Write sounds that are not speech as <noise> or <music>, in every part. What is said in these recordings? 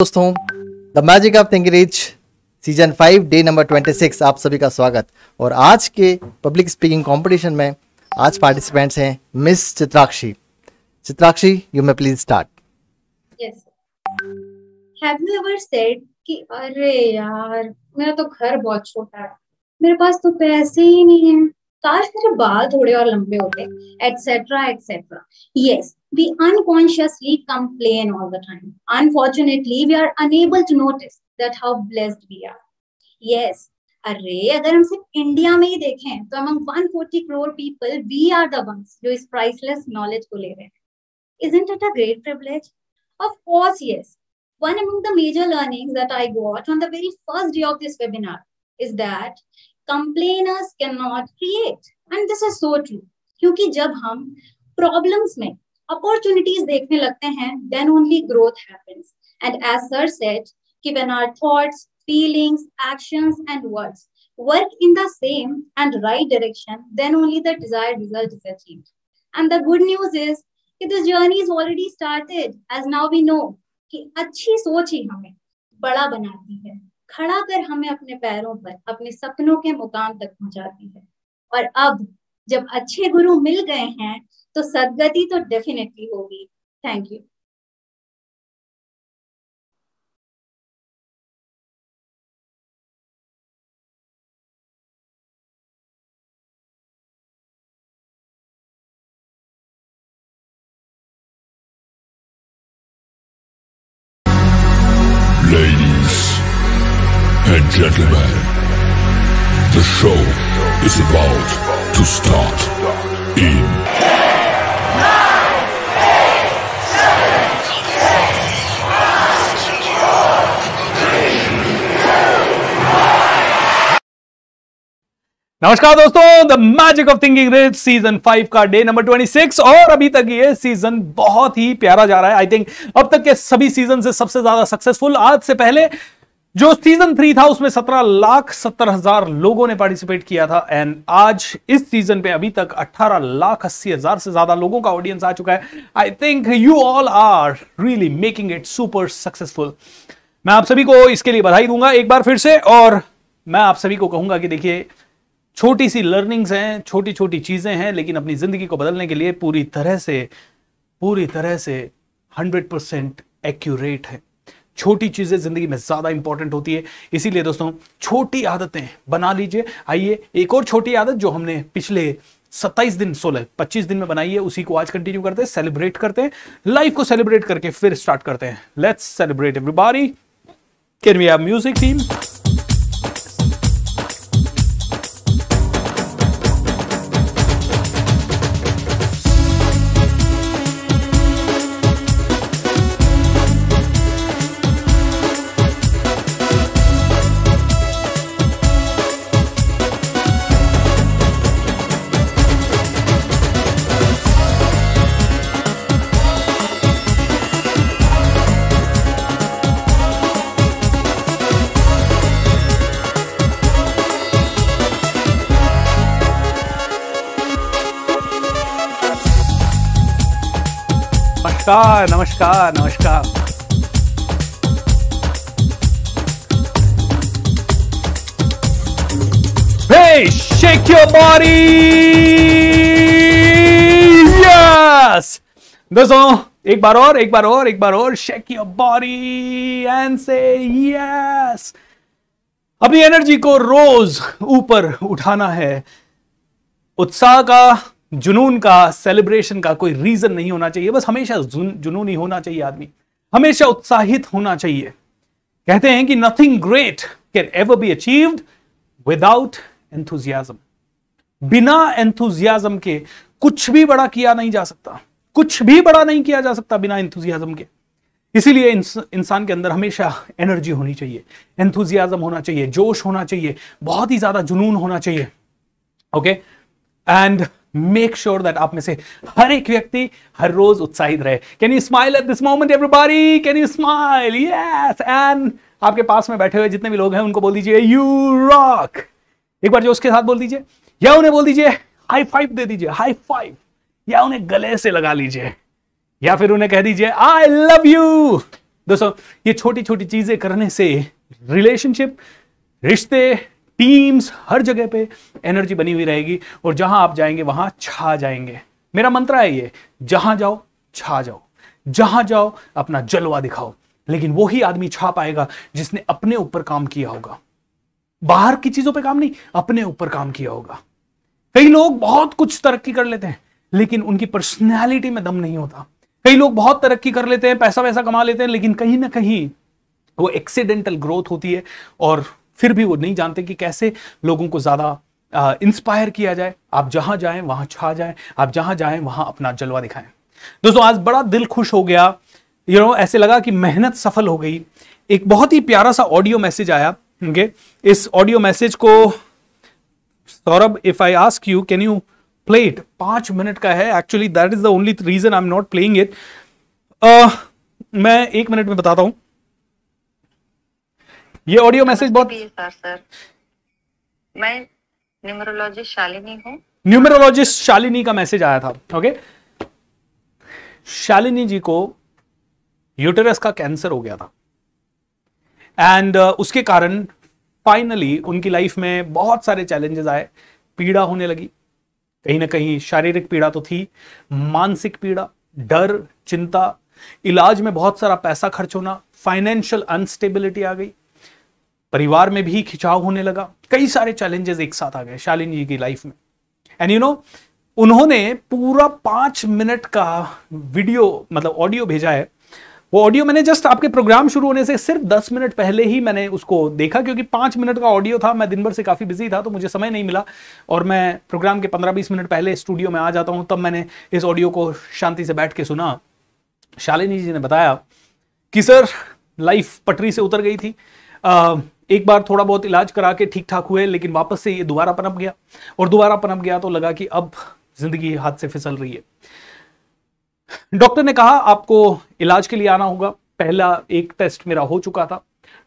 दोस्तों the magic of thinking rich season five day number twenty six आप सभी का स्वागत और आज के पब्लिक स्पीकिंग कंपटीशन में आज पार्टिसिपेंट्स हैं miss Chitrakshi Chitrakshi you may please start yes have you ever said कि अरे यार मेरा तो घर बहुत छोटा है मेरे पास तो पैसे ही नहीं है काश मेरे बाल थोड़े और लंबे होते etcetera etcetera yes we unconsciously complain all the time unfortunately we are unable to notice that how blessed we are yes अरे अगर हम सिर्फ इंडिया में ही देखें तो among 140 crore people we are the ones जो इस प्राइसलेस नॉलेज को ले रहे हैं isn't it a great privilege of course yes one among the major learnings that I got on the very first day of this webinar is that complainers can not create and this is so true क्योंकि जब हम problems में opportunities देखने लगते हैं then only growth happens and as sir said कि when our thoughts feelings actions and words work in the same and right direction then only the desired result is achieved and the good news is कि this journey is already started as now we know कि अच्छी सोच ही हमें बड़ा बनाती है खड़ा कर हमें अपने पैरों पर अपने सपनों के मुकाम तक पहुंचाती है और अब जब अच्छे गुरु मिल गए हैं तो सदगति तो डेफिनेटली होगी thank you gentlemen, the show is about to start in... 10, 9, 8, 7, 6, 5, 4, 3, 2, 1... नमस्कार दोस्तों the magic of thinking rich season five का डे नंबर ट्वेंटी सिक्स और अभी तक ये सीजन बहुत ही प्यारा जा रहा है आई थिंक अब तक के सभी सीजन से सबसे ज्यादा सक्सेसफुल आज से पहले जो सीजन थ्री था उसमें सत्रह लाख सत्तर हजार लोगों ने पार्टिसिपेट किया था एंड आज इस सीजन पे अभी तक अट्ठारह लाख अस्सी हजार से ज्यादा लोगों का ऑडियंस आ चुका है I think you all are really making it super successful मैं आप सभी को इसके लिए बधाई दूंगा एक बार फिर से और मैं आप सभी को कहूंगा कि देखिए छोटी सी लर्निंग्स हैं छोटी छोटी चीजें हैं लेकिन अपनी जिंदगी को बदलने के लिए पूरी तरह से पूरी तरह से हंड्रेड परसेंट एक्यूरेट है छोटी चीज़ें ज़िंदगी में ज़्यादा इंपॉर्टेंट होती है इसीलिए दोस्तों छोटी आदतें बना लीजिए आइए एक और छोटी आदत जो हमने पिछले सत्ताईस दिन सोलह पच्चीस दिन में बनाई है उसी को आज कंटिन्यू करते हैं सेलिब्रेट करते हैं लाइफ को सेलिब्रेट करके फिर स्टार्ट करते हैं let's celebrate everybody can we have music team नमस्कार नमस्कार नमस्कार Hey, shake your body! दोस्तों एक बार और एक बार और एक बार और shake your body and say yes अपनी एनर्जी को रोज ऊपर उठाना है उत्साह का जुनून का सेलिब्रेशन का कोई रीजन नहीं होना चाहिए बस हमेशा जुनून ही होना चाहिए आदमी हमेशा उत्साहित होना चाहिए कहते हैं कि nothing great can ever be achieved without enthusiasm बिना एंथुजियाजम के कुछ भी बड़ा किया नहीं जा सकता कुछ भी बड़ा नहीं किया जा सकता बिना एंथुजियाजम के इसीलिए इंसान के अंदर हमेशा एनर्जी होनी चाहिए एंथुजियाजम होना चाहिए जोश होना चाहिए बहुत ही ज्यादा जुनून होना चाहिए okay okay? And make sure that आप में से हर एक व्यक्ति हर रोज उत्साहित रहे can you smile at this moment everybody can you smile yes and आपके पास में बैठे हुए जितने भी लोग हैं उनको बोल दीजिए यू रॉक एक बार जो उसके साथ बोल दीजिए या उन्हें बोल दीजिए हाई फाइव दे दीजिए हाई फाइव या उन्हें गले से लगा लीजिए या फिर उन्हें कह दीजिए आई लव यू दोस्तों ये छोटी छोटी चीजें करने से रिलेशनशिप रिश्ते टीम्स हर जगह पे एनर्जी बनी हुई रहेगी और जहां आप जाएंगे वहां छा जाएंगे मेरा मंत्र है ये जहां जाओ छा जाओ जहां जाओ अपना जलवा दिखाओ लेकिन वो ही आदमी छा पाएगा जिसने अपने ऊपर काम किया होगा बाहर की चीजों पे काम नहीं अपने ऊपर काम किया होगा कई लोग बहुत कुछ तरक्की कर लेते हैं लेकिन उनकी पर्सनैलिटी में दम नहीं होता कई लोग बहुत तरक्की कर लेते हैं पैसा वैसा कमा लेते हैं लेकिन कहीं ना कहीं वो एक्सीडेंटल ग्रोथ होती है और फिर भी वो नहीं जानते कि कैसे लोगों को ज़्यादा इंस्पायर किया जाए आप जहां जाएं वहां छा जाएं आप जहां जाएं वहां अपना जलवा दिखाएं दोस्तों आज बड़ा दिल खुश हो गया यू नो ऐसे लगा कि मेहनत सफल हो गई एक बहुत ही प्यारा सा ऑडियो मैसेज आया ओके इस ऑडियो मैसेज को Saurabh if I ask you can you play it पांच मिनट का है actually that is the only reason I am not playing it मैं एक मिनट में बताता हूं ये ऑडियो मैसेज बहुत मैं न्यूमरोलॉजिस्ट शालिनी हूँ न्यूमरोलॉजिस्ट शालिनी का मैसेज आया था ओके शालिनी जी को यूटेरस का कैंसर हो गया था एंड uh, उसके कारण फाइनली उनकी लाइफ में बहुत सारे चैलेंजेस आए पीड़ा होने लगी कहीं ना कहीं शारीरिक पीड़ा तो थी मानसिक पीड़ा डर चिंता इलाज में बहुत सारा पैसा खर्च होना फाइनेंशियल अनस्टेबिलिटी आ गई परिवार में भी खिंचाव होने लगा कई सारे चैलेंजेस एक साथ आ गए शालिनी जी की लाइफ में एंड यू नो उन्होंने पूरा पांच मिनट का वीडियो मतलब ऑडियो भेजा है वो ऑडियो मैंने जस्ट आपके प्रोग्राम शुरू होने से सिर्फ दस मिनट पहले ही मैंने उसको देखा क्योंकि पांच मिनट का ऑडियो था मैं दिन भर से काफ़ी बिजी था तो मुझे समय नहीं मिला और मैं प्रोग्राम के पंद्रह बीस मिनट पहले स्टूडियो में आ जाता हूँ तब मैंने इस ऑडियो को शांति से बैठ के सुना शालिनी जी ने बताया कि सर लाइफ पटरी से उतर गई थी एक बार थोड़ा बहुत इलाज करा के ठीक ठाक हुए लेकिन वापस से ये दोबारा पनप गया और दोबारा पनप गया तो लगा कि अब जिंदगी हाथ से फिसल रही है डॉक्टर ने कहा आपको इलाज के लिए आना होगा पहला एक टेस्ट मेरा हो चुका था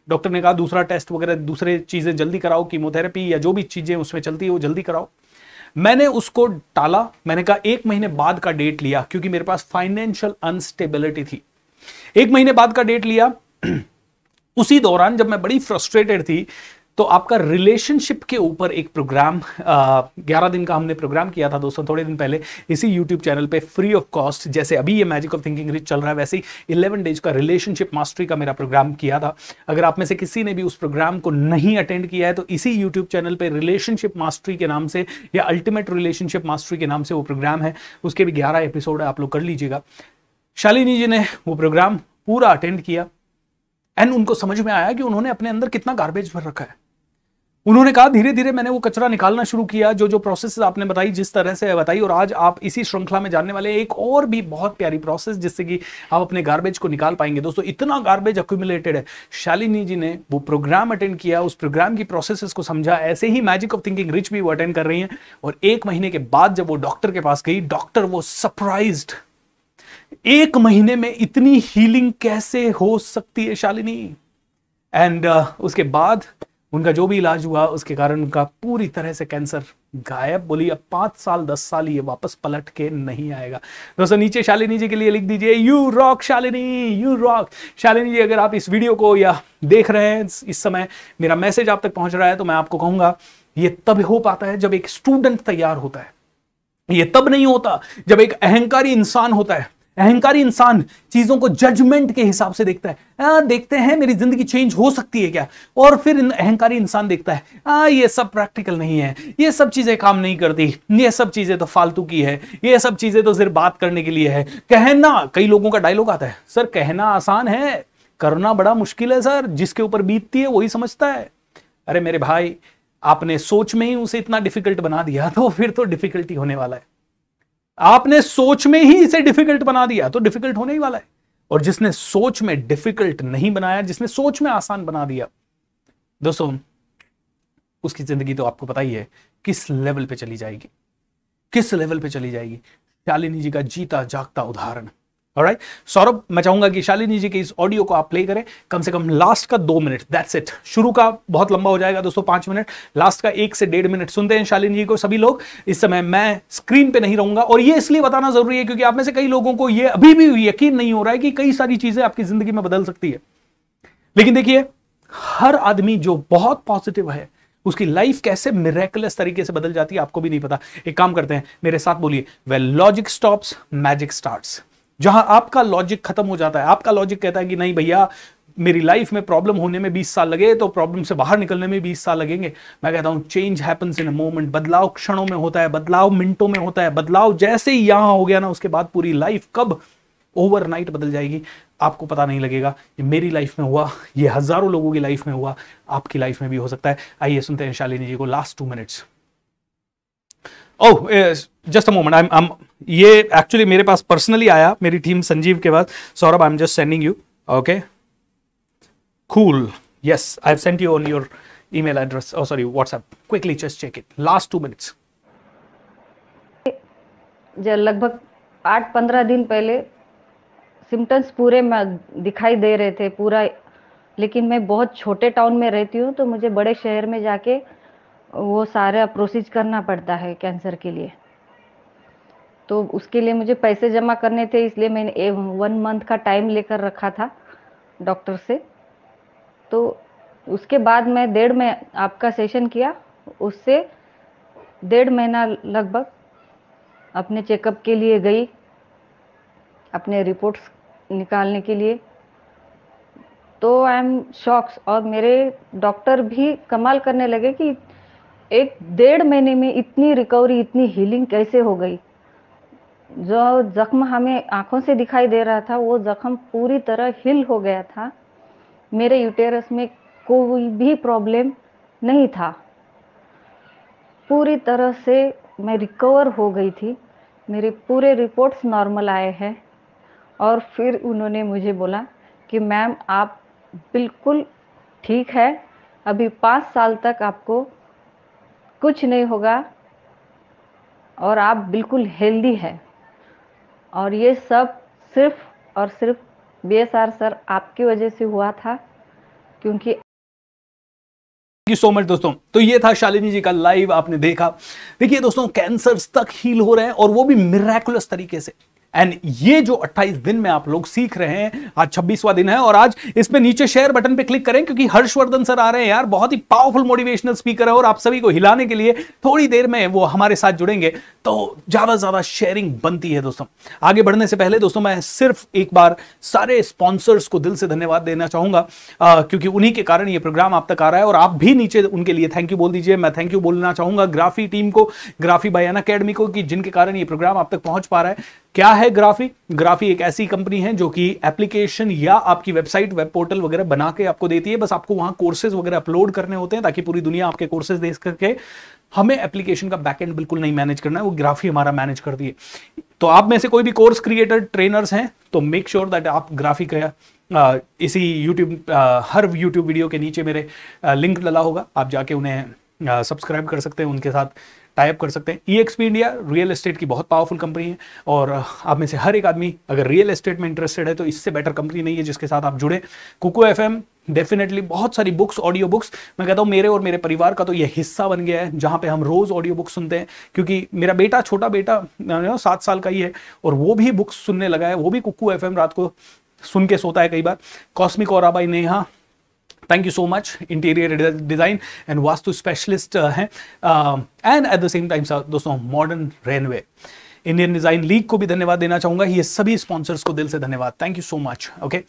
डॉक्टर ने कहा दूसरा टेस्ट वगैरह दूसरे चीज़ें जल्दी कराओ कीमोथेरेपी या जो भी चीज़ें उसमें चलती है वो जल्दी कराओ मैंने उसको टाला मैंने कहा एक महीने बाद का डेट लिया क्योंकि मेरे पास फाइनेंशियल अनस्टेबिलिटी थी एक महीने बाद का डेट लिया उसी दौरान जब मैं बड़ी फ्रस्ट्रेटेड थी तो आपका रिलेशनशिप के ऊपर एक प्रोग्राम ग्यारह दिन का हमने प्रोग्राम किया था दोस्तों थोड़े दिन पहले इसी यूट्यूब चैनल पे फ्री ऑफ कॉस्ट जैसे अभी ये मैजिक ऑफ थिंकिंग रिच चल रहा है वैसे ही इलेवन डेज का रिलेशनशिप मास्टरी का मेरा प्रोग्राम किया था अगर आप में से किसी ने भी उस प्रोग्राम को नहीं अटेंड किया है तो इसी यूट्यूब चैनल पर रिलेशनशिप मास्टरी के नाम से या अल्टीमेट रिलेशनशिप मास्टरी के नाम से वो प्रोग्राम है उसके भी ग्यारह एपिसोड है आप लोग कर लीजिएगा शालिनी जी ने वो प्रोग्राम पूरा अटेंड किया एंड उनको समझ में आया कि उन्होंने अपने अंदर कितना गार्बेज भर रखा है उन्होंने कहा धीरे धीरे मैंने वो कचरा निकालना शुरू किया जो जो प्रोसेस आपने बताई जिस तरह से बताई और आज आप इसी श्रृंखला में जानने वाले एक और भी बहुत प्यारी प्रोसेस जिससे कि आप अपने गार्बेज को निकाल पाएंगे दोस्तों इतना गार्बेज अक्यूमुलेटेड है शालिनी जी ने वो प्रोग्राम अटेंड किया उस प्रोग्राम की प्रोसेस को समझा ऐसे ही मैजिक ऑफ थिंकिंग रिच भी वो अटेंड कर रही है और एक महीने के बाद जब वो डॉक्टर के पास गई डॉक्टर वो सरप्राइज्ड एक महीने में इतनी हीलिंग कैसे हो सकती है शालिनी एंड uh, उसके बाद उनका जो भी इलाज हुआ उसके कारण उनका पूरी तरह से कैंसर गायब बोली अब पांच साल दस साल ये वापस पलट के नहीं आएगा दोस्तों नीचे शालिनी जी के लिए लिख दीजिए you rock Shalini you rock Shalini ji अगर आप इस वीडियो को या देख रहे हैं इस समय मेरा मैसेज आप तक पहुंच रहा है तो मैं आपको कहूंगा ये तब हो पाता है जब एक स्टूडेंट तैयार होता है ये तब नहीं होता जब एक अहंकारी इंसान होता है अहंकारी इंसान चीजों को जजमेंट के हिसाब से देखता है आ, देखते हैं मेरी जिंदगी चेंज हो सकती है क्या और फिर अहंकारी इंसान देखता है आ, ये सब प्रैक्टिकल नहीं है ये सब चीजें काम नहीं करती ये सब चीजें तो फालतू की है ये सब चीजें तो सिर्फ बात करने के लिए है कहना कई लोगों का डायलॉग आता है सर कहना आसान है करना बड़ा मुश्किल है सर जिसके ऊपर बीतती है वही समझता है अरे मेरे भाई आपने सोच में ही उसे इतना डिफिकल्ट बना दिया तो फिर तो डिफिकल्टी होने वाला है आपने सोच में ही इसे डिफिकल्ट बना दिया तो डिफिकल्ट होने ही वाला है और जिसने सोच में डिफिकल्ट नहीं बनाया जिसने सोच में आसान बना दिया दोस्तों उसकी जिंदगी तो आपको पता ही है किस लेवल पे चली जाएगी किस लेवल पे चली जाएगी शालिनी जी का जीता जागता उदाहरण राइट सौरभ मैं चाहूंगा कि शालिनी जी के इस ऑडियो को आप प्ले करें कम से कम लास्ट का दो मिनट दैट्स इट शुरू का बहुत लंबा हो जाएगा दोस्तों पांच मिनट लास्ट का एक से डेढ़ मिनट सुनते हैं शालिनी जी को सभी लोग इस समय मैं स्क्रीन पे नहीं रहूंगा और ये इसलिए बताना जरूरी है क्योंकि आप में से कई लोगों को ये अभी भी यकीन नहीं हो रहा है कि कई सारी चीजें आपकी जिंदगी में बदल सकती है लेकिन देखिए हर आदमी जो बहुत पॉजिटिव है उसकी लाइफ कैसे मिरेकुलस तरीके से बदल जाती है आपको भी नहीं पता एक काम करते हैं मेरे साथ बोलिए well logic stops magic starts जहां आपका लॉजिक खत्म हो जाता है आपका लॉजिक कहता है कि नहीं भैया मेरी लाइफ में प्रॉब्लम होने में 20 साल लगे तो प्रॉब्लम से बाहर निकलने में 20 साल लगेंगे मैं कहता हूं change happens in a moment बदलाव क्षणों में होता है बदलाव मिनटों में होता है बदलाव जैसे ही यहां हो गया ना उसके बाद पूरी लाइफ कब ओवरनाइट बदल जाएगी आपको पता नहीं लगेगा ये मेरी लाइफ में हुआ ये हजारों लोगों की लाइफ में हुआ आपकी लाइफ में भी हो सकता है आइए सुनते हैं शालिनी जी को last two minutes oh just a moment I am ये एक्चुअली मेरे पास पर्सनली आया मेरी टीम संजीव के पास Saurabh I am just sending you okay cool yes I have sent you on your email address oh sorry WhatsApp quickly just check it last two minutes जब लगभग आठ पंद्रह दिन पहले सिम्टम्स पूरे में दिखाई दे रहे थे पूरा लेकिन मैं बहुत छोटे टाउन में रहती हूँ तो मुझे बड़े शहर में जाके वो सारा प्रोसीज करना पड़ता है कैंसर के लिए तो उसके लिए मुझे पैसे जमा करने थे इसलिए मैंने ए वन मंथ का टाइम लेकर रखा था डॉक्टर से तो उसके बाद मैं डेढ़ में आपका सेशन किया उससे डेढ़ महीना लगभग अपने चेकअप के लिए गई अपने रिपोर्ट्स निकालने के लिए तो आई एम शॉक्स और मेरे डॉक्टर भी कमाल करने लगे कि एक डेढ़ महीने में इतनी रिकवरी इतनी हीलिंग कैसे हो गई जो जख्म हमें आंखों से दिखाई दे रहा था वो जख्म पूरी तरह हिल हो गया था मेरे यूटेरस में कोई भी प्रॉब्लम नहीं था पूरी तरह से मैं रिकवर हो गई थी मेरे पूरे रिपोर्ट्स नॉर्मल आए हैं और फिर उन्होंने मुझे बोला कि मैम आप बिल्कुल ठीक है अभी पाँच साल तक आपको कुछ नहीं होगा और आप बिल्कुल हेल्दी है और ये सब सिर्फ और सिर्फ बी एस आर सर आपकी वजह से हुआ था क्योंकि थैंक यू सो मच दोस्तों तो ये था शालिनी जी का लाइव आपने देखा देखिए दोस्तों कैंसर तक हील हो रहे हैं और वो भी मिराकुलस तरीके से एंड ये जो 28 दिन में आप लोग सीख रहे हैं आज छब्बीसवा दिन है और आज इसमें नीचे शेयर बटन पे क्लिक करें क्योंकि हर्षवर्धन सर आ रहे हैं यार बहुत ही पावरफुल मोटिवेशनल स्पीकर है और आप सभी को हिलाने के लिए थोड़ी देर में वो हमारे साथ जुड़ेंगे तो ज्यादा से ज्यादा शेयरिंग बनती है दोस्तों आगे बढ़ने से पहले दोस्तों मैं सिर्फ एक बार सारे स्पॉन्सर्स को दिल से धन्यवाद देना चाहूंगा आ, क्योंकि उन्हीं के कारण ये प्रोग्राम आप तक आ रहा है और आप भी नीचे उनके लिए थैंक यू बोल दीजिए मैं थैंक यू बोलना चाहूंगा ग्राफी टीम को ग्राफी बयान अकेडमी को कि जिनके कारण ये प्रोग्राम आप तक पहुंच पा रहा है क्या है ग्राफी ग्राफी एक ऐसी कंपनी है जो कि एप्लीकेशन या आपकी वेबसाइट वेब पोर्टल वगैरह बना के आपको देती है बस आपको वहां कोर्सेज वगैरह अपलोड करने होते हैं ताकि पूरी दुनिया आपके कोर्सेज देख करके हमें एप्लीकेशन का बैकएंड बिल्कुल नहीं मैनेज करना है वो ग्राफी हमारा मैनेज कर दिए तो आप में से कोई भी कोर्स क्रिएटर ट्रेनर्स हैं तो मेक श्योर दैट आप ग्राफी का इसी यूट्यूब हर यूट्यूब वीडियो के नीचे मेरे लिंक डला होगा आप जाके उन्हें सब्सक्राइब कर सकते हैं उनके साथ टाइप कर सकते हैं ई इंडिया रियल एस्टेट की बहुत पावरफुल कंपनी है और uh, आप में से हर एक आदमी अगर रियल एस्टेट में इंटरेस्टेड है तो इससे बेटर कंपनी नहीं है जिसके साथ आप जुड़े कुको एफ डेफिनेटली बहुत सारी बुक्स ऑडियो बुक्स मैं कहता हूँ मेरे और मेरे परिवार का तो ये हिस्सा बन गया है जहाँ पे हम रोज़ ऑडियो बुक्स सुनते हैं क्योंकि मेरा बेटा छोटा बेटा uh, सात साल का ही है और वो भी बुक्स सुनने लगा है वो भी कुकू एफ रात को सुन के सोता है कई बार कॉस्मिक और आबाई Neha thank you so much interior design and vastu specialist हैं and at the same time दोस्तों modern runway Indian design league को भी धन्यवाद देना चाहूंगा ये सभी स्पॉन्सर्स को दिल से धन्यवाद thank you so much okay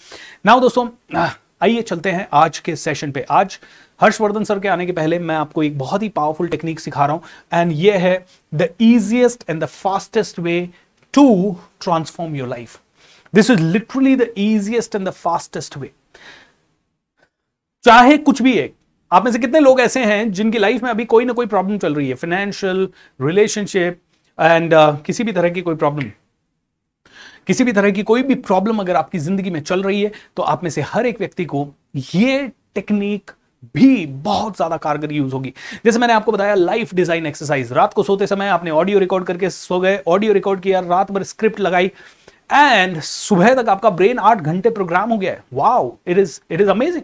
now दोस्तों uh, आइए चलते हैं आज के सेशन पे आज हर्षवर्धन सर के आने के पहले मैं आपको एक बहुत ही पावरफुल टेक्निक सिखा रहा हूं एंड ये है the easiest and the fastest way to transform your life this is literally the easiest and the fastest way चाहे कुछ भी एक आप में से कितने लोग ऐसे हैं जिनकी लाइफ में अभी कोई ना कोई प्रॉब्लम चल रही है फाइनेंशियल रिलेशनशिप एंड किसी भी तरह की कोई प्रॉब्लम किसी भी तरह की कोई भी प्रॉब्लम अगर आपकी जिंदगी में चल रही है तो आप में से हर एक व्यक्ति को ये टेक्निक भी बहुत ज्यादा कारगर यूज होगी जैसे मैंने आपको बताया लाइफ डिजाइन एक्सरसाइज रात को सोते समय आपने ऑडियो रिकॉर्ड करके सो गए ऑडियो रिकॉर्ड किया रात भर स्क्रिप्ट लगाई एंड सुबह तक आपका ब्रेन आठ घंटे प्रोग्राम हो गया है wow it is it is amazing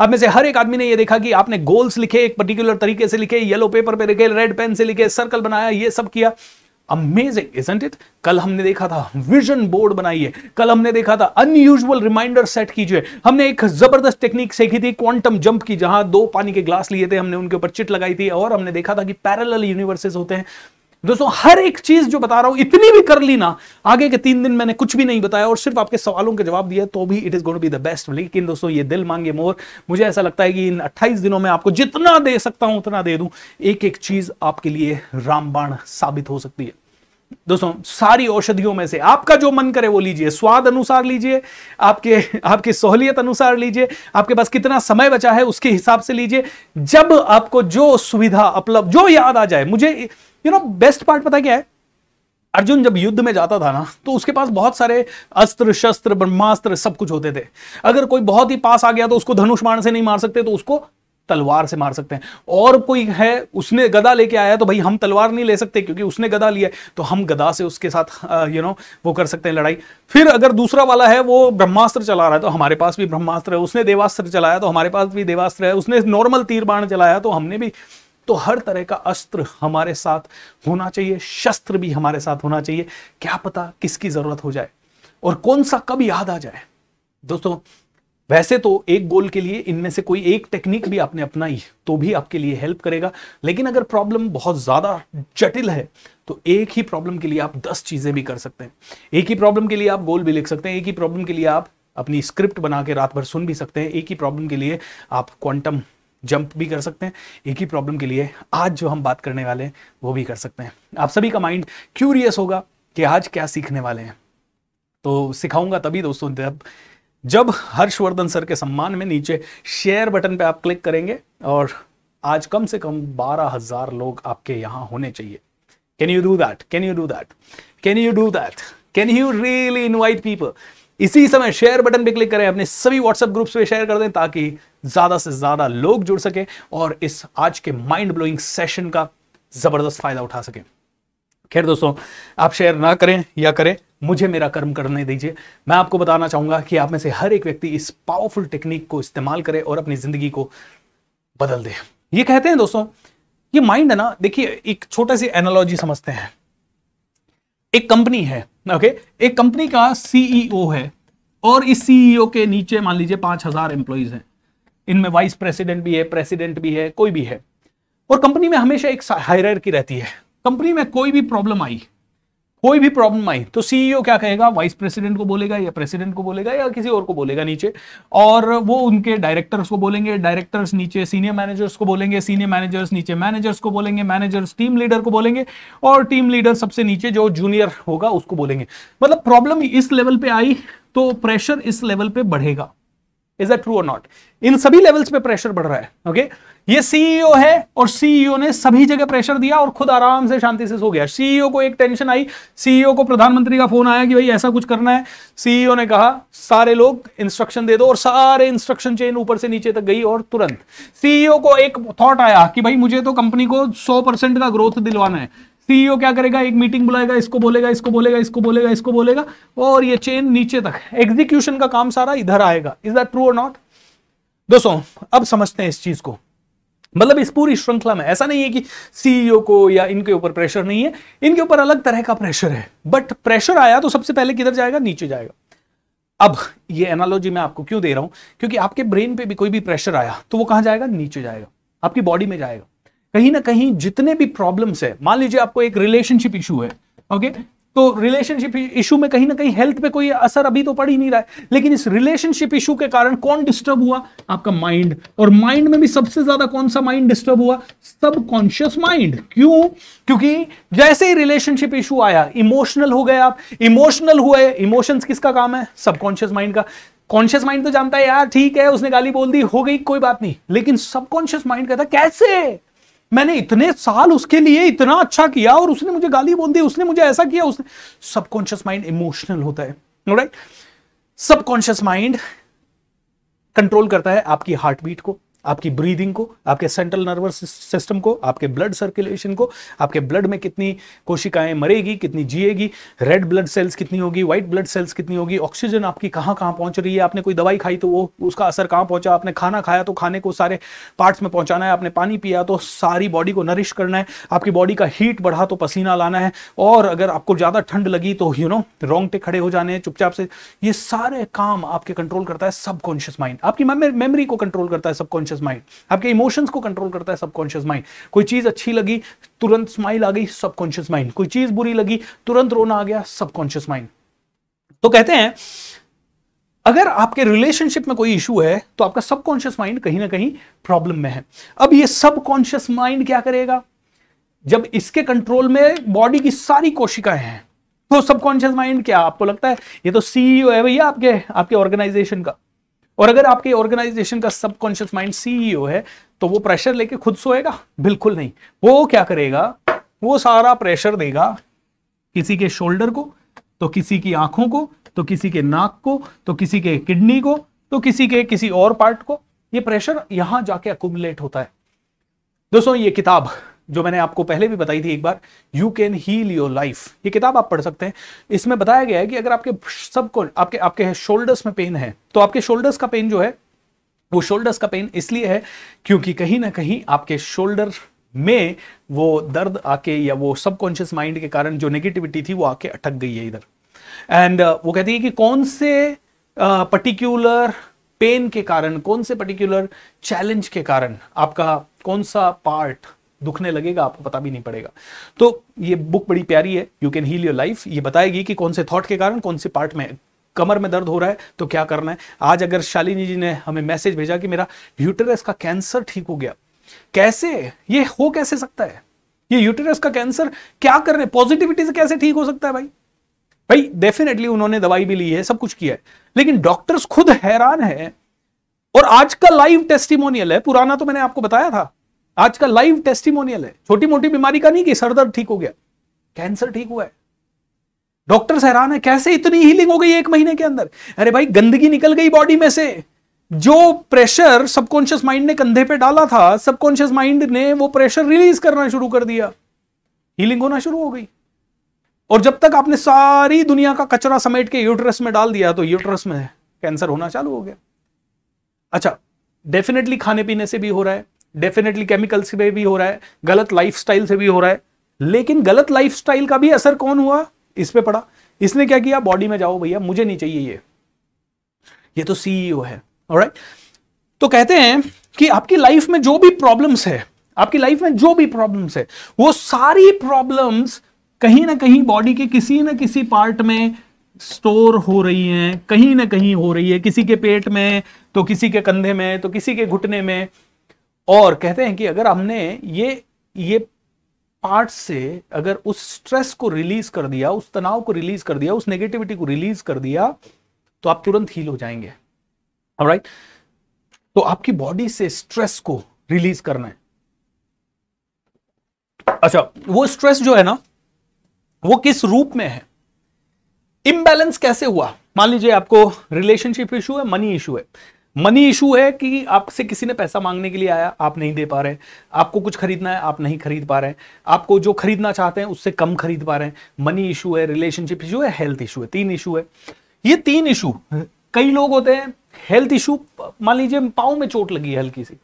अब में से हर एक आदमी ने ये देखा कि आपने गोल्स लिखे एक पर्टिकुलर तरीके से लिखे येलो पेपर पे लिखे रेड पेन से लिखे सर्कल बनाया ये सब किया अमेजिंग इजेंट इट कल हमने देखा था विजन बोर्ड बनाइए कल हमने देखा था अनयूजल रिमाइंडर सेट कीजिए हमने एक जबरदस्त टेक्निक सीखी थी क्वांटम जंप की जहां दो पानी के ग्लास लिए थे हमने उनके ऊपर चिट लगाई थी और हमने देखा था कि पैरल यूनिवर्सेस होते हैं दोस्तों हर एक चीज जो बता रहा हूं इतनी भी कर ली ना आगे के तीन दिन मैंने कुछ भी नहीं बताया और सिर्फ आपके सवालों के जवाब दिया तो भी it is going be the best लेकिन दोस्तों ये दिल मांगे मोर मुझे ऐसा लगता है कि इन 28 दिनों में आपको जितना दे सकता हूं उतना दे दूं एक एक चीज आपके लिए रामबाण साबित हो सकती है दोस्तों सारी औषधियों में से आपका जो मन करे वो लीजिए स्वाद अनुसार लीजिए आपके आपकी सहूलियत अनुसार लीजिए आपके पास कितना समय बचा है उसके हिसाब से लीजिए जब आपको जो सुविधा उपलब्ध जो याद आ जाए मुझे यू नो बेस्ट पार्ट पता क्या है अर्जुन जब युद्ध में जाता था ना तो उसके पास बहुत सारे अस्त्र शस्त्र ब्रह्मास्त्र सब कुछ होते थे अगर कोई बहुत ही पास आ गया तो उसको धनुष बाण से नहीं मार सकते तो उसको तलवार से मार सकते हैं और कोई है उसने गदा लेके आया तो भाई हम तलवार नहीं ले सकते क्योंकि उसने गदा लिया तो हम गदा से उसके साथ यू नो वो कर सकते हैं लड़ाई फिर अगर दूसरा वाला है वो ब्रह्मास्त्र चला रहा है तो हमारे पास भी ब्रह्मास्त्र है उसने देवास्त्र चलाया तो हमारे पास भी देवास्त्र है उसने नॉर्मल तीर बाण चलाया तो हमने भी तो हर तरह का अस्त्र हमारे साथ होना चाहिए शस्त्र भी हमारे साथ होना चाहिए क्या पता किसकी जरूरत हो जाए और कौन सा कब याद आ जाए दोस्तों वैसे तो एक गोल के लिए इनमें से कोई एक टेक्निक भी आपने अपनाई तो भी आपके लिए हेल्प करेगा लेकिन अगर प्रॉब्लम बहुत ज़्यादा जटिल है तो एक ही प्रॉब्लम के लिए आप दस चीज़ें भी कर सकते हैं एक ही प्रॉब्लम के लिए आप गोल भी लिख सकते हैं एक ही प्रॉब्लम के लिए आप अपनी स्क्रिप्ट बना के रात भर सुन भी सकते हैं एक ही प्रॉब्लम के लिए आप क्वांटम जंप भी कर सकते हैं एक ही प्रॉब्लम के लिए आज जो हम बात करने वाले हैं वो भी कर सकते हैं आप सभी का माइंड क्यूरियस होगा कि आज क्या सीखने वाले हैं तो सिखाऊंगा तभी दोस्तों जब जब हर्षवर्धन सर के सम्मान में नीचे शेयर बटन पे आप क्लिक करेंगे और आज कम से कम बारह हजार लोग आपके यहां होने चाहिए can you do that can you do that can you do that can you really invite people इसी समय शेयर बटन पे क्लिक करें अपने सभी व्हाट्सएप ग्रुप्स पे शेयर कर दें ताकि ज़्यादा से ज़्यादा लोग जुड़ सके और इस आज के माइंड ब्लोइंग सेशन का ज़बरदस्त फ़ायदा उठा सके खैर दोस्तों आप शेयर ना करें या करें मुझे मेरा कर्म करने दीजिए मैं आपको बताना चाहूंगा कि आप में से हर एक व्यक्ति इस पावरफुल टेक्निक को इस्तेमाल करे और अपनी ज़िंदगी को बदल दे ये कहते हैं दोस्तों ये माइंड है ना देखिए एक छोटा सी एनालॉजी समझते हैं एक कंपनी है ओके एक कंपनी का सीईओ e है और इस सीईओ e के नीचे मान लीजिए पांच हजार एम्प्लॉयज हैं इनमें वाइस प्रेसिडेंट भी है प्रेसिडेंट भी है कोई भी है और कंपनी में हमेशा एक हायर की रहती है कंपनी में कोई भी प्रॉब्लम आई कोई भी प्रॉब्लम आई तो सीईओ क्या कहेगा वाइस प्रेसिडेंट को बोलेगा या प्रेसिडेंट को बोलेगा या किसी और को बोलेगा नीचे और वो उनके डायरेक्टर्स को बोलेंगे डायरेक्टर्स नीचे सीनियर मैनेजर्स को बोलेंगे सीनियर मैनेजर्स नीचे मैनेजर्स को बोलेंगे मैनेजर्स टीम लीडर को बोलेंगे और टीम लीडर सबसे नीचे जो जूनियर होगा उसको बोलेंगे मतलब प्रॉब्लम इस लेवल पे आई तो प्रेशर इस लेवल पे बढ़ेगा इज अ ट्रू और नॉट इन सभी लेवल्स पे प्रेशर बढ़ रहा है ओके okay? ये सीईओ e है और सीईओ e ने सभी जगह प्रेशर दिया और खुद आराम से शांति से सो गया सीईओ e को एक टेंशन आई सीईओ को प्रधानमंत्री का फोन आया कि भाई ऐसा कुछ करना है सीईओ ने कहा सारे लोग इंस्ट्रक्शन दे दो और सारे इंस्ट्रक्शन चेन ऊपर से नीचे तक गई और तुरंत सीईओ को एक थॉट आया कि भाई मुझे तो कंपनी को सौ का ग्रोथ दिलवाना है सीईओ e क्या करेगा एक मीटिंग बुलाएगा इसको बोलेगा इसको बोलेगा इसको बोलेगा इसको बोलेगा और ये चेन नीचे तक एग्जीक्यूशन का काम सारा इधर आएगा इज दैट ट्रू और नॉट दोस्तों अब समझते हैं इस चीज को मतलब इस पूरी श्रृंखला में ऐसा नहीं है कि सीईओ e को या इनके ऊपर प्रेशर नहीं है इनके ऊपर अलग तरह का प्रेशर है बट प्रेशर आया तो सबसे पहले किधर जाएगा नीचे जाएगा अब ये एनालॉजी मैं आपको क्यों दे रहा हूं क्योंकि आपके ब्रेन पे भी कोई भी प्रेशर आया तो वो कहां जाएगा नीचे जाएगा आपकी बॉडी में जाएगा कहीं ना कहीं जितने भी प्रॉब्लम्स है मान लीजिए आपको एक रिलेशनशिप इशू है ओके तो रिलेशनशिप इशू में कहीं ना कहीं हेल्थ पे कोई असर अभी तो पड़ ही नहीं रहा है लेकिन इस रिलेशनशिप इशू के कारण कौन डिस्टर्ब हुआ आपका माइंड और माइंड में भी सबसे ज्यादा कौन सा माइंड डिस्टर्ब हुआ सब कॉन्शियस माइंड क्यों क्योंकि जैसे ही रिलेशनशिप इशू आया इमोशनल हो गए आप इमोशनल हुए इमोशंस किसका काम है सबकॉन्शियस माइंड का कॉन्शियस माइंड तो जानता है यार ठीक है उसने गाली बोल दी हो गई कोई बात नहीं लेकिन सबकॉन्शियस माइंड कहता कैसे मैंने इतने साल उसके लिए इतना अच्छा किया और उसने मुझे गाली बोल दी उसने मुझे ऐसा किया उसने सबकॉन्शियस माइंड इमोशनल होता है राइट सबकॉन्शियस माइंड कंट्रोल करता है आपकी हार्ट बीट को आपकी ब्रीदिंग को आपके सेंट्रल नर्वस सिस्टम को आपके ब्लड सर्कुलेशन को आपके ब्लड में कितनी कोशिकाएं मरेगी कितनी जिएगी रेड ब्लड सेल्स कितनी होगी व्हाइट ब्लड सेल्स कितनी होगी ऑक्सीजन आपकी कहाँ कहाँ पहुंच रही है आपने कोई दवाई खाई तो वो उसका असर कहाँ पहुंचा आपने खाना खाया तो खाने को सारे पार्ट्स में पहुंचाना है आपने पानी पिया तो सारी बॉडी को नरिश करना है आपकी बॉडी का हीट बढ़ा तो पसीना लाना है और अगर आपको ज़्यादा ठंड लगी तो यू नो रोंगटे खड़े हो जाने हैं चुपचाप से ये सारे काम आपके कंट्रोल करता है सबकॉन्शियस माइंड आपकी मेमोरी को कंट्रोल करता है सबकॉन्शियस सबकॉन्शियस माइंड आपके इमोशंस को कंट्रोल करता है सबकॉन्शियस माइंड कोई चीज अच्छी लगी तुरंत स्माइल आ गई सबकॉन्शियस माइंड कोई चीज बुरी लगी तुरंत रोना आ गया सबकॉन्शियस माइंड तो कहते हैं अगर आपके रिलेशनशिप में कोई इशू है तो आपका सबकॉन्शियस माइंड कहीं ना कहीं प्रॉब्लम में है अब ये सबकॉन्शियस माइंड क्या करेगा जब इसके कंट्रोल में बॉडी की सारी कोशिकाएं हैं तो सबकॉन्शियस माइंड क्या आपको लगता है ये तो सीईओ है भैया आपके आपके ऑर्गेनाइजेशन का और अगर आपके ऑर्गेनाइजेशन का सबकॉन्शियस माइंड सीईओ है तो वो प्रेशर लेके खुद सोएगा बिल्कुल नहीं वो क्या करेगा वो सारा प्रेशर देगा किसी के शोल्डर को तो किसी की आंखों को तो किसी के नाक को तो किसी के किडनी को तो किसी के किसी और पार्ट को ये प्रेशर यहां जाके अकूमुलेट होता है दोस्तों ये किताब जो मैंने आपको पहले भी बताई थी एक बार you can heal your life ये किताब आप पढ़ सकते हैं इसमें बताया गया है कि अगर आपके सबको आपके आपके शोल्डर्स में पेन है तो आपके शोल्डर्स का पेन जो है वो शोल्डर्स का पेन इसलिए है क्योंकि कहीं ना कहीं आपके शोल्डर में वो दर्द आके या वो सबकॉन्शियस माइंड के कारण जो नेगेटिविटी थी वो आके अटक गई है इधर एंड uh, वो कहती है कि कौन से पर्टिकुलर uh, पेन के कारण कौन से पर्टिकुलर चैलेंज के कारण आपका कौन सा पार्ट दुखने लगेगा आपको पता भी नहीं पड़ेगा तो ये बुक बड़ी प्यारी है you can heal your life ये बताएगी कि कौन से थॉट के कारण कौन से पार्ट में कमर में दर्द हो रहा है तो क्या करना है आज अगर शालिनी जी ने हमें मैसेज भेजा कि मेरा यूटेरस का कैंसर ठीक हो गया कैसे ये हो कैसे सकता है ये यूटेरस का कैंसर क्या कर रहे पॉजिटिविटी से कैसे ठीक हो सकता है भाई भाई डेफिनेटली उन्होंने दवाई भी ली है सब कुछ किया है लेकिन डॉक्टर्स खुद हैरान है और आज का लाइव टेस्टिमोनियल है पुराना तो मैंने आपको बताया था आज का लाइव टेस्टिमोनियल है छोटी मोटी बीमारी का नहीं कि सरदर्द ठीक हो गया कैंसर ठीक हुआ है डॉक्टर हैरान है कैसे इतनी हीलिंग हो गई एक महीने के अंदर अरे भाई गंदगी निकल गई बॉडी में से जो प्रेशर सबकॉन्शियस माइंड ने कंधे पे डाला था सबकॉन्शियस माइंड ने वो प्रेशर रिलीज करना शुरू कर दिया हीलिंग होना शुरू हो गई और जब तक आपने सारी दुनिया का कचरा समेट के यूट्रस में डाल दिया तो यूट्रस में कैंसर होना चालू हो गया अच्छा डेफिनेटली खाने पीने से भी हो रहा है डेफिनेटली केमिकल से भी हो रहा है गलत लाइफ से भी हो रहा है लेकिन गलत लाइफ का भी असर कौन हुआ इस पर पड़ा इसने क्या किया बॉडी में जाओ भैया मुझे नहीं चाहिए ये ये तो सीईओ e है राइट तो कहते हैं कि आपकी लाइफ में जो भी प्रॉब्लम्स है आपकी लाइफ में जो भी प्रॉब्लम्स है वो सारी प्रॉब्लम्स कहीं ना कहीं बॉडी के किसी ना किसी पार्ट में स्टोर हो रही हैं कहीं ना कहीं हो रही है किसी के पेट में तो किसी के कंधे में तो किसी के घुटने में और कहते हैं कि अगर हमने ये ये पार्ट से अगर उस स्ट्रेस को रिलीज कर दिया उस तनाव को रिलीज कर दिया उस नेगेटिविटी को रिलीज कर दिया तो आप तुरंत हील हो जाएंगे राइट तो आपकी बॉडी से स्ट्रेस को रिलीज करना है अच्छा वो स्ट्रेस जो है ना वो किस रूप में है इम्बैलेंस कैसे हुआ मान लीजिए आपको रिलेशनशिप इशू है मनी इशू है मनी इशू है कि आपसे किसी ने पैसा मांगने के लिए आया आप नहीं दे पा रहे आपको कुछ खरीदना है आप नहीं खरीद पा रहे हैं आपको जो खरीदना चाहते हैं उससे कम खरीद पा रहे हैं मनी इशू है रिलेशनशिप इशू है हेल्थ इशू है तीन इशू है ये तीन इशू कई लोग होते हैं हेल्थ इशू मान लीजिए पाओ में चोट लगी है हल्की सी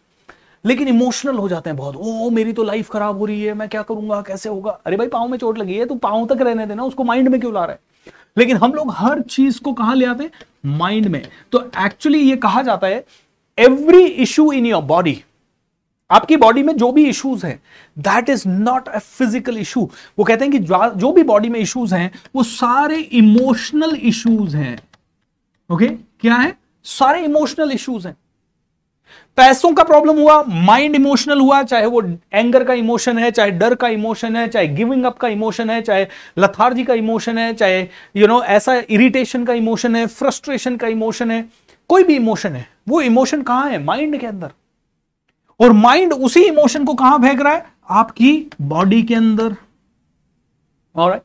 लेकिन इमोशनल हो जाते हैं बहुत ओ मेरी तो लाइफ खराब हो रही है मैं क्या करूंगा कैसे होगा अरे भाई पाओ में चोट लगी है तू पाओ तक रहने देना उसको माइंड में क्यों ला रहा है लेकिन हम लोग हर चीज को कहा ले आते माइंड में तो एक्चुअली ये कहा जाता है every issue in your body आपकी बॉडी में जो भी इश्यूज हैं that is not a physical issue वो कहते हैं कि जो भी बॉडी में इश्यूज हैं वो सारे इमोशनल इश्यूज हैं ओके okay? क्या है सारे इमोशनल इश्यूज हैं पैसों का प्रॉब्लम हुआ माइंड इमोशनल हुआ चाहे वो एंगर का इमोशन है चाहे डर का इमोशन है चाहे गिविंग अप का इमोशन है चाहे लथार्जी का इमोशन है चाहे यू नो ऐसा इरिटेशन का इमोशन है फ्रस्ट्रेशन का इमोशन है कोई भी इमोशन है वो इमोशन कहां है माइंड के अंदर और माइंड उसी इमोशन को कहां फेंक रहा है आपकी बॉडी के अंदर और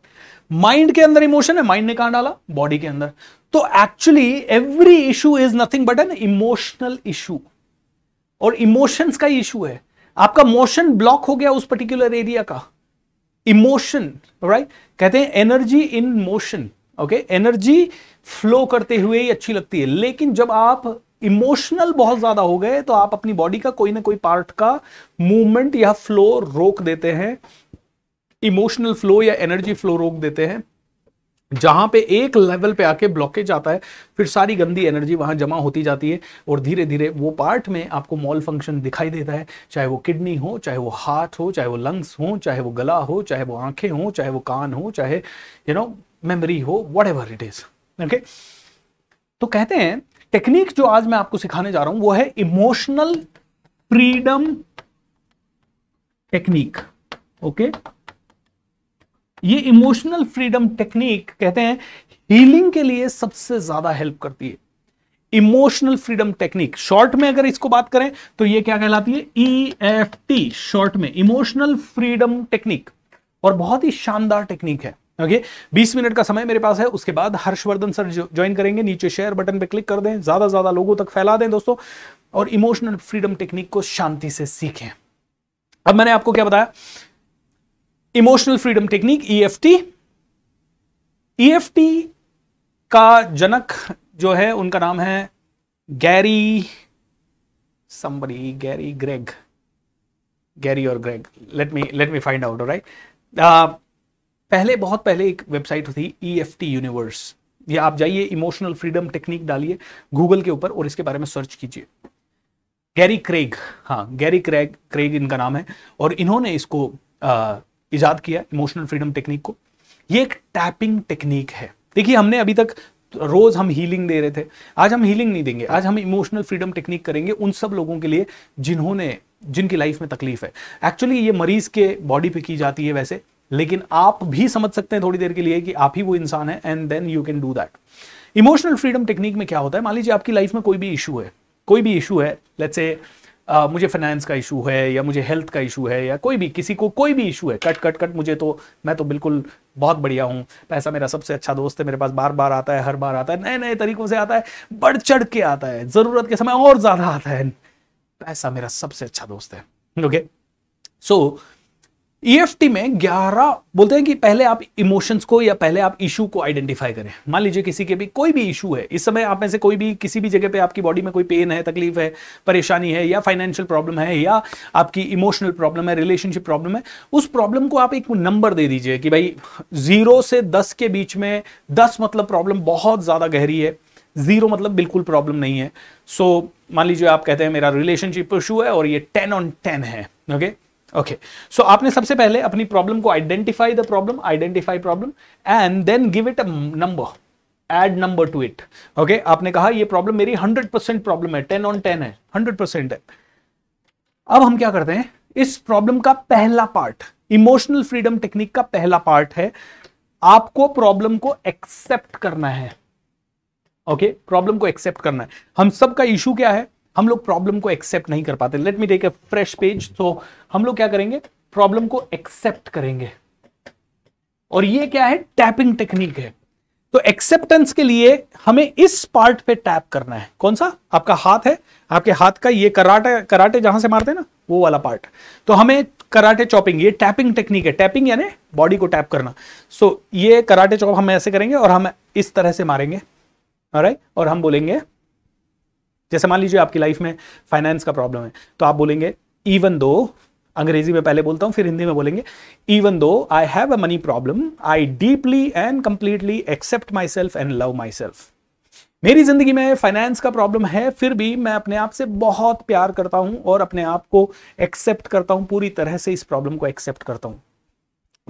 माइंड के अंदर इमोशन है माइंड ने कहा डाला बॉडी के अंदर तो actually every issue is nothing but an emotional issue और इमोशंस का इशू है आपका मोशन ब्लॉक हो गया उस पर्टिकुलर एरिया का इमोशन राइट कहते हैं energy in motion okay energy flow करते हुए ही अच्छी लगती है लेकिन जब आप इमोशनल बहुत ज्यादा हो गए तो आप अपनी बॉडी का कोई ना कोई पार्ट का मूवमेंट या फ्लो रोक देते हैं इमोशनल फ्लो या एनर्जी फ्लो रोक देते हैं जहां पे एक लेवल पे आके ब्लॉकेज आता है फिर सारी गंदी एनर्जी वहां जमा होती जाती है और धीरे धीरे वो पार्ट में आपको मॉल फंक्शन दिखाई देता है चाहे वो किडनी हो चाहे वो हार्ट हो चाहे वो लंग्स हो चाहे वो गला हो चाहे वो आंखें हो चाहे वो कान हो चाहे यू नो मेमोरी हो whatever it is okay तो कहते हैं टेक्निक जो आज मैं आपको सिखाने जा रहा हूं वो है emotional freedom technique okay okay? ये इमोशनल फ्रीडम टेक्निक कहते हैं हीलिंग के लिए सबसे ज्यादा हेल्प करती है इमोशनल फ्रीडम टेक्निक शॉर्ट में अगर इसको बात करें तो ये क्या कहलाती है ई एफ टी शॉर्ट में इमोशनल फ्रीडम टेक्निक और बहुत ही शानदार टेक्निक है ओके 20 मिनट का समय मेरे पास है उसके बाद हर्षवर्धन सर ज्वाइन करेंगे नीचे शेयर बटन पे क्लिक कर दें ज्यादा ज्यादा लोगों तक फैला दें दोस्तों और इमोशनल फ्रीडम टेक्निक को शांति से सीखें अब मैंने आपको क्या बताया emotional freedom technique EFT e EFT e का जनक जो है उनका नाम है Gary somebody Gary Greg Gary और Greg let me let me find out right पहले बहुत पहले एक वेबसाइट थी ई एफ टी यूनिवर्स ये आप जाइए इमोशनल फ्रीडम टेक्निक डालिए गूगल के ऊपर और इसके बारे में सर्च कीजिए गैरी क्रेग हाँ गैरी क्रेग क्रेग इनका नाम है और इन्होंने इसको uh, इजाद किया इमोशनल फ्रीडम टेक्निक को ये एक टैपिंग टेक्निक है देखिए हमने अभी तक रोज हम हीलिंग दे रहे थे आज हम हीलिंग नहीं देंगे आज हम इमोशनल फ्रीडम टेक्निक करेंगे उन सब लोगों के लिए जिन्होंने जिनकी लाइफ में तकलीफ है एक्चुअली ये मरीज के बॉडी पे की जाती है वैसे लेकिन आप भी समझ सकते हैं थोड़ी देर के लिए कि आप ही वो इंसान है and then you can do that emotional freedom technique में क्या होता है मान लीजिए आपकी लाइफ में कोई भी इशू है कोई भी इशू है लेट्स से आ, मुझे फाइनेंस का इशू है या मुझे हेल्थ का इशू है या कोई भी किसी को कोई भी इशू है कट कट कट मुझे तो मैं तो बिल्कुल बहुत बढ़िया हूँ पैसा मेरा सबसे अच्छा दोस्त है मेरे पास बार बार आता है हर बार आता है नए नए तरीकों से आता है बढ़ चढ़ के आता है ज़रूरत के समय और ज़्यादा आता है पैसा मेरा सबसे अच्छा दोस्त है okay okay? So so, EFT e में 11 बोलते हैं कि पहले आप इमोशंस को या पहले आप इशू को आइडेंटिफाई करें मान लीजिए किसी के भी कोई भी इशू है इस समय आप में से कोई भी किसी भी जगह पे आपकी बॉडी में कोई पेन है तकलीफ है परेशानी है या फाइनेंशियल प्रॉब्लम है या आपकी इमोशनल प्रॉब्लम है रिलेशनशिप प्रॉब्लम है उस प्रॉब्लम को आप एक नंबर दे दीजिए कि भाई जीरो से दस के बीच में दस मतलब प्रॉब्लम बहुत ज़्यादा गहरी है जीरो मतलब बिल्कुल प्रॉब्लम नहीं है सो so, मान लीजिए आप कहते हैं मेरा रिलेशनशिप इशू है और ये टेन ऑन टेन है okay okay? Okay okay. So so, आपने सबसे पहले अपनी प्रॉब्लम को identify the problem identify problem and then give it a number add number to it okay आपने कहा ये प्रॉब्लम मेरी हंड्रेड परसेंट प्रॉब्लम है टेन ऑन टेन है हंड्रेड परसेंट है अब हम क्या करते हैं इस प्रॉब्लम का पहला पार्ट इमोशनल फ्रीडम टेक्निक का पहला पार्ट है आपको प्रॉब्लम को एक्सेप्ट करना है ओके okay? प्रॉब्लम को एक्सेप्ट करना है हम सबका इशू क्या है हम लोग प्रॉब्लम को एक्सेप्ट नहीं कर पाते let me take a fresh page तो हम लोग क्या करेंगे प्रॉब्लम को एक्सेप्ट करेंगे और ये क्या है टैपिंग टेक्निक है तो एक्सेप्टेंस के लिए हमें इस पार्ट पे टैप करना है कौन सा आपका हाथ है आपके हाथ का ये कराटे कराटे जहां से मारते हैं ना वो वाला पार्ट तो हमें कराटे चॉपिंग ये टैपिंग टेक्निक है टैपिंग यानी बॉडी को टैप करना सो so, ये कराटे चॉप हम ऐसे करेंगे और हम इस तरह से मारेंगे राइट और हम बोलेंगे जैसे मान लीजिए आपकी लाइफ में फाइनेंस का प्रॉब्लम है तो आप बोलेंगे इवन दो अंग्रेजी में पहले बोलता हूं फिर हिंदी में बोलेंगे even though I have a money problem I deeply and completely accept myself and love myself मेरी जिंदगी में फाइनेंस का प्रॉब्लम है फिर भी मैं अपने आप से बहुत प्यार करता हूं और अपने आप को एक्सेप्ट करता हूं पूरी तरह से इस प्रॉब्लम को एक्सेप्ट करता हूँ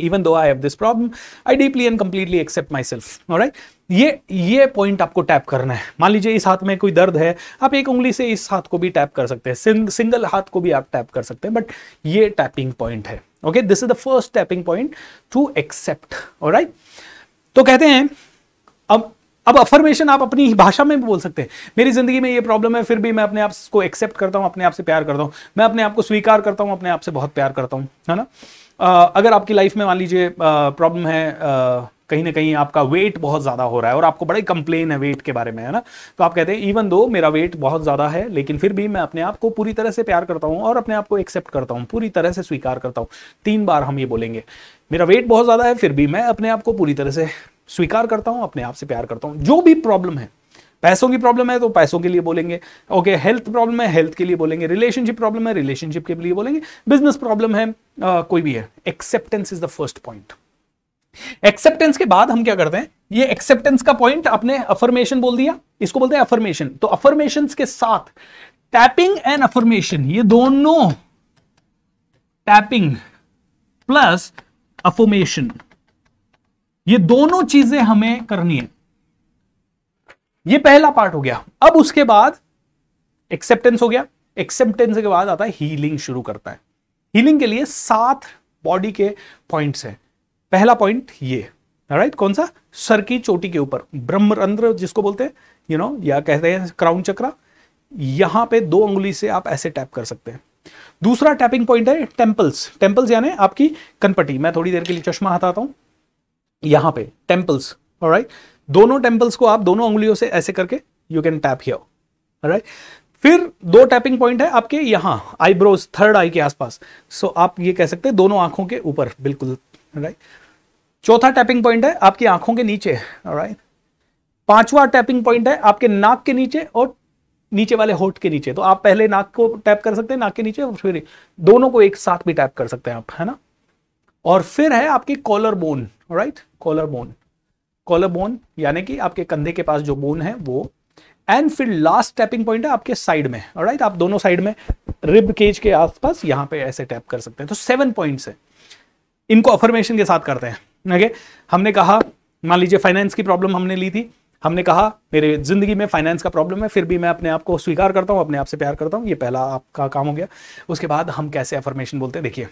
even though I have this problem I deeply and completely accept myself right ये ये पॉइंट आपको टैप करना है मान लीजिए इस हाथ में कोई दर्द है आप एक उंगली से इस हाथ को भी टैप कर सकते हैं सिंग, सिंगल हाथ को भी आप टैप कर सकते हैं बट ये टैपिंग पॉइंट है okay this is the first tapping point to accept right तो कहते हैं अब अब अफर्मेशन आप अपनी भाषा में भी बोल सकते हैं मेरी जिंदगी में ये प्रॉब्लम है फिर भी मैं अपने आप को एक्सेप्ट करता हूँ अपने आप से प्यार करता हूँ मैं अपने आप को स्वीकार करता हूँ अपने आप से बहुत प्यार करता हूँ है ना अगर आपकी लाइफ में मान लीजिए प्रॉब्लम है कहीं ना कहीं आपका वेट बहुत ज़्यादा हो रहा है और आपको बड़े कंप्लेन है वेट के बारे में है ना तो आप कहते हैं इवन दो मेरा वेट बहुत ज़्यादा है लेकिन फिर भी मैं अपने आप को पूरी तरह से प्यार करता हूँ और अपने आप को एक्सेप्ट करता हूँ पूरी तरह से स्वीकार करता हूँ तीन बार हम ये बोलेंगे मेरा वेट बहुत ज़्यादा है फिर भी मैं अपने आप को पूरी तरह से स्वीकार करता हूँ अपने आप से प्यार करता हूँ जो भी प्रॉब्लम है पैसों की प्रॉब्लम है तो पैसों के लिए बोलेंगे ओके हेल्थ प्रॉब्लम है हेल्थ के लिए बोलेंगे रिलेशनशिप प्रॉब्लम है रिलेशनशिप के लिए बोलेंगे बिजनेस प्रॉब्लम है आ, कोई भी है acceptance is the first point acceptance के बाद हम क्या करते हैं ये एक्सेप्टेंस का पॉइंट अपने अफर्मेशन बोल दिया इसको बोलते हैं अफर्मेशन तो अफर्मेशन के साथ टैपिंग एंड अफर्मेशन ये दोनों टैपिंग प्लस अफोमेशन ये दोनों चीजें हमें करनी है ये पहला पार्ट हो गया अब उसके बाद एक्सेप्टेंस हो गया एक्सेप्टेंस के बाद आता है हीलिंग शुरू करता है हीलिंग के लिए सात बॉडी के पॉइंट्स हैं पहला पॉइंट ये राइट कौन सा सर की चोटी के ऊपर ब्रह्मरंध्र जिसको बोलते हैं यू नो या कहते हैं क्राउन चक्रा यहां पे दो उंगली से आप ऐसे टैप कर सकते हैं दूसरा टैपिंग पॉइंट है टेम्पल्स टेम्पल्स यानी आपकी कनपटी मैं थोड़ी देर के लिए चश्मा हटाता हूं यहां पे टेम्पल्स राइट right? दोनों टेम्पल्स को आप दोनों उंगलियों से ऐसे करके you can tap here right फिर दो टैपिंग पॉइंट है आपके यहां आईब्रोज थर्ड आई के आसपास सो so, आप ये कह सकते हैं दोनों आंखों के ऊपर बिल्कुल राइट चौथा टैपिंग पॉइंट है आपकी आंखों के नीचे राइट पांचवा टैपिंग पॉइंट है आपके नाक के नीचे और नीचे वाले होठ के नीचे तो आप पहले नाक को टैप कर सकते हैं नाक के नीचे और फिर दोनों को एक साथ भी टैप कर सकते हैं आप है ना और फिर है आपकी collar bone right collar bone collar bone यानी कि आपके कंधे के पास जो बोन है वो एंड फिर लास्ट टैपिंग पॉइंट है आपके साइड में राइट आप दोनों साइड में रिब केज के आसपास यहां पे ऐसे टैप कर सकते हैं तो सेवन पॉइंट्स है इनको अफर्मेशन के साथ करते हैं ओके हमने कहा मान लीजिए फाइनेंस की प्रॉब्लम हमने ली थी हमने कहा मेरे जिंदगी में फाइनेंस का प्रॉब्लम है फिर भी मैं अपने आप को स्वीकार करता हूँ अपने आप से प्यार करता हूँ ये पहला आपका काम हो गया उसके बाद हम कैसे अफर्मेशन बोलते हैं देखिए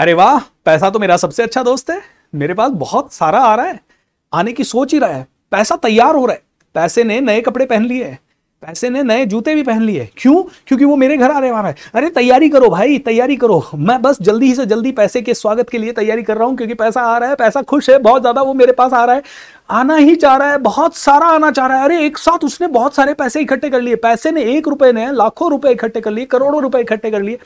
अरे वाह पैसा तो मेरा सबसे अच्छा दोस्त है मेरे पास बहुत सारा आ रहा है आने की सोच ही रहा है पैसा तैयार हो रहा है पैसे ने नए कपड़े पहन लिए हैं पैसे ने नए जूते भी पहन लिए क्यों क्योंकि वो मेरे घर आ रहे वहां अरे तैयारी करो भाई तैयारी करो मैं बस जल्दी ही से जल्दी पैसे के स्वागत के लिए तैयारी कर रहा हूं क्योंकि पैसा आ रहा है पैसा खुश है बहुत ज्यादा वो मेरे पास आ रहा है आना ही चाह रहा है बहुत सारा आना चाह रहा है अरे एक साथ उसने बहुत सारे पैसे इकट्ठे कर लिए पैसे ने एक रुपए ने लाखों रुपए इकट्ठे कर लिए करोड़ों रुपए इकट्ठे कर लिए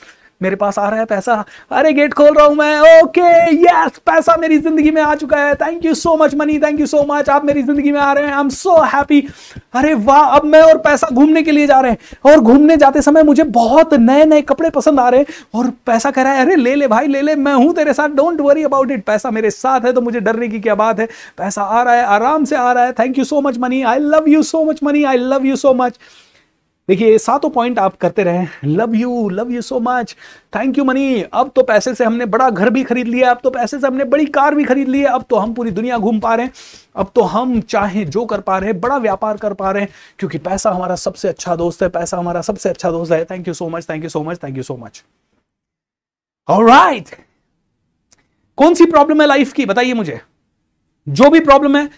मेरे पास आ रहा है पैसा अरे गेट खोल रहा हूं मैं ओके यस पैसा मेरी जिंदगी में आ चुका है thank you so much money thank you so much आप मेरी जिंदगी में आ रहे हैं आई एम सो हैप्पी अरे वाह अब मैं और पैसा घूमने के लिए जा रहे हैं और घूमने जाते समय मुझे बहुत नए नए कपड़े पसंद आ रहे हैं और पैसा कह रहा है अरे ले ले भाई ले ले मैं हूं तेरे साथ डोंट वरी अबाउट इट पैसा मेरे साथ है तो मुझे डरने की क्या बात है पैसा आ रहा है आराम से आ रहा है thank you so much money I love you so much money I love you so much देखिए सातों पॉइंट आप करते रहे love you love you so much thank you money अब तो पैसे से हमने बड़ा घर भी खरीद लिया अब तो पैसे से हमने बड़ी कार भी खरीद ली है अब तो हम पूरी दुनिया घूम पा रहे हैं अब तो हम चाहे जो कर पा रहे हैं बड़ा व्यापार कर पा रहे हैं क्योंकि पैसा हमारा सबसे अच्छा दोस्त है पैसा हमारा सबसे अच्छा दोस्त है thank you so much thank you so much thank you so much right कौन सी प्रॉब्लम है लाइफ की बताइए मुझे जो भी प्रॉब्लम है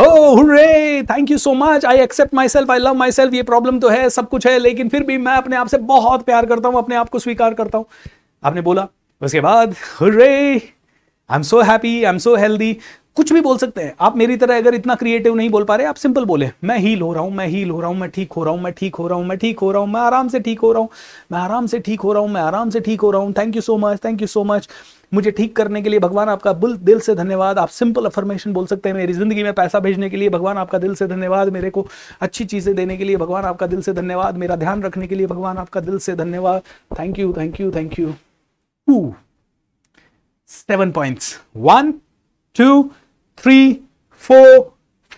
thank you so much I accept myself I love myself ये प्रॉब्लम तो है सब कुछ है लेकिन फिर भी मैं अपने आप से बहुत प्यार करता हूँ अपने आप को स्वीकार करता हूँ आपने बोला उसके बाद hurray I am so happy I am so healthy कुछ भी बोल सकते हैं आप मेरी तरह अगर इतना क्रिएटिव नहीं बोल पा रहे आप सिंपल बोले मैं हील हो रहा हूं मैं हील हो रहा हूं मैं ठीक हो रहा हूं मैं ठीक हो रहा हूं मैं ठीक हो रहा हूं मैं आराम से ठीक हो रहा हूं मैं आराम से ठीक हो रहा हूं मैं आराम से ठीक हो रहा हूँ thank you so much thank you so much मुझे ठीक करने के लिए भगवान आपका बुल दिल से धन्यवाद आप सिंपल अफर्मेशन बोल सकते हैं मेरी ज़िंदगी में पैसा भेजने के लिए भगवान आपका दिल से धन्यवाद मेरे को अच्छी चीज़ें देने के लिए भगवान आपका दिल से धन्यवाद मेरा ध्यान रखने के लिए भगवान आपका दिल से धन्यवाद thank you thank you thank you to seven point one two three four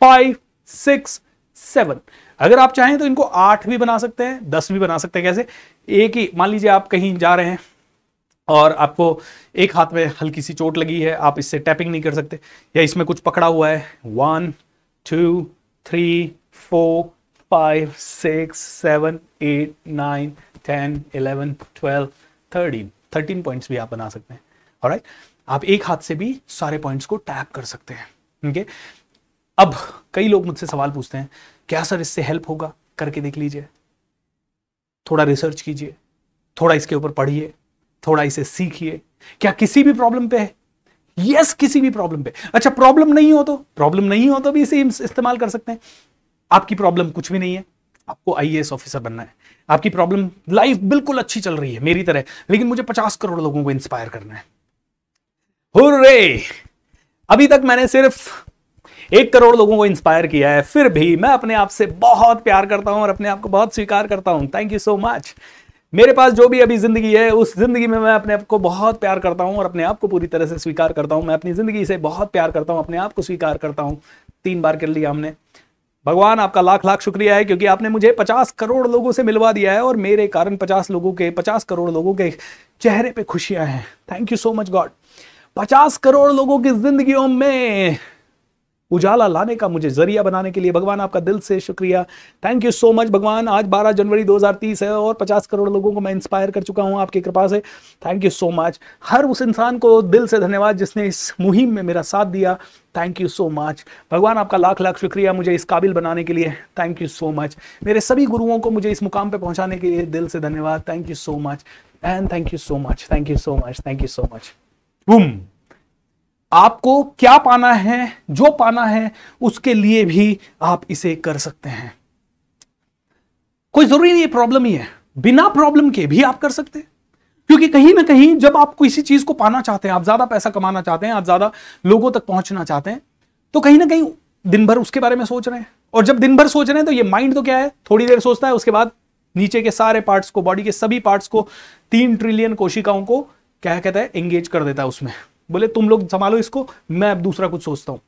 five six seven अगर आप चाहें तो इनको आठ भी बना सकते हैं दस भी बना सकते हैं कैसे एक ही मान लीजिए आप कहीं जा रहे हैं और आपको एक हाथ में हल्की सी चोट लगी है आप इससे टैपिंग नहीं कर सकते या इसमें कुछ पकड़ा हुआ है one two three four five six seven eight nine ten eleven twelve thirteen thirteen points भी आप बना सकते हैं और right? आप एक हाथ से भी सारे पॉइंट्स को टैप कर सकते हैं ओके अब कई लोग मुझसे सवाल पूछते हैं क्या सर इससे हेल्प होगा करके देख लीजिए थोड़ा रिसर्च कीजिए थोड़ा इसके ऊपर पढ़िए थोड़ा इसे सीखिए क्या किसी भी प्रॉब्लम पे है यस yes, किसी भी प्रॉब्लम पे अच्छा प्रॉब्लम नहीं हो तो प्रॉब्लम नहीं हो तो भी इसे इस्तेमाल कर सकते हैं आपकी प्रॉब्लम कुछ भी नहीं है आपको आई ऑफिसर बनना है आपकी प्रॉब्लम लाइफ बिल्कुल अच्छी चल रही है मेरी तरह लेकिन मुझे पचास करोड़ लोगों को इंस्पायर करना है हुर्रे अभी तक मैंने सिर्फ एक करोड़ लोगों को इंस्पायर किया है फिर भी मैं अपने आप से बहुत प्यार करता हूं और अपने आप को बहुत स्वीकार करता हूं थैंक यू सो मच मेरे पास जो भी अभी ज़िंदगी है उस ज़िंदगी में मैं अपने आप को बहुत प्यार करता हूँ और अपने आप को पूरी तरह से स्वीकार करता हूँ मैं अपनी ज़िंदगी से बहुत प्यार करता हूँ अपने आप को स्वीकार करता हूँ तीन बार कर लिया हमने भगवान आपका लाख लाख शुक्रिया है क्योंकि आपने मुझे पचास करोड़ लोगों से मिलवा दिया है और मेरे कारण पचास लोगों के पचास करोड़ लोगों के चेहरे पे खुशियां हैं thank you so much God पचास करोड़ लोगों की जिंदगियों में उजाला लाने का मुझे जरिया बनाने के लिए भगवान आपका दिल से शुक्रिया थैंक यू सो मच भगवान आज 12 जनवरी 2030 है और 50 करोड़ लोगों को मैं इंस्पायर कर चुका हूं आपकी कृपा से थैंक यू सो मच हर उस इंसान को दिल से धन्यवाद जिसने इस मुहिम में मेरा साथ दिया थैंक यू सो मच भगवान आपका लाख लाख शुक्रिया मुझे इस काबिल बनाने के लिए थैंक यू सो मच मेरे सभी गुरुओं को मुझे इस मुकाम पर पहुंचाने के लिए दिल से धन्यवाद thank you so much and thank you so much thank you so much thank you so much आपको क्या पाना है जो पाना है उसके लिए भी आप इसे कर सकते हैं कोई जरूरी नहीं प्रॉब्लम ही है बिना प्रॉब्लम के भी आप कर सकते हैं क्योंकि कहीं ना कहीं जब आप किसी चीज को पाना चाहते हैं आप ज्यादा पैसा कमाना चाहते हैं आप ज्यादा लोगों तक पहुंचना चाहते हैं तो कहीं ना कहीं दिन भर उसके बारे में सोच रहे हैं और जब दिन भर सोच रहे हैं तो ये माइंड तो क्या है थोड़ी देर सोचता है उसके बाद नीचे के सारे पार्ट्स को बॉडी के सभी पार्ट्स को तीन ट्रिलियन कोशिकाओं को क्या कहता है एंगेज कर देता है उसमें बोले तुम लोग संभालो इसको मैं अब दूसरा कुछ सोचता हूं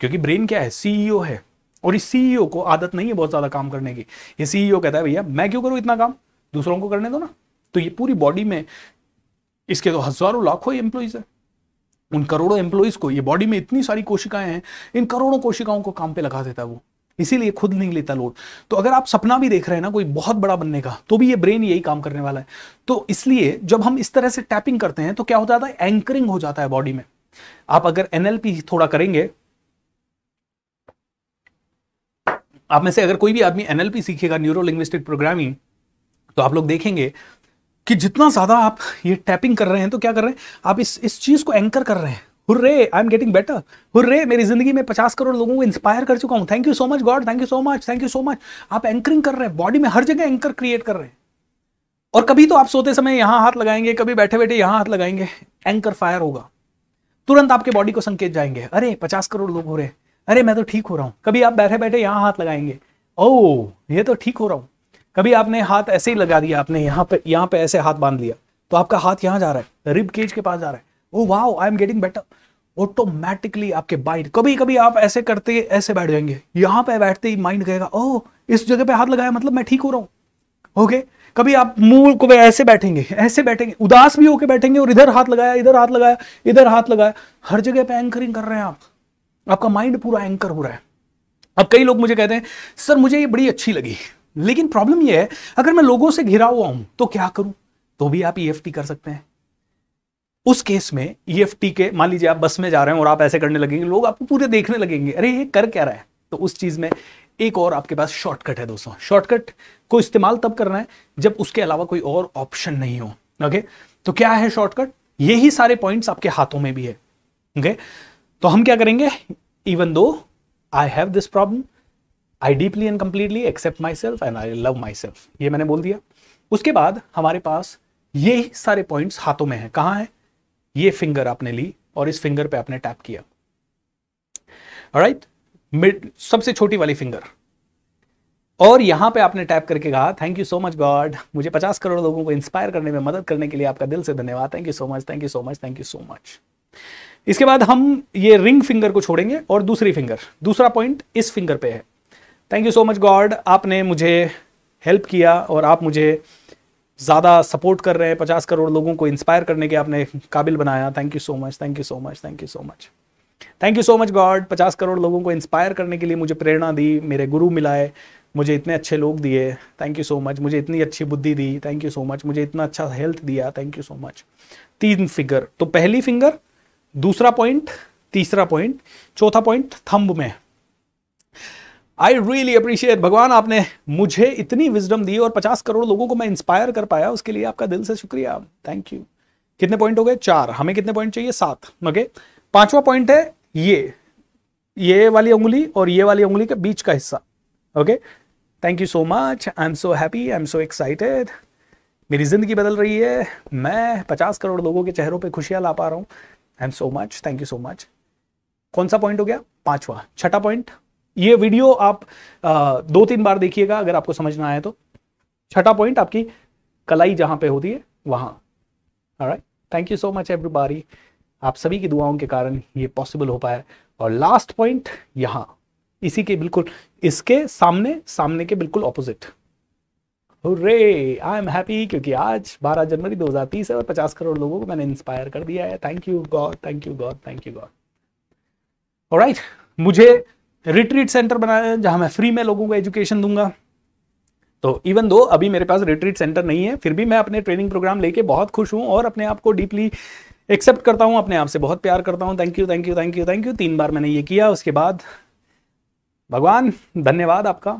क्योंकि ब्रेन क्या है सीईओ e है और इस सीईओ e को आदत नहीं है बहुत ज्यादा काम करने की ये सीईओ e कहता है भैया मैं क्यों करूं इतना काम दूसरों को करने दो ना तो ये पूरी बॉडी में इसके तो हजारों लाखों एम्प्लॉयज है उन करोड़ों एम्प्लॉयज को ये बॉडी में इतनी सारी कोशिकाएं हैं इन करोड़ों कोशिकाओं को काम पे लगा देता है वो इसीलिए खुद नहीं लेता लोड तो अगर आप सपना भी देख रहे हैं ना कोई बहुत बड़ा बनने का तो भी ये ब्रेन यही काम करने वाला है तो इसलिए जब हम इस तरह से टैपिंग करते हैं तो क्या हो जाता है एंकरिंग हो जाता है बॉडी में आप अगर एनएलपी थोड़ा करेंगे आप में से अगर कोई भी आदमी एनएलपी सीखेगा न्यूरो लिंग्विस्टिक प्रोग्रामिंग तो आप लोग देखेंगे कि जितना ज़्यादा आप ये टैपिंग कर रहे हैं तो क्या कर रहे हैं आप इस इस चीज़ को एंकर कर रहे हैं hurray I am getting better hurray मेरी जिंदगी में पचास करोड़ लोगों को इंस्पायर कर चुका हूँ thank you so much God thank you so much thank you so much आप एंकरिंग कर रहे हैं बॉडी में हर जगह एंकर क्रिएट कर रहे हैं और कभी तो आप सोते समय यहाँ हाथ लगाएंगे कभी बैठे बैठे यहां हाथ लगाएंगे एंकर फायर होगा तुरंत आपके बॉडी को संकेत जाएंगे अरे पचास करोड़ लोग हो रहे हैं अरे मैं तो ठीक हो रहा हूँ कभी आप बैठे बैठे यहाँ हाथ लगाएंगे ओ oh, ये तो ठीक हो रहा हूँ कभी आपने हाथ ऐसे ही लगा दिया आपने यहाँ पे यहाँ पे ऐसे हाथ बांध लिया तो आपका हाथ यहाँ जा रहा है रिब केज के पास जा रहा है oh wow I am getting better automatically आपके माइंड कभी कभी आप ऐसे करते ऐसे बैठ जाएंगे यहां पे बैठते ही माइंड कहेगा ओह oh, इस जगह पे हाथ लगाया मतलब मैं ठीक हो रहा हूं ओके okay? कभी आप मूल को ऐसे बैठेंगे ऐसे बैठेंगे उदास भी होके बैठेंगे और इधर हाथ लगाया इधर हाथ लगाया इधर हाथ लगाया हर जगह पे एंकरिंग कर रहे हैं आप आपका माइंड पूरा एंकर हो रहा है अब कई लोग मुझे कहते हैं सर मुझे ये बड़ी अच्छी लगी लेकिन प्रॉब्लम यह है अगर मैं लोगों से घिरा हुआ हूं तो क्या करूं तो भी आप ई e कर सकते हैं उस केस में ईएफटी e के मान लीजिए आप बस में जा रहे हैं और आप ऐसे करने लगेंगे लोग आपको पूरे देखने लगेंगे अरे ये कर क्या रहा है तो उस चीज़ में एक और आपके पास शॉर्टकट है दोस्तों शॉर्टकट को इस्तेमाल तब करना है जब उसके अलावा कोई और ऑप्शन नहीं हो ओके तो क्या है शॉर्टकट यही सारे पॉइंट्स आपके हाथों में भी है ओके तो हम क्या करेंगे even though I have this problem I deeply and completely accept myself and I love myself ये मैंने बोल दिया उसके बाद हमारे पास यही सारे पॉइंट्स हाथों में है कहाँ है ये फिंगर आपने ली और इस फिंगर पे आपने टैप किया राइट मिड सबसे छोटी वाली फिंगर और यहां पे आपने टैप करके कहा thank you so much God मुझे पचास करोड़ लोगों को इंस्पायर करने में मदद करने के लिए आपका दिल से धन्यवाद thank you so much thank you so much thank you so much इसके बाद हम ये रिंग फिंगर को छोड़ेंगे और दूसरी फिंगर दूसरा पॉइंट इस फिंगर पे है thank you so much God आपने मुझे हेल्प किया और आप मुझे ज़्यादा सपोर्ट कर रहे हैं पचास करोड़ लोगों को इंस्पायर करने के आपने काबिल बनाया thank you so much thank you so much thank you so much thank you so much God पचास करोड़ लोगों को इंस्पायर करने के लिए मुझे प्रेरणा दी मेरे गुरु मिलाए मुझे इतने अच्छे लोग दिए थैंक यू सो मच मुझे इतनी अच्छी बुद्धि दी थैंक यू सो मच मुझे इतना अच्छा हेल्थ दिया थैंक यू सो मच तीन फिगर तो पहली फिंगर दूसरा पॉइंट तीसरा पॉइंट चौथा पॉइंट थंब में आई रियली अप्रिशिएट भगवान आपने मुझे इतनी विजडम दी और पचास करोड़ लोगों को मैं इंस्पायर कर पाया उसके लिए आपका दिल से शुक्रिया थैंक यू कितने पॉइंट हो गए चार हमें कितने पॉइंट चाहिए सात ओके पांचवा पॉइंट है ये ये वाली उंगली और ये वाली उंगली के बीच का हिस्सा okay thank you so much I am so happy I am so excited मेरी ज़िंदगी बदल रही है मैं पचास करोड़ लोगों के चेहरों पर खुशियां ला पा रहा हूँ I am so much thank you so much कौन सा पॉइंट हो गया पांचवा छठा पॉइंट ये वीडियो आप आ, दो तीन बार देखिएगा अगर आपको समझ ना आए तो छठा पॉइंट आपकी कलाई जहां पे होती है वहां right thank you so much everybody आप सभी की दुआओं के कारण ये पॉसिबल हो पाया और लास्ट पॉइंट यहां इसी के बिल्कुल इसके सामने सामने के बिल्कुल ऑपोजिट रे आई एम हैप्पी क्योंकि आज 12 जनवरी 2030 है और 50 करोड़ लोगों को मैंने इंस्पायर कर दिया है thank you God thank you God thank you God right मुझे रिट्रीट सेंटर बनाया जहां मैं फ्री में लोगों को एजुकेशन दूंगा तो इवन दो अभी मेरे पास रिट्रीट सेंटर नहीं है फिर भी मैं अपने ट्रेनिंग प्रोग्राम लेके बहुत खुश हूं और अपने आप को डीपली एक्सेप्ट करता हूँ अपने आप से बहुत प्यार करता हूँ thank you thank you thank you thank you तीन बार मैंने ये किया उसके बाद भगवान धन्यवाद आपका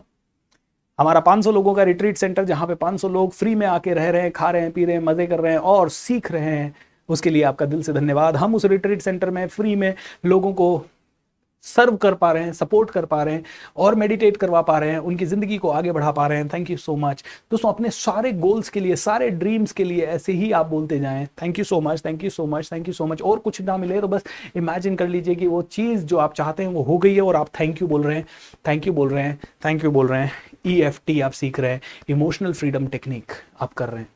हमारा 500 लोगों का रिट्रीट सेंटर जहाँ पे 500 लोग फ्री में आके रह रहे हैं खा रहे हैं पी रहे हैं मज़े कर रहे हैं और सीख रहे हैं उसके लिए आपका दिल से धन्यवाद हम उस रिट्रीट सेंटर में फ्री में लोगों को सर्व कर पा रहे हैं सपोर्ट कर पा रहे हैं और मेडिटेट करवा पा रहे हैं उनकी ज़िंदगी को आगे बढ़ा पा रहे हैं थैंक यू सो मच दोस्तों अपने सारे गोल्स के लिए सारे ड्रीम्स के लिए ऐसे ही आप बोलते जाएं thank you so much thank you so much thank you so much और कुछ ना मिले तो बस इमेजिन कर लीजिए कि वो चीज़ जो आप चाहते हैं वो हो गई है और आप थैंक यू बोल रहे हैं थैंक यू बोल रहे हैं थैंक यू बोल रहे हैं ई एफ टी आप सीख रहे हैं इमोशनल फ्रीडम टेक्निक आप कर रहे हैं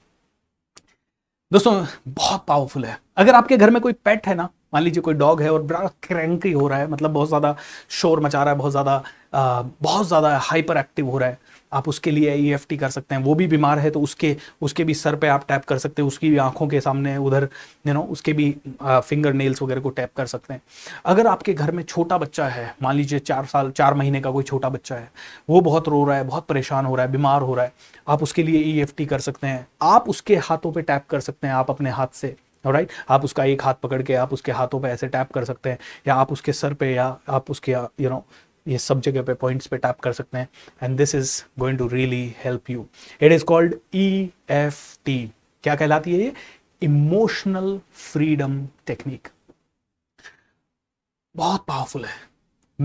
दोस्तों बहुत पावरफुल है अगर आपके घर में कोई पेट है ना मान लीजिए कोई डॉग है और बड़ा क्रैंकी हो रहा है मतलब बहुत ज़्यादा शोर मचा रहा है बहुत ज़्यादा बहुत ज़्यादा हाइपर एक्टिव हो रहा है आप उसके लिए ई e कर सकते हैं वो भी बीमार है तो उसके उसके भी सर पे आप टैप कर सकते हैं उसकी भी आंखों के सामने उधर यू नो उसके भी आ, फिंगर नेल्स वगैरह को टैप कर सकते हैं अगर आपके घर में छोटा बच्चा है मान लीजिए चार साल चार महीने का कोई छोटा बच्चा है वो बहुत रो रहा है बहुत परेशान हो रहा है बीमार हो रहा है आप उसके लिए ई e कर सकते हैं आप उसके हाथों पर टैप कर सकते हैं आप अपने हाथ से और राइट आप उसका एक हाथ पकड़ के आप उसके हाथों पे ऐसे टैप कर सकते हैं या आप उसके सर पे या आप उसके यू नो ये सब जगह पे पॉइंट्स पे टैप कर सकते हैं and this is going to really help you it is called E F T क्या कहलाती है ये इमोशनल फ्रीडम टेक्निक बहुत पावरफुल है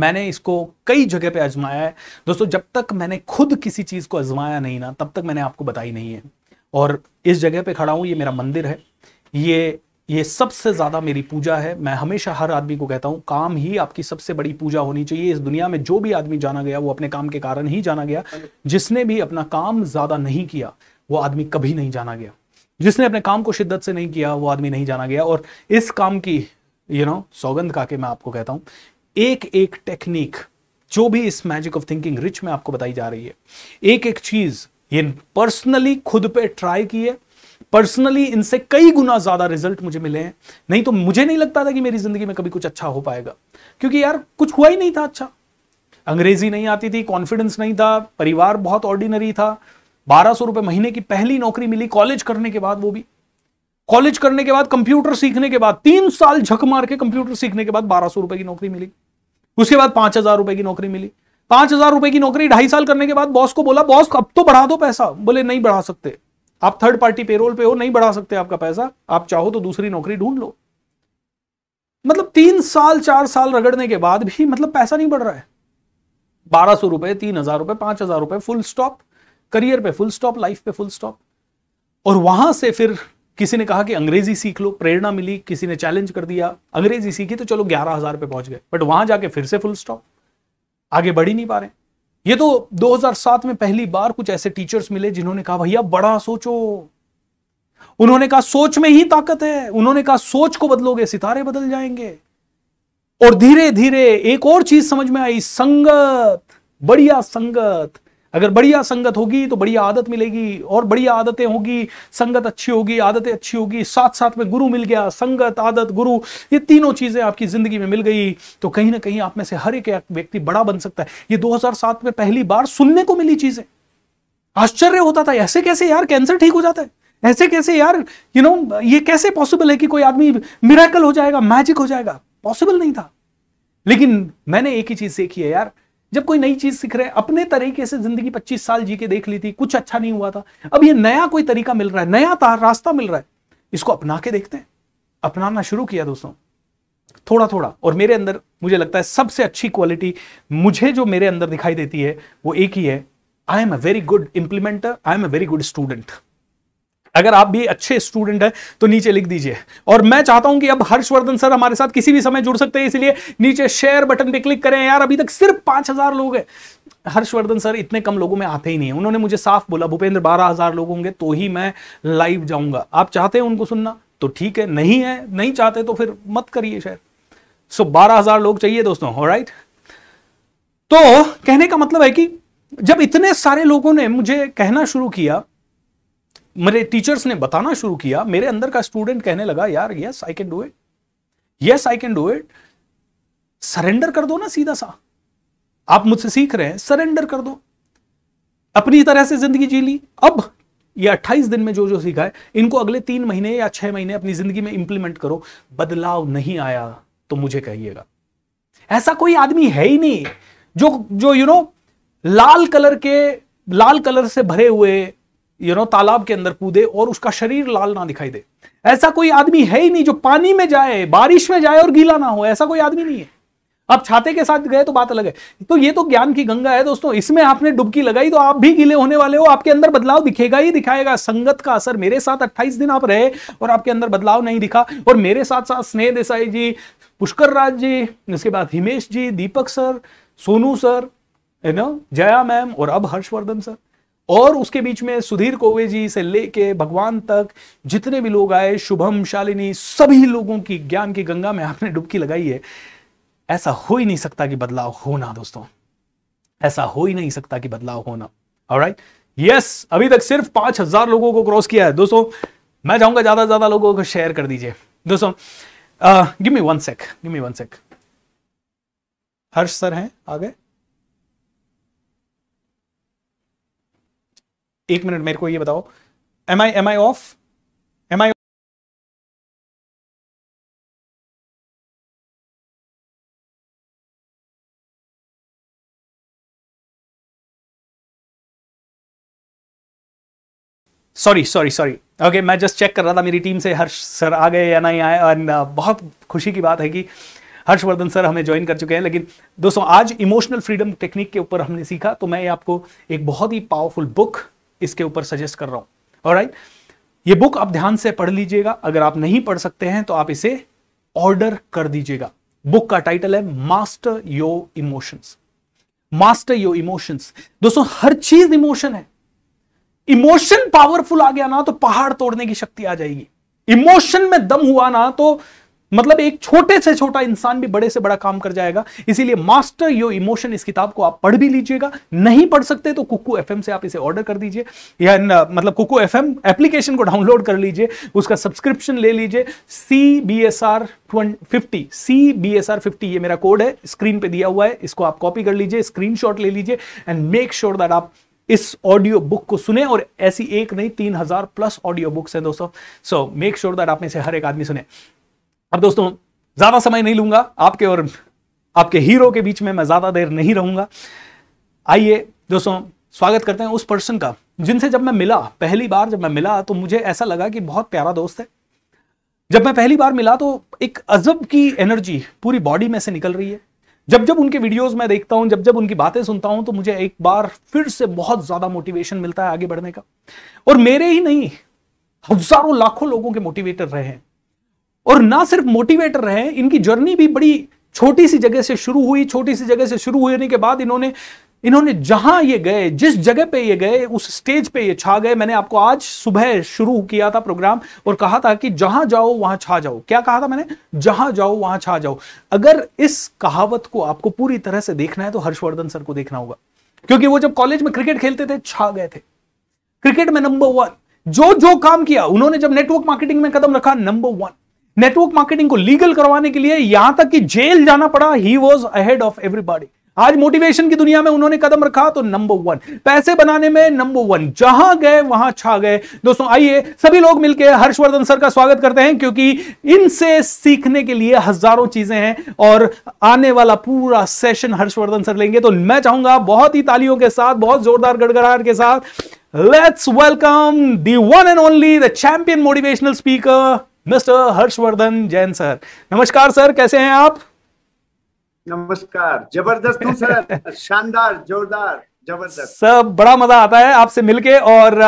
मैंने इसको कई जगह पे आजमाया है दोस्तों जब तक मैंने खुद किसी चीज़ को आजमाया नहीं ना तब तक मैंने आपको बताई नहीं है और इस जगह पे खड़ा हूं ये मेरा मंदिर है ये ये सबसे ज़्यादा मेरी पूजा है मैं हमेशा हर आदमी को कहता हूं काम ही आपकी सबसे बड़ी पूजा होनी चाहिए इस दुनिया में जो भी आदमी जाना गया वो अपने काम के कारण ही जाना गया जिसने भी अपना काम ज़्यादा नहीं किया वो आदमी कभी नहीं जाना गया जिसने अपने काम को शिद्दत से नहीं किया वो आदमी नहीं जाना गया और इस काम की यू नो सौगंध का के मैं आपको कहता हूं एक एक टेक्निक जो भी इस मैजिक ऑफ थिंकिंग रिच में आपको बताई जा रही है एक एक चीज़ ये पर्सनली खुद पे ट्राई किए पर्सनली इनसे कई गुना ज्यादा रिजल्ट मुझे मिले हैं नहीं तो मुझे नहीं लगता था कि मेरी जिंदगी में कभी कुछ अच्छा हो पाएगा क्योंकि यार कुछ हुआ ही नहीं था अच्छा अंग्रेजी नहीं आती थी कॉन्फिडेंस नहीं था परिवार बहुत ऑर्डिनरी था बारह सौ रुपए महीने की पहली नौकरी मिली कॉलेज करने के बाद वो भी कॉलेज करने के बाद कंप्यूटर सीखने के बाद तीन साल झक मार के कंप्यूटर सीखने के बाद बारह सौ रुपए की नौकरी मिली उसके बाद पांच हजार रुपए की नौकरी मिली पांच हजार रुपए की नौकरी ढाई साल करने के बाद बॉस को बोला बॉस अब तो बढ़ा दो पैसा बोले नहीं बढ़ा सकते आप थर्ड पार्टी पेरोल पे हो नहीं बढ़ा सकते आपका पैसा आप चाहो तो दूसरी नौकरी ढूंढ लो मतलब तीन साल चार साल रगड़ने के बाद भी मतलब पैसा नहीं बढ़ रहा है बारह सौ रुपए तीन हजार रुपए पांच हजार रुपए फुल स्टॉप करियर पे फुल स्टॉप लाइफ पे फुल स्टॉप और वहां से फिर किसी ने कहा कि अंग्रेजी सीख लो प्रेरणा मिली किसी ने चैलेंज कर दिया अंग्रेजी सीखी तो चलो ग्यारह हजार पे पहुंच गए बट वहां जाके फिर से फुल स्टॉप आगे बढ़ ही नहीं पा रहे ये तो 2007 में पहली बार कुछ ऐसे टीचर्स मिले जिन्होंने कहा भैया बड़ा सोचो उन्होंने कहा सोच में ही ताकत है उन्होंने कहा सोच को बदलोगे सितारे बदल जाएंगे और धीरे धीरे एक और चीज समझ में आई संगत बढ़िया संगत अगर बढ़िया संगत होगी तो बढ़िया आदत मिलेगी और बढ़िया आदतें होगी संगत अच्छी होगी आदतें अच्छी होगी साथ साथ में गुरु मिल गया संगत आदत गुरु ये तीनों चीजें आपकी जिंदगी में मिल गई तो कहीं ना कहीं आप में से हर एक व्यक्ति बड़ा बन सकता है ये 2007 में पहली बार सुनने को मिली चीजें आश्चर्य होता था ऐसे कैसे यार कैंसर ठीक हो जाता है ऐसे कैसे यार यू नो ये कैसे पॉसिबल है कि कोई आदमी मिराकल हो जाएगा मैजिक हो जाएगा पॉसिबल नहीं था लेकिन मैंने एक ही चीज देखी है यार जब कोई नई चीज सीख रहे हैं अपने तरीके से जिंदगी पच्चीस साल जी के देख ली थी कुछ अच्छा नहीं हुआ था अब ये नया कोई तरीका मिल रहा है नया रास्ता मिल रहा है इसको अपना के देखते हैं अपनाना शुरू किया दोस्तों थोड़ा थोड़ा और मेरे अंदर मुझे लगता है सबसे अच्छी क्वालिटी मुझे जो मेरे अंदर दिखाई देती है वो एक ही है I am a very good implementer I am a very good student अगर आप भी अच्छे स्टूडेंट है तो नीचे लिख दीजिए और मैं चाहता हूं कि अब हर्षवर्धन सर हमारे साथ किसी भी समय जुड़ सकते हैं इसलिए नीचे शेयर बटन पे क्लिक करें यार अभी तक सिर्फ पांच हजार लोग हैं हर्षवर्धन सर इतने कम लोगों में आते ही नहीं है उन्होंने मुझे साफ बोला भूपेंद्र बारह हजार लोग होंगे तो ही मैं लाइव जाऊंगा आप चाहते हैं उनको सुनना तो ठीक है नहीं है नहीं चाहते तो फिर मत करिए शेयर सो बारह हजार लोग चाहिए दोस्तों राइट तो कहने का मतलब है कि जब इतने सारे लोगों ने मुझे कहना शुरू किया मेरे टीचर्स ने बताना शुरू किया मेरे अंदर का स्टूडेंट कहने लगा यार yes I can do it yes I can do it surrender कर दो ना सीधा सा आप मुझसे सीख रहे हैं सरेंडर कर दो अपनी तरह से जिंदगी जी ली अब ये 28 दिन में जो जो सीखा है इनको अगले तीन महीने या छह महीने अपनी जिंदगी में इंप्लीमेंट करो बदलाव नहीं आया तो मुझे कहिएगा ऐसा कोई आदमी है ही नहीं जो जो यू you नो know, लाल कलर के लाल कलर से भरे हुए यू नो तालाब के अंदर कूदे और उसका शरीर लाल ना दिखाई दे ऐसा कोई आदमी है ही नहीं जो पानी में जाए बारिश में जाए और गीला ना हो ऐसा कोई आदमी नहीं है आप छाते के साथ गए तो बात अलग है तो ये तो ज्ञान की गंगा है दोस्तों इसमें आपने डुबकी लगाई तो आप भी गीले होने वाले हो आपके अंदर बदलाव दिखेगा ही दिखाएगा संगत का असर मेरे साथ 28 दिन आप रहे और आपके अंदर बदलाव नहीं दिखा और मेरे साथ साथ स्नेह देसाई जी पुष्कर राज जी उसके बाद हिमेश जी दीपक सर सोनू सर है ना जया मैम और अब हर्षवर्धन सर और उसके बीच में सुधीर कोवे जी से लेके भगवान तक जितने भी लोग आए शुभम शालिनी सभी लोगों की ज्ञान की गंगा में आपने डुबकी लगाई है ऐसा हो ही नहीं सकता कि बदलाव होना दोस्तों ऐसा हो ही नहीं सकता कि बदलाव होना और राइट यस अभी तक सिर्फ पांच हजार लोगों को क्रॉस किया है दोस्तों मैं चाहूंगा ज्यादा से ज्यादा लोगों को शेयर कर दीजिए दोस्तों give me one sec give me one sec Harsh sir हैं आ गए एक मिनट मेरे को ये बताओ am I am I off am I sorry sorry sorry okay मैं जस्ट चेक कर रहा था मेरी टीम से हर्ष सर आ गए या नहीं आए एंड uh, बहुत खुशी की बात है कि हर्षवर्धन सर हमें ज्वाइन कर चुके हैं लेकिन दोस्तों आज इमोशनल फ्रीडम टेक्निक के ऊपर हमने सीखा तो मैं आपको एक बहुत ही पावरफुल बुक इसके ऊपर सजेस्ट कर रहा हूं और ये बुक आप ध्यान से पढ़ लीजिएगा अगर आप नहीं पढ़ सकते हैं तो आप इसे ऑर्डर कर दीजिएगा बुक का टाइटल है master your emotions master your emotions दोस्तों हर चीज इमोशन है इमोशन पावरफुल आ गया ना तो पहाड़ तोड़ने की शक्ति आ जाएगी इमोशन में दम हुआ ना तो मतलब एक छोटे से छोटा इंसान भी बड़े से बड़ा काम कर जाएगा इसीलिए मास्टर योर इमोशन इस किताब को आप पढ़ भी लीजिएगा नहीं पढ़ सकते तो कुकू एफ से आप इसे ऑर्डर कर दीजिए या न, मतलब कुकू एफ एप्लीकेशन को डाउनलोड कर लीजिए उसका सब्सक्रिप्शन ले लीजिए C B S R fifty C B S R fifty ये मेरा कोड है स्क्रीन पे दिया हुआ है इसको आप कॉपी कर लीजिए स्क्रीन ले लीजिए एंड मेक श्योर दैट आप इस ऑडियो बुक को सुने और ऐसी एक नहीं तीन हजार प्लस ऑडियो बुक्स हैं दोस्तों सो मेक श्योर दैट आप में से हर एक आदमी सुने अब दोस्तों ज्यादा समय नहीं लूंगा आपके और आपके हीरो के बीच में मैं ज्यादा देर नहीं रहूंगा आइए दोस्तों स्वागत करते हैं उस पर्सन का जिनसे जब मैं मिला पहली बार जब मैं मिला तो मुझे ऐसा लगा कि बहुत प्यारा दोस्त है जब मैं पहली बार मिला तो एक अजब की एनर्जी पूरी बॉडी में से निकल रही है जब जब उनके वीडियोस मैं देखता हूं जब जब उनकी बातें सुनता हूं तो मुझे एक बार फिर से बहुत ज्यादा मोटिवेशन मिलता है आगे बढ़ने का और मेरे ही नहीं हजारों लाखों लोगों के मोटिवेटर रहे हैं और ना सिर्फ मोटिवेटर रहे इनकी जर्नी भी बड़ी छोटी सी जगह से शुरू हुई छोटी सी जगह से शुरू होने के बाद इन्होंने इन्होंने जहां ये गए जिस जगह पे ये गए उस स्टेज पे ये छा गए मैंने आपको आज सुबह शुरू किया था प्रोग्राम और कहा था कि जहां जाओ वहां छा जाओ क्या कहा था मैंने जहां जाओ वहां छा जाओ अगर इस कहावत को आपको पूरी तरह से देखना है तो हर्षवर्धन सर को देखना होगा क्योंकि वो जब कॉलेज में क्रिकेट खेलते थे छा गए थे क्रिकेट में नंबर वन जो जो काम किया उन्होंने जब नेटवर्क मार्केटिंग में कदम रखा नंबर वन नेटवर्क मार्केटिंग को लीगल करवाने के लिए यहां तक कि जेल जाना पड़ा he was ahead of everybody आज मोटिवेशन की दुनिया में उन्होंने कदम रखा तो नंबर वन पैसे बनाने में नंबर वन जहां गए वहां छा गए दोस्तों आइए सभी लोग मिलकर हर्षवर्धन सर का स्वागत करते हैं क्योंकि इनसे सीखने के लिए हजारों चीजें हैं और आने वाला पूरा सेशन हर्षवर्धन सर लेंगे तो मैं चाहूंगा बहुत ही तालियों के साथ बहुत जोरदार गड़गड़ाहट के साथ let's welcome the one and only the champion motivational speaker mister Harshvardhan Jain sir नमस्कार सर कैसे हैं आप नमस्कार जबरदस्त सर <laughs> शानदार जोरदार जबरदस्त सर बड़ा मजा आता है आपसे मिलके और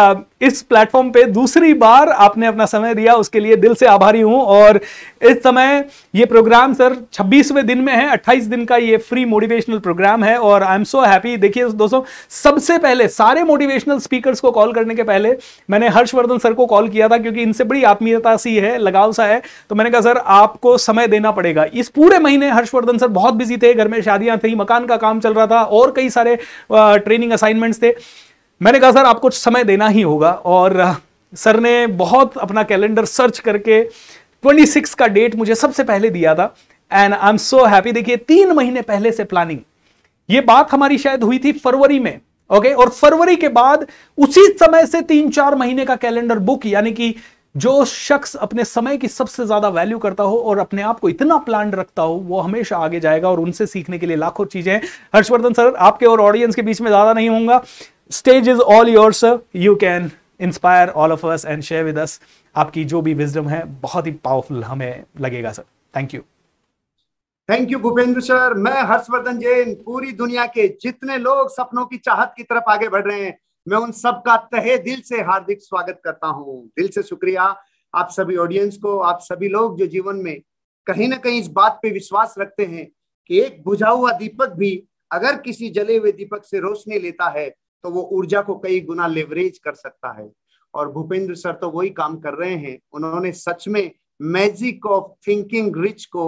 इस प्लेटफॉर्म पे दूसरी बार आपने अपना समय दिया उसके लिए दिल से आभारी हूं और इस समय ये प्रोग्राम सर 26वें दिन में है 28 दिन का ये फ्री मोटिवेशनल प्रोग्राम है और आई एम सो हैप्पी देखिए दोस्तों सबसे पहले सारे मोटिवेशनल स्पीकर्स को कॉल करने के पहले मैंने हर्षवर्धन सर को कॉल किया था क्योंकि इनसे बड़ी आत्मीयता सी है लगाव सा है तो मैंने कहा सर आपको समय देना पड़ेगा इस पूरे महीने हर्षवर्धन सर बहुत बिजी थे घर में शादियां थी मकान का काम चल रहा था और कई सारे ट्रेनिंग असाइनमेंट्स थे मैंने कहा सर आपको समय देना ही होगा और सर ने बहुत अपना कैलेंडर सर्च करके 26 का डेट मुझे सबसे पहले दिया था and I am so happy देखिए तीन महीने पहले से प्लानिंग ये बात हमारी शायद हुई थी फरवरी में ओके और फरवरी के बाद उसी समय से तीन चार महीने का कैलेंडर बुक यानी कि जो शख्स अपने समय की सबसे ज्यादा वैल्यू करता हो और अपने आप को इतना प्लान रखता हो वो हमेशा आगे जाएगा और उनसे सीखने के लिए लाखों चीजें हर्षवर्धन सर आपके और ऑडियंस के बीच में ज्यादा नहीं होगा stage is all yours sir you can inspire all of us and share with us आपकी जो भी विजडम है बहुत ही पावरफुल हमें लगेगा sir thank you thank you Bhupendra sir मैं हर्षवर्धन जैन पूरी दुनिया के जितने लोग सपनों की चाहत की तरफ आगे बढ़ रहे हैं मैं उन सब का तहे दिल से हार्दिक स्वागत करता हूँ दिल से शुक्रिया आप सभी ऑडियंस को आप सभी लोग जो जीवन में कहीं ना कहीं इस बात पे विश्वास रखते हैं कि एक बुझा हुआ दीपक भी अगर किसी जले हुए दीपक से रोशनी लेता है तो वो ऊर्जा को कई गुना लेवरेज कर सकता है और भूपेंद्र सर तो वही काम कर रहे हैं उन्होंने सच में मैजिक ऑफ थिंकिंग रिच को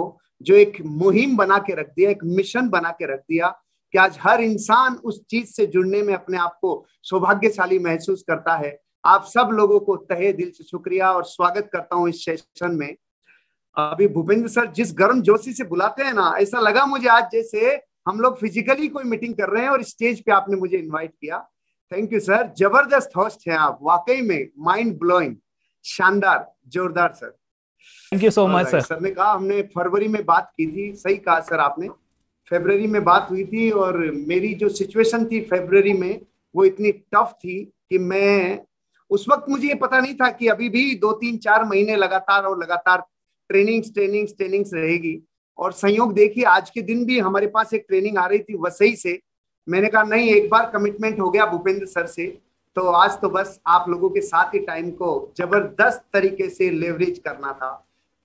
जो एक मुहिम बना के रख दिया एक मिशन बना के रख दिया कि आज हर इंसान उस चीज से जुड़ने में अपने आप को सौभाग्यशाली महसूस करता है आप सब लोगों को तहे दिल से शुक्रिया और स्वागत करता हूँ इस सेशन में अभी भूपेंद्र सर जिस गर्म जोशी से बुलाते हैं ना ऐसा लगा मुझे आज जैसे हम लोग फिजिकली कोई मीटिंग कर रहे हैं और स्टेज पे आपने मुझे इनवाइट किया थैंक यू सर जबरदस्त होस्ट हैं आप वाकई में माइंड ब्लोइंग शानदार जोरदार sir thank you so much sir sir ने कहा हमने फरवरी में बात की थी सही कहा सर आपने फेबररी में बात हुई थी और मेरी जो सिचुएशन थी फेबररी में वो इतनी टफ थी कि मैं उस वक्त मुझे ये पता नहीं था कि अभी भी दो तीन चार महीने लगातार और लगातार ट्रेनिंग्स ट्रेनिंग्स ट्रेनिंग्स रहेगी और संयोग देखिए आज के दिन भी हमारे पास एक ट्रेनिंग आ रही थी वसई से मैंने कहा नहीं एक बार कमिटमेंट हो गया भूपेंद्र सर से तो आज तो बस आप लोगों के साथ ही टाइम को जबरदस्त तरीके से लेवरेज करना था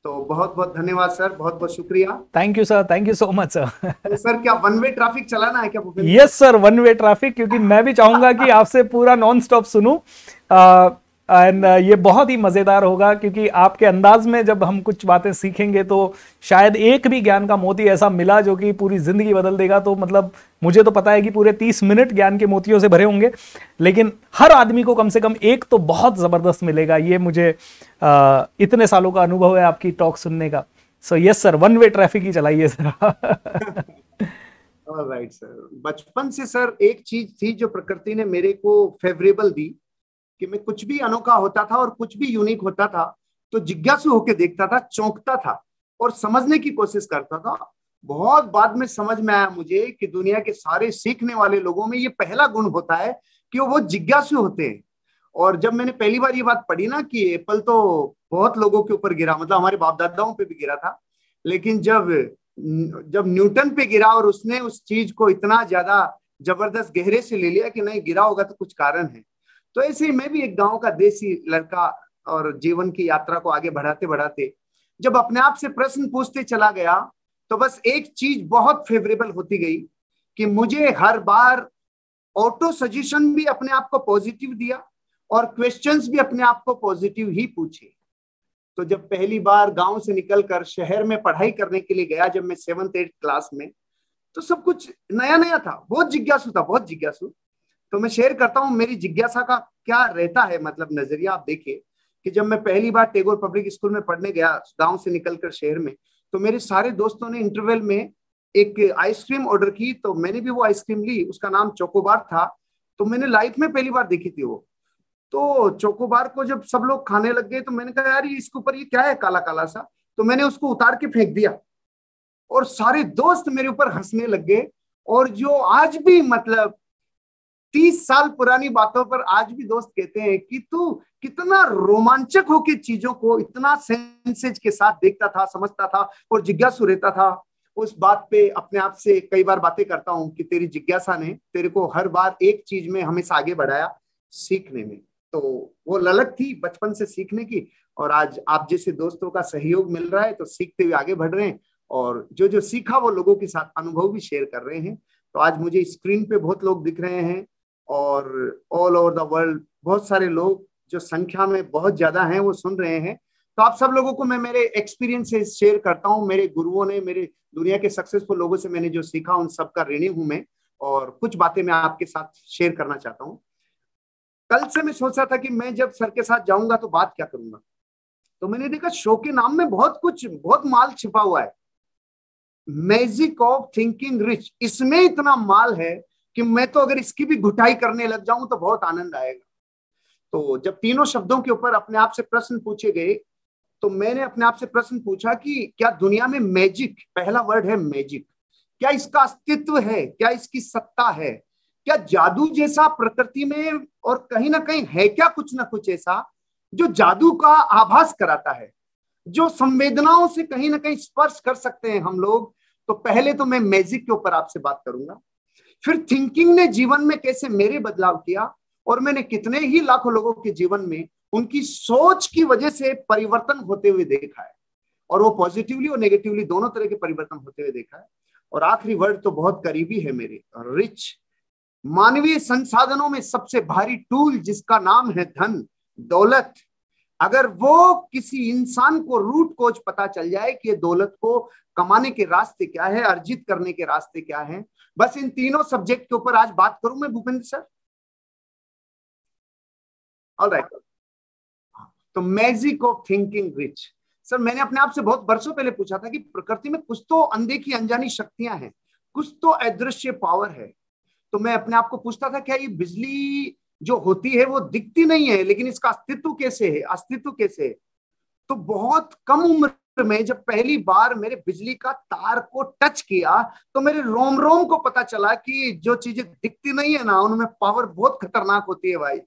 तो बहुत बहुत धन्यवाद सर बहुत बहुत शुक्रिया thank you sir thank you so much sir sir क्या वन वे ट्रैफिक चलाना है क्या yes sir one way traffic क्योंकि मैं भी चाहूंगा कि आपसे पूरा नॉन स्टॉप सुनू आ, एंड uh, ये बहुत ही मज़ेदार होगा क्योंकि आपके अंदाज में जब हम कुछ बातें सीखेंगे तो शायद एक भी ज्ञान का मोती ऐसा मिला जो कि पूरी ज़िंदगी बदल देगा तो मतलब मुझे तो पता है कि पूरे तीस मिनट ज्ञान के मोतियों से भरे होंगे लेकिन हर आदमी को कम से कम एक तो बहुत ज़बरदस्त मिलेगा ये मुझे आ, इतने सालों का अनुभव है आपकी टॉक सुनने का so yes sir one way traffic ही चलाइए सर राइट सर बचपन से सर एक चीज थी जो प्रकृति ने मेरे को फेवरेबल दी कि मैं कुछ भी अनोखा होता था और कुछ भी यूनिक होता था तो जिज्ञासु होकर देखता था चौंकता था और समझने की कोशिश करता था बहुत बाद में समझ में आया मुझे कि दुनिया के सारे सीखने वाले लोगों में ये पहला गुण होता है कि वो जिज्ञासु होते हैं और जब मैंने पहली बार ये बात पढ़ी ना कि एप्पल तो बहुत लोगों के ऊपर गिरा मतलब हमारे बाप दादाओं पे भी गिरा था लेकिन जब जब न्यूटन पे गिरा और उसने उस चीज को इतना ज्यादा जबरदस्त गहरे से ले लिया कि नहीं गिरा होगा तो कुछ कारण है तो ऐसे ही मैं भी एक गांव का देसी लड़का और जीवन की यात्रा को आगे बढ़ाते बढ़ाते जब अपने आप से प्रश्न पूछते चला गया तो बस एक चीज बहुत फेवरेबल होती गई कि मुझे हर बार ऑटो सजेशन भी अपने आप को पॉजिटिव दिया और क्वेश्चंस भी अपने आप को पॉजिटिव ही पूछे तो जब पहली बार गांव से निकलकर शहर में पढ़ाई करने के लिए गया जब मैं सेवंथ एट क्लास में तो सब कुछ नया नया था बहुत जिज्ञासु था बहुत जिज्ञासु तो मैं शेयर करता हूँ मेरी जिज्ञासा का क्या रहता है मतलब नजरिया आप देखिए कि जब मैं पहली बार टेगोर पब्लिक स्कूल में पढ़ने गया गांव से निकलकर शहर में तो मेरे सारे दोस्तों ने इंटरवल में एक आइसक्रीम ऑर्डर की तो मैंने भी वो आइसक्रीम ली उसका नाम चोकोबार था तो मैंने लाइफ में पहली बार देखी थी वो तो चोकोबार को जब सब लोग खाने लग गए तो मैंने कहा यार ये इसके ऊपर ये क्या है काला काला सा तो मैंने उसको उतार के फेंक दिया और सारे दोस्त मेरे ऊपर हंसने लग गए और जो आज भी मतलब तीस साल पुरानी बातों पर आज भी दोस्त कहते हैं कि तू कितना रोमांचक होकर चीजों को इतना सेंसेज के साथ देखता था समझता था और जिज्ञासु रहता था उस बात पे अपने आप से कई बार बातें करता हूं कि तेरी जिज्ञासा ने तेरे को हर बार एक चीज में हमेशा आगे बढ़ाया सीखने में तो वो ललक थी बचपन से सीखने की और आज आप जैसे दोस्तों का सहयोग मिल रहा है तो सीखते हुए आगे बढ़ रहे हैं और जो जो सीखा वो लोगों के साथ अनुभव भी शेयर कर रहे हैं तो आज मुझे स्क्रीन पे बहुत लोग दिख रहे हैं और ऑल ओवर द वर्ल्ड बहुत सारे लोग जो संख्या में बहुत ज्यादा हैं वो सुन रहे हैं तो आप सब लोगों को मैं मेरे एक्सपीरियंस से शेयर करता हूँ मेरे गुरुओं ने मेरे दुनिया के सक्सेसफुल लोगों से मैंने जो सीखा उन सबका ऋणी हूं मैं और कुछ बातें मैं आपके साथ शेयर करना चाहता हूँ कल से मैं सोच रहा था कि मैं जब सर के साथ जाऊंगा तो बात क्या करूंगा तो मैंने देखा शो के नाम में बहुत कुछ बहुत माल छिपा हुआ है मैजिक ऑफ थिंकिंग रिच इसमें इतना माल है कि मैं तो अगर इसकी भी घुटाई करने लग जाऊं तो बहुत आनंद आएगा तो जब तीनों शब्दों के ऊपर अपने आप से प्रश्न पूछे गए तो मैंने अपने आप से प्रश्न पूछा कि क्या दुनिया में मैजिक पहला वर्ड है मैजिक क्या इसका अस्तित्व है क्या इसकी सत्ता है क्या जादू जैसा प्रकृति में और कहीं ना कहीं है क्या कुछ ना कुछ ऐसा जो जादू का आभास कराता है जो संवेदनाओं से कहीं ना कहीं स्पर्श कर सकते हैं हम लोग तो पहले तो मैं मैजिक के ऊपर आपसे बात करूंगा फिर थिंकिंग ने जीवन में कैसे मेरे बदलाव किया और मैंने कितने ही लाखों लोगों के जीवन में उनकी सोच की वजह से परिवर्तन होते हुए देखा है और वो पॉजिटिवली और नेगेटिवली दोनों तरह के परिवर्तन होते हुए देखा है और आखिरी वर्ड तो बहुत करीबी है मेरे रिच मानवीय संसाधनों में सबसे भारी टूल जिसका नाम है धन दौलत अगर वो किसी इंसान को रूट कोच पता चल जाए कि ये दौलत को कमाने के रास्ते क्या है अर्जित करने के रास्ते क्या है बस इन तीनों सब्जेक्ट के ऊपर आज बात करूं मैं भूपेंद्र सर ऑल राइट तो magic of thinking rich sir मैंने अपने आप से बहुत बरसों पहले पूछा था कि प्रकृति में कुछ तो अनदेखी अनजानी शक्तियां हैं कुछ तो अदृश्य पावर है तो मैं अपने आप को पूछता था क्या ये बिजली जो होती है वो दिखती नहीं है लेकिन इसका अस्तित्व कैसे है अस्तित्व कैसे है तो बहुत कम उम्र में जब पहली बार मेरे बिजली का तार को टच किया तो मेरे रोम रोम को पता चला कि जो चीजें दिखती नहीं है ना उनमें पावर बहुत खतरनाक होती है भाई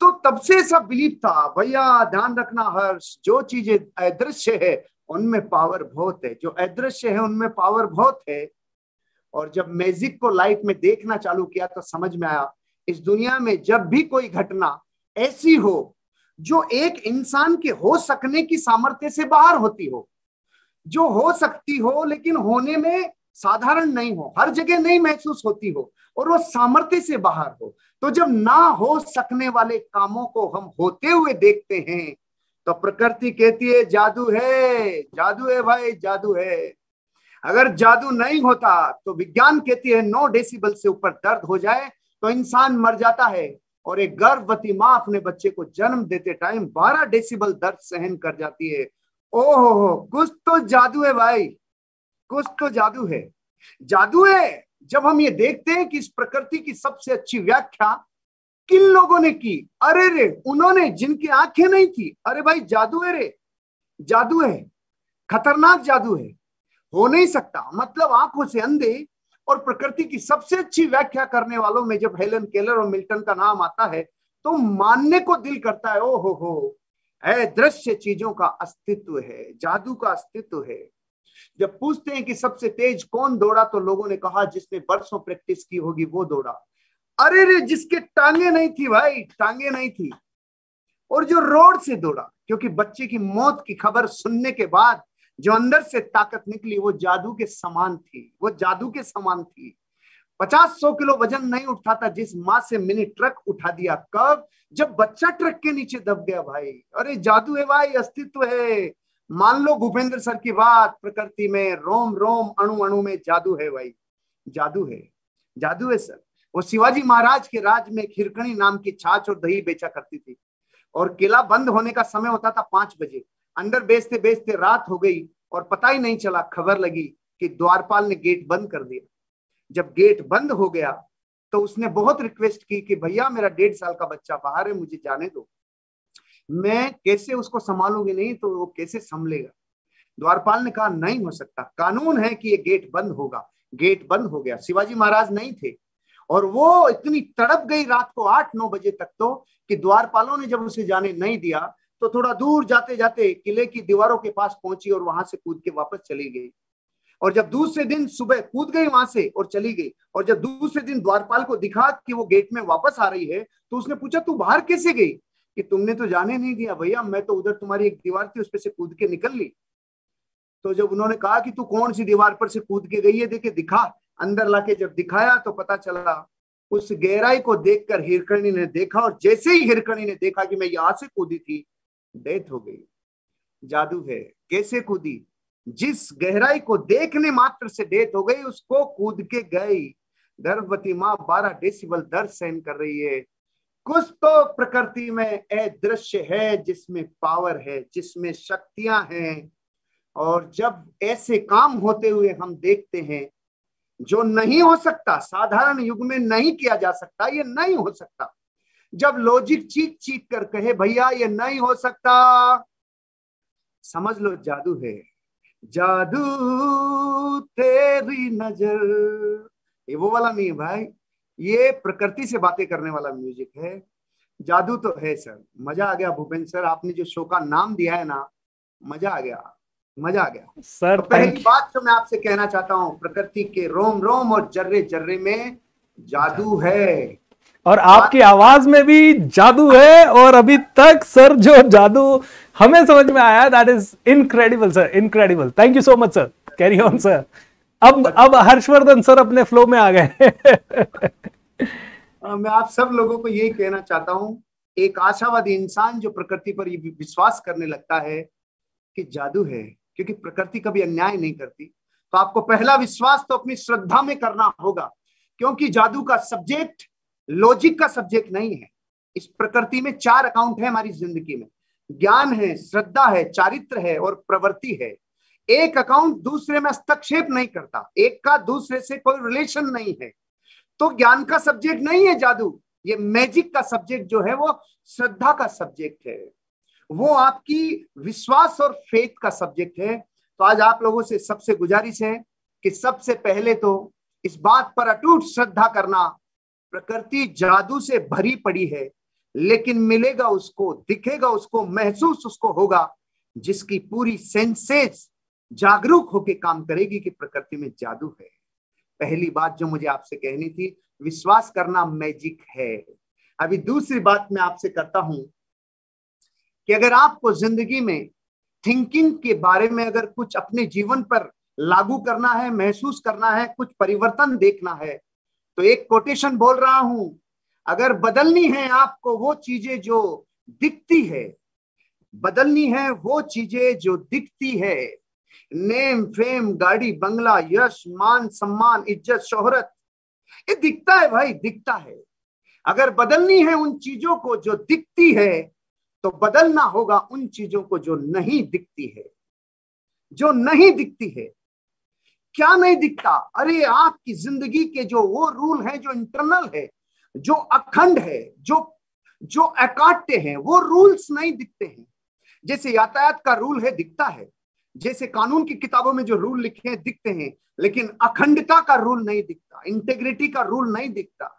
तो तब से ऐसा बिलीव था भैया ध्यान रखना हर्ष जो चीजें अदृश्य है उनमें पावर बहुत है जो अदृश्य है उनमें पावर बहुत है और जब मैजिक को लाइफ में देखना चालू किया तो समझ में आया इस दुनिया में जब भी कोई घटना ऐसी हो जो एक इंसान के हो सकने की सामर्थ्य से बाहर होती हो जो हो सकती हो लेकिन होने में साधारण नहीं हो हर जगह नहीं महसूस होती हो और वो सामर्थ्य से बाहर हो तो जब ना हो सकने वाले कामों को हम होते हुए देखते हैं तो प्रकृति कहती है जादू है जादू है भाई जादू है अगर जादू नहीं होता तो विज्ञान कहती है नौ डेसिबल से ऊपर दर्द हो जाए तो इंसान मर जाता है और एक गर्भवती माँ अपने बच्चे को जन्म देते टाइम बारह डेसिबल दर्द सहन कर जाती है ओहो हो कुछ तो जादू है भाई कुछ तो जादू है जादू है जब हम ये देखते हैं कि इस प्रकृति की सबसे अच्छी व्याख्या किन लोगों ने की अरे रे उन्होंने जिनकी आंखें नहीं थी अरे भाई जादू है रे जादू है खतरनाक जादू है हो नहीं सकता मतलब आंखों से अंधे और प्रकृति की सबसे अच्छी व्याख्या करने वालों में जब हेलन केलर और मिल्टन का नाम आता है तो मानने को दिल करता है ओ हो हो दृश्य चीजों का अस्तित्व है जादू का अस्तित्व है जब पूछते हैं कि सबसे तेज कौन दौड़ा तो लोगों ने कहा जिसने बरसों प्रैक्टिस की होगी वो दौड़ा अरे रे जिसके टांगे नहीं थी भाई टांगे नहीं थी और जो रोड से दौड़ा क्योंकि बच्चे की मौत की खबर सुनने के बाद जो अंदर से ताकत निकली वो जादू के समान थी वो जादू के समान थी पचास सौ किलो वजन नहीं उठाता जिस माँ से मिनी ट्रक उठा दिया कब जब बच्चा ट्रक के नीचे दब गया भाई अरे जादू है भाई अस्तित्व है मान लो भूपेंद्र सर की बात प्रकृति में रोम रोम अणु अणु में जादू है भाई जादू है जादू है सर वो शिवाजी महाराज के राज में खिरकणी नाम की छाछ और दही बेचा करती थी और किला बंद होने का समय होता था पांच बजे अंदर बेचते बेचते रात हो गई और पता ही नहीं चला खबर लगी कि द्वारपाल ने गेट बंद कर दिया जब गेट बंद हो गया तो उसने बहुत रिक्वेस्ट की कि भैया मेरा डेढ़ साल का बच्चा बाहर है मुझे जाने दो मैं कैसे उसको संभालूंगी नहीं तो वो कैसे संभलेगा द्वारपाल ने कहा नहीं हो सकता कानून है कि ये गेट बंद होगा गेट बंद हो गया शिवाजी महाराज नहीं थे और वो इतनी तड़प गई रात को आठ नौ बजे तक तो कि द्वारपालों ने जब उसे जाने नहीं दिया तो थोड़ा दूर जाते जाते किले की दीवारों के पास पहुंची और वहां से कूद के वापस चली गई और जब दूसरे दिन सुबह कूद गई वहां से और चली गई और जब दूसरे दिन द्वारपाल को दिखा कि वो गेट में वापस आ रही है तो उसने पूछा तू बाहर कैसे गई कि तुमने तो जाने नहीं दिया भैया मैं तो उधर तुम्हारी एक दीवार थी उस पर से कूद के निकल ली तो जब उन्होंने कहा कि तू कौन सी दीवार पर से कूद के गई है देखे दिखा अंदर लाके जब दिखाया तो पता चला उस गहराई को देखकर हिरकणी ने देखा और जैसे ही हिरकणी ने देखा कि मैं यहां से कूदी थी डेथ हो गई जादू है कैसे कूदी जिस गहराई को देखने मात्र से डेथ हो गई उसको कूद के गई गर्भवती माँ बारह डेसिबल दर्द सहन कर रही है कुछ तो प्रकृति में अदृश्य है जिसमें पावर है जिसमें शक्तियां हैं और जब ऐसे काम होते हुए हम देखते हैं जो नहीं हो सकता साधारण युग में नहीं किया जा सकता ये नहीं हो सकता जब लॉजिक चीख चीख कर कहे भैया ये नहीं हो सकता समझ लो जादू है जादू तेरी नजर ये वो वाला नहीं है भाई ये प्रकृति से बातें करने वाला म्यूजिक है जादू तो है सर मजा आ गया भूपेंद्र सर आपने जो शो का नाम दिया है ना मजा आ गया मजा आ गया सर तो पहली बात जो मैं आपसे कहना चाहता हूँ प्रकृति के रोम रोम और जर्रे जर्रे में जादू है और आपकी आवाज में भी जादू है और अभी तक सर जो जादू हमें समझ में आया that is incredible sir incredible thank you so much sir carry on sir अब अब हर्षवर्धन सर अपने फ्लो में आ गए मैं आप सब लोगों को यही कहना चाहता हूं एक आशावादी इंसान जो प्रकृति पर विश्वास करने लगता है कि जादू है क्योंकि प्रकृति कभी अन्याय नहीं करती तो आपको पहला विश्वास तो अपनी श्रद्धा में करना होगा क्योंकि जादू का सब्जेक्ट लॉजिक का सब्जेक्ट नहीं है इस प्रकृति में चार अकाउंट है हमारी जिंदगी में ज्ञान है श्रद्धा है चारित्र है और प्रवृत्ति है एक अकाउंट दूसरे में हस्तक्षेप नहीं करता एक का दूसरे से कोई रिलेशन नहीं है तो ज्ञान का सब्जेक्ट नहीं है जादू ये मैजिक का सब्जेक्ट जो है वो श्रद्धा का सब्जेक्ट है वो आपकी विश्वास और फेथ का सब्जेक्ट है तो आज आप लोगों से सबसे गुजारिश है कि सबसे पहले तो इस बात पर अटूट श्रद्धा करना प्रकृति जादू से भरी पड़ी है लेकिन मिलेगा उसको दिखेगा उसको महसूस उसको होगा जिसकी पूरी सेंसेस जागरूक होके काम करेगी कि प्रकृति में जादू है पहली बात जो मुझे आपसे कहनी थी विश्वास करना मैजिक है अभी दूसरी बात मैं आपसे करता हूं कि अगर आपको जिंदगी में थिंकिंग के बारे में अगर कुछ अपने जीवन पर लागू करना है महसूस करना है कुछ परिवर्तन देखना है तो एक कोटेशन बोल रहा हूं अगर बदलनी है आपको वो चीजें जो दिखती है बदलनी है वो चीजें जो दिखती है नेम फेम गाड़ी बंगला यश मान सम्मान इज्जत शोहरत ये दिखता है भाई दिखता है अगर बदलनी है उन चीजों को जो दिखती है तो बदलना होगा उन चीजों को जो नहीं दिखती है जो नहीं दिखती है क्या नहीं दिखता अरे आपकी जिंदगी के जो वो रूल है जो इंटरनल है जो अखंड है जो जो अकाट्य है वो रूल्स नहीं दिखते हैं जैसे यातायात का रूल है दिखता है जैसे कानून की किताबों में जो रूल लिखे हैं दिखते हैं लेकिन अखंडता का रूल नहीं दिखता इंटेग्रिटी का रूल नहीं दिखता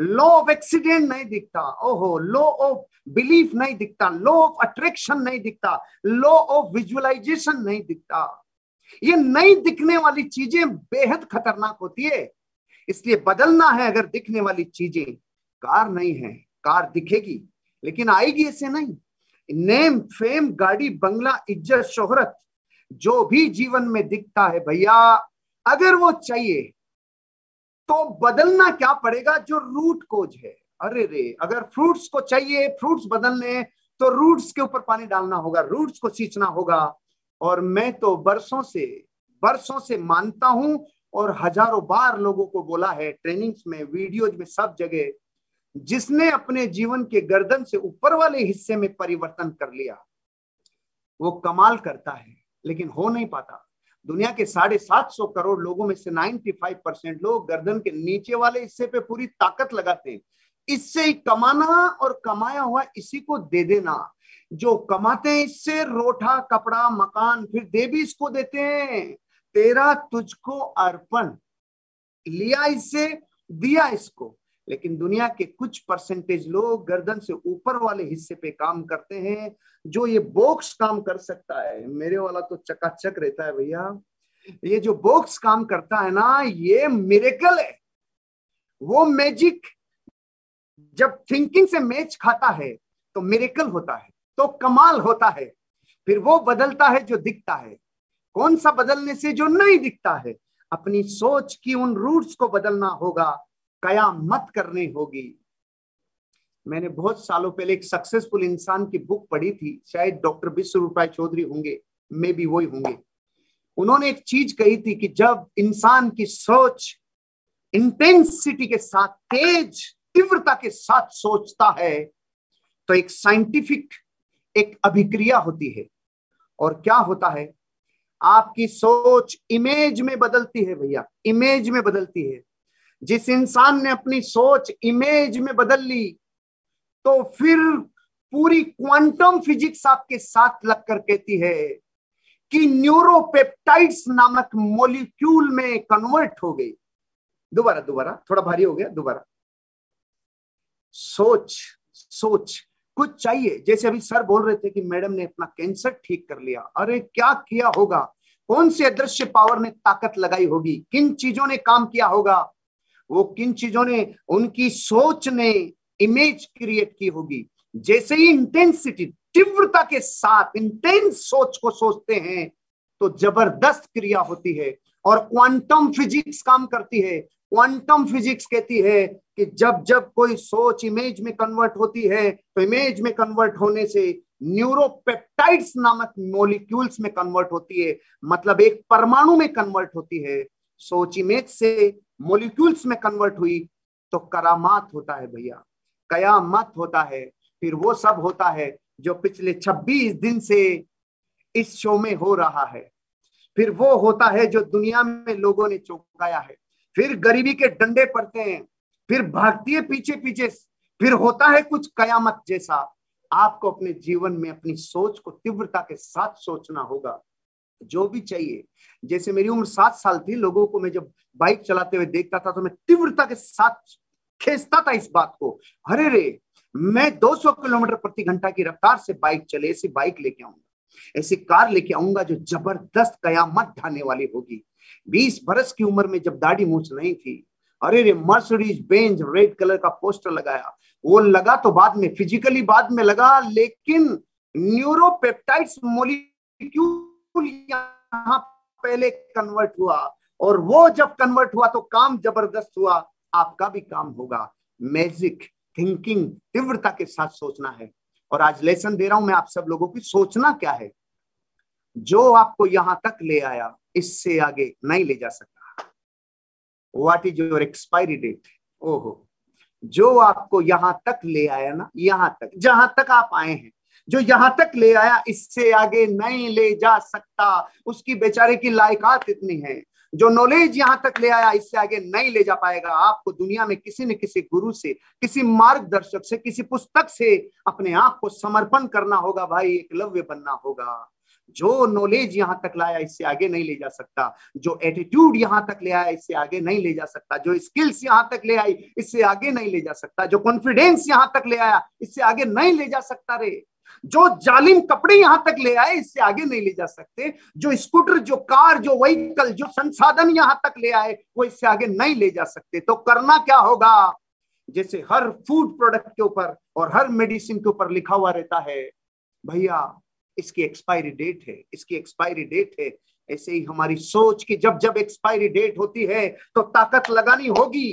लॉ ऑफ एक्सीडेंट नहीं दिखता ओहो लॉ ऑफ बिलीफ नहीं दिखता लॉ ऑफ अट्रैक्शन नहीं दिखता लॉ ऑफ विजुअलाइजेशन नहीं दिखता ये नई दिखने वाली चीजें बेहद खतरनाक होती है इसलिए बदलना है अगर दिखने वाली चीजें कार नहीं है कार दिखेगी लेकिन आएगी ऐसे नहीं नेम फेम गाड़ी बंगला इज्जत शोहरत जो भी जीवन में दिखता है भैया अगर वो चाहिए तो बदलना क्या पड़ेगा जो रूट कोज है अरे रे अगर फ्रूट्स को चाहिए फ्रूट्स बदलने तो रूट्स के ऊपर पानी डालना होगा रूट्स को सींचना होगा और मैं तो बरसों से बरसों से मानता हूं और हजारों बार लोगों को बोला है ट्रेनिंग्स में वीडियोज में सब जगह जिसने अपने जीवन के गर्दन से ऊपर वाले हिस्से में परिवर्तन कर लिया वो कमाल करता है लेकिन हो नहीं पाता दुनिया के साढ़े सात सौ करोड़ लोगों में से फाइव परसेंट लोग गर्दन के नीचे वाले हिस्से पे पूरी ताकत लगाते हैं इससे ही कमाना और कमाया हुआ इसी को दे देना जो कमाते हैं इससे रोटा कपड़ा मकान फिर दे भी इसको देते हैं तेरा तुझको अर्पण लिया इससे दिया इसको लेकिन दुनिया के कुछ परसेंटेज लोग गर्दन से ऊपर वाले हिस्से पे काम करते हैं जो ये बॉक्स काम कर सकता है मेरे वाला तो चकाचक रहता है भैया ये जो बॉक्स काम करता है ना ये मिरेकल है वो मैजिक जब थिंकिंग से मैच खाता है तो मिरेकल होता है तो कमाल होता है फिर वो बदलता है जो दिखता है कौन सा बदलने से जो नहीं दिखता है अपनी सोच की उन रूट्स को बदलना होगा मत करनी होगी मैंने बहुत सालों पहले एक सक्सेसफुल इंसान की बुक पढ़ी थी शायद डॉक्टर विश्व रूपाय चौधरी होंगे मे भी वही होंगे उन्होंने एक चीज कही थी कि जब इंसान की सोच इंटेंसिटी के साथ तेज तीव्रता के साथ सोचता है तो एक साइंटिफिक एक अभिक्रिया होती है और क्या होता है आपकी सोच इमेज में बदलती है भैया इमेज में बदलती है जिस इंसान ने अपनी सोच इमेज में बदल ली तो फिर पूरी क्वांटम फिजिक्स आपके साथ लग कर कहती है कि न्यूरोपेप्टाइड्स नामक मोलिक्यूल में कन्वर्ट हो गई दोबारा दोबारा थोड़ा भारी हो गया दोबारा सोच सोच कुछ चाहिए जैसे अभी सर बोल रहे थे कि मैडम ने अपना कैंसर ठीक कर लिया अरे क्या किया होगा कौन से अदृश्य पावर ने ताकत लगाई होगी किन चीजों ने काम किया होगा वो किन चीजों ने उनकी सोच ने इमेज क्रिएट की होगी जैसे ही इंटेंसिटी तीव्रता के साथ इंटेंस सोच को सोचते हैं तो जबरदस्त क्रिया होती है और क्वांटम फिजिक्स काम करती है क्वांटम फिजिक्स कहती है कि जब जब कोई सोच इमेज में कन्वर्ट होती है तो इमेज में कन्वर्ट होने से न्यूरोपेप्टाइड्स नामक मोलिक्यूल्स में कन्वर्ट होती है मतलब एक परमाणु में कन्वर्ट होती है सोच इमेज से मोलिक्यूल्स में कन्वर्ट हुई तो करामात होता है भैया कयामत होता है फिर वो सब होता है जो पिछले 26 दिन से इस शो में हो रहा है फिर वो होता है जो दुनिया में लोगों ने चौंकाया है फिर गरीबी के डंडे पड़ते हैं फिर भागती है पीछे पीछे फिर होता है कुछ कयामत जैसा आपको अपने जीवन में अपनी सोच को तीव्रता के साथ सोचना होगा जो भी चाहिए जैसे मेरी उम्र सात साल थी लोगों को मैं जब बाइक चलाते हुए देखता था तो मैं तीव्रता के साथ खेचता था इस बात को अरे रे मैं 200 किलोमीटर प्रति घंटा की रफ्तार से बाइक चले ऐसी बाइक लेके आऊंगा ऐसी कार लेके आऊंगा जो जबरदस्त कयामत ढाने वाली होगी बीस बरस की उम्र में जब दाढ़ी मूछ नहीं थी अरे रे मर्सिडीज बेंज रेड कलर का पोस्टर लगाया वो लगा तो बाद में फिजिकली बाद में लगा लेकिन न्यूरोपेप्टाइड्स मॉलिक्यूल यहाँ पहले कन्वर्ट हुआ और वो जब कन्वर्ट हुआ तो काम जबरदस्त हुआ आपका भी काम होगा मैजिक थिंकिंग तीव्रता के साथ सोचना है और आज लेसन दे रहा हूं मैं आप सब लोगों की सोचना क्या है जो आपको यहां तक ले आया इससे आगे नहीं ले जा सकता what is your expiry date ओहो जो आपको यहां तक ले आया ना यहां तक जहां तक आप आए हैं जो यहां तक ले आया इससे आगे नहीं ले जा सकता उसकी बेचारे की लायकात इतनी है जो नॉलेज यहाँ तक ले आया इससे आगे नहीं ले जा पाएगा आपको दुनिया में किसी न किसी गुरु से किसी मार्गदर्शक से किसी पुस्तक से अपने आप को समर्पण करना होगा भाई एकलव्य बनना होगा जो नॉलेज यहाँ तक लाया इससे आगे नहीं ले जा सकता जो एटीट्यूड यहाँ तक ले आया इससे आगे नहीं ले जा सकता जो स्किल्स यहाँ तक ले आई इससे आगे नहीं ले जा सकता जो कॉन्फिडेंस यहाँ तक ले आया इससे आगे नहीं ले जा सकता रे जो जालिम कपड़े यहां तक ले आए इससे आगे नहीं ले जा सकते जो स्कूटर जो कार जो वहीकल जो संसाधन यहां तक ले आए वो इससे आगे नहीं ले जा सकते तो करना क्या होगा जैसे हर फूड प्रोडक्ट के ऊपर और हर मेडिसिन के ऊपर लिखा हुआ रहता है भैया इसकी एक्सपायरी डेट है इसकी एक्सपायरी डेट है ऐसे ही हमारी सोच की जब जब एक्सपायरी डेट होती है तो ताकत लगानी होगी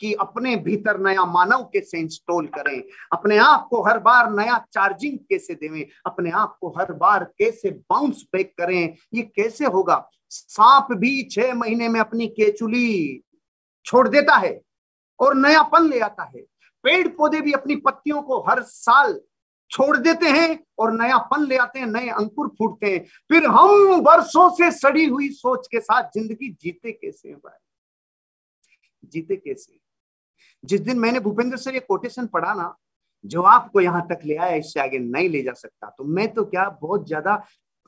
कि अपने भीतर नया मानव कैसे इंस्टॉल करें अपने आप को हर बार नया चार्जिंग कैसे देवें अपने आप को हर बार कैसे बाउंस बैक करें ये कैसे होगा सांप भी छह महीने में अपनी केचुली छोड़ देता है और नयापन ले आता है पेड़ पौधे भी अपनी पत्तियों को हर साल छोड़ देते हैं और नया पन ले आते हैं नए अंकुर फूटते हैं फिर हम वर्षों से सड़ी हुई सोच के साथ जिंदगी जीते कैसे भाई जीते कैसे जिस दिन मैंने भूपेंद्र सर ये कोटेशन पढ़ा ना जो आपको यहाँ तक ले आया इससे आगे नहीं ले जा सकता तो मैं तो क्या बहुत ज्यादा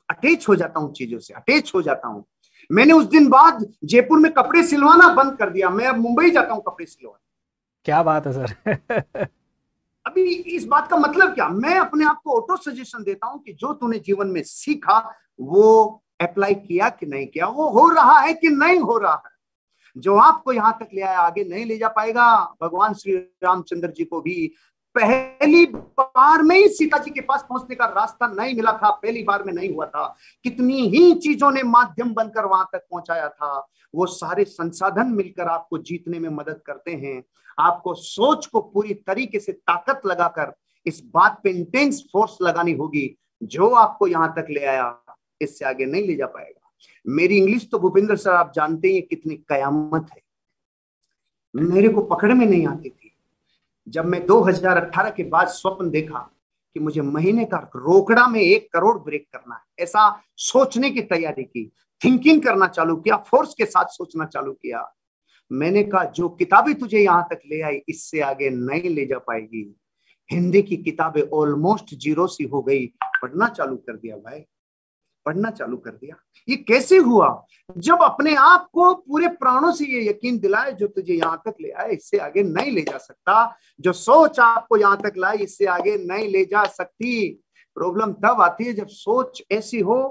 अटैच हो जाता हूँ चीजों से अटैच हो जाता हूँ मैंने उस दिन बाद जयपुर में कपड़े सिलवाना बंद कर दिया मैं अब मुंबई जाता हूँ कपड़े सिलवाने क्या बात है सर <laughs> अभी इस बात का मतलब क्या मैं अपने आप को ऑटो सजेशन देता हूं कि जो तूने जीवन में सीखा वो अप्लाई किया कि नहीं किया वो हो रहा है कि नहीं हो रहा है जो आपको यहां तक ले आया आगे नहीं ले जा पाएगा भगवान श्री रामचंद्र जी को भी पहली बार में ही सीता जी के पास पहुंचने का रास्ता नहीं मिला था पहली बार में नहीं हुआ था कितनी ही चीजों ने माध्यम बनकर वहां तक पहुंचाया था वो सारे संसाधन मिलकर आपको जीतने में मदद करते हैं आपको सोच को पूरी तरीके से ताकत लगाकर इस बात पे इंटेंस फोर्स लगानी होगी जो आपको यहां तक ले आया इससे आगे नहीं ले जा पाएगा मेरी इंग्लिश तो भूपेंद्र सर आप जानते हैं कितनी कयामत है मेरे को पकड़ में नहीं आती थी जब मैं 2018 के बाद स्वप्न देखा कि मुझे महीने का रोकड़ा में एक करोड़ ब्रेक करना है ऐसा सोचने की तैयारी की थिंकिंग करना चालू किया फोर्स के साथ सोचना चालू किया मैंने कहा जो किताबें तुझे यहां तक ले आई इससे आगे नहीं ले जा पाएगी हिंदी की किताबें ऑलमोस्ट जीरो सी हो गई पढ़ना चालू कर दिया भाई पढ़ना चालू कर दिया ये कैसे हुआ जब अपने आप को पूरे प्राणों से ये यकीन दिलाए जो तुझे यहां तक ले आए इससे आगे नहीं ले जा सकता जो सोच आपको यहां तक लाए इससे आगे नहीं ले जा सकती प्रॉब्लम तब आती है जब सोच ऐसी हो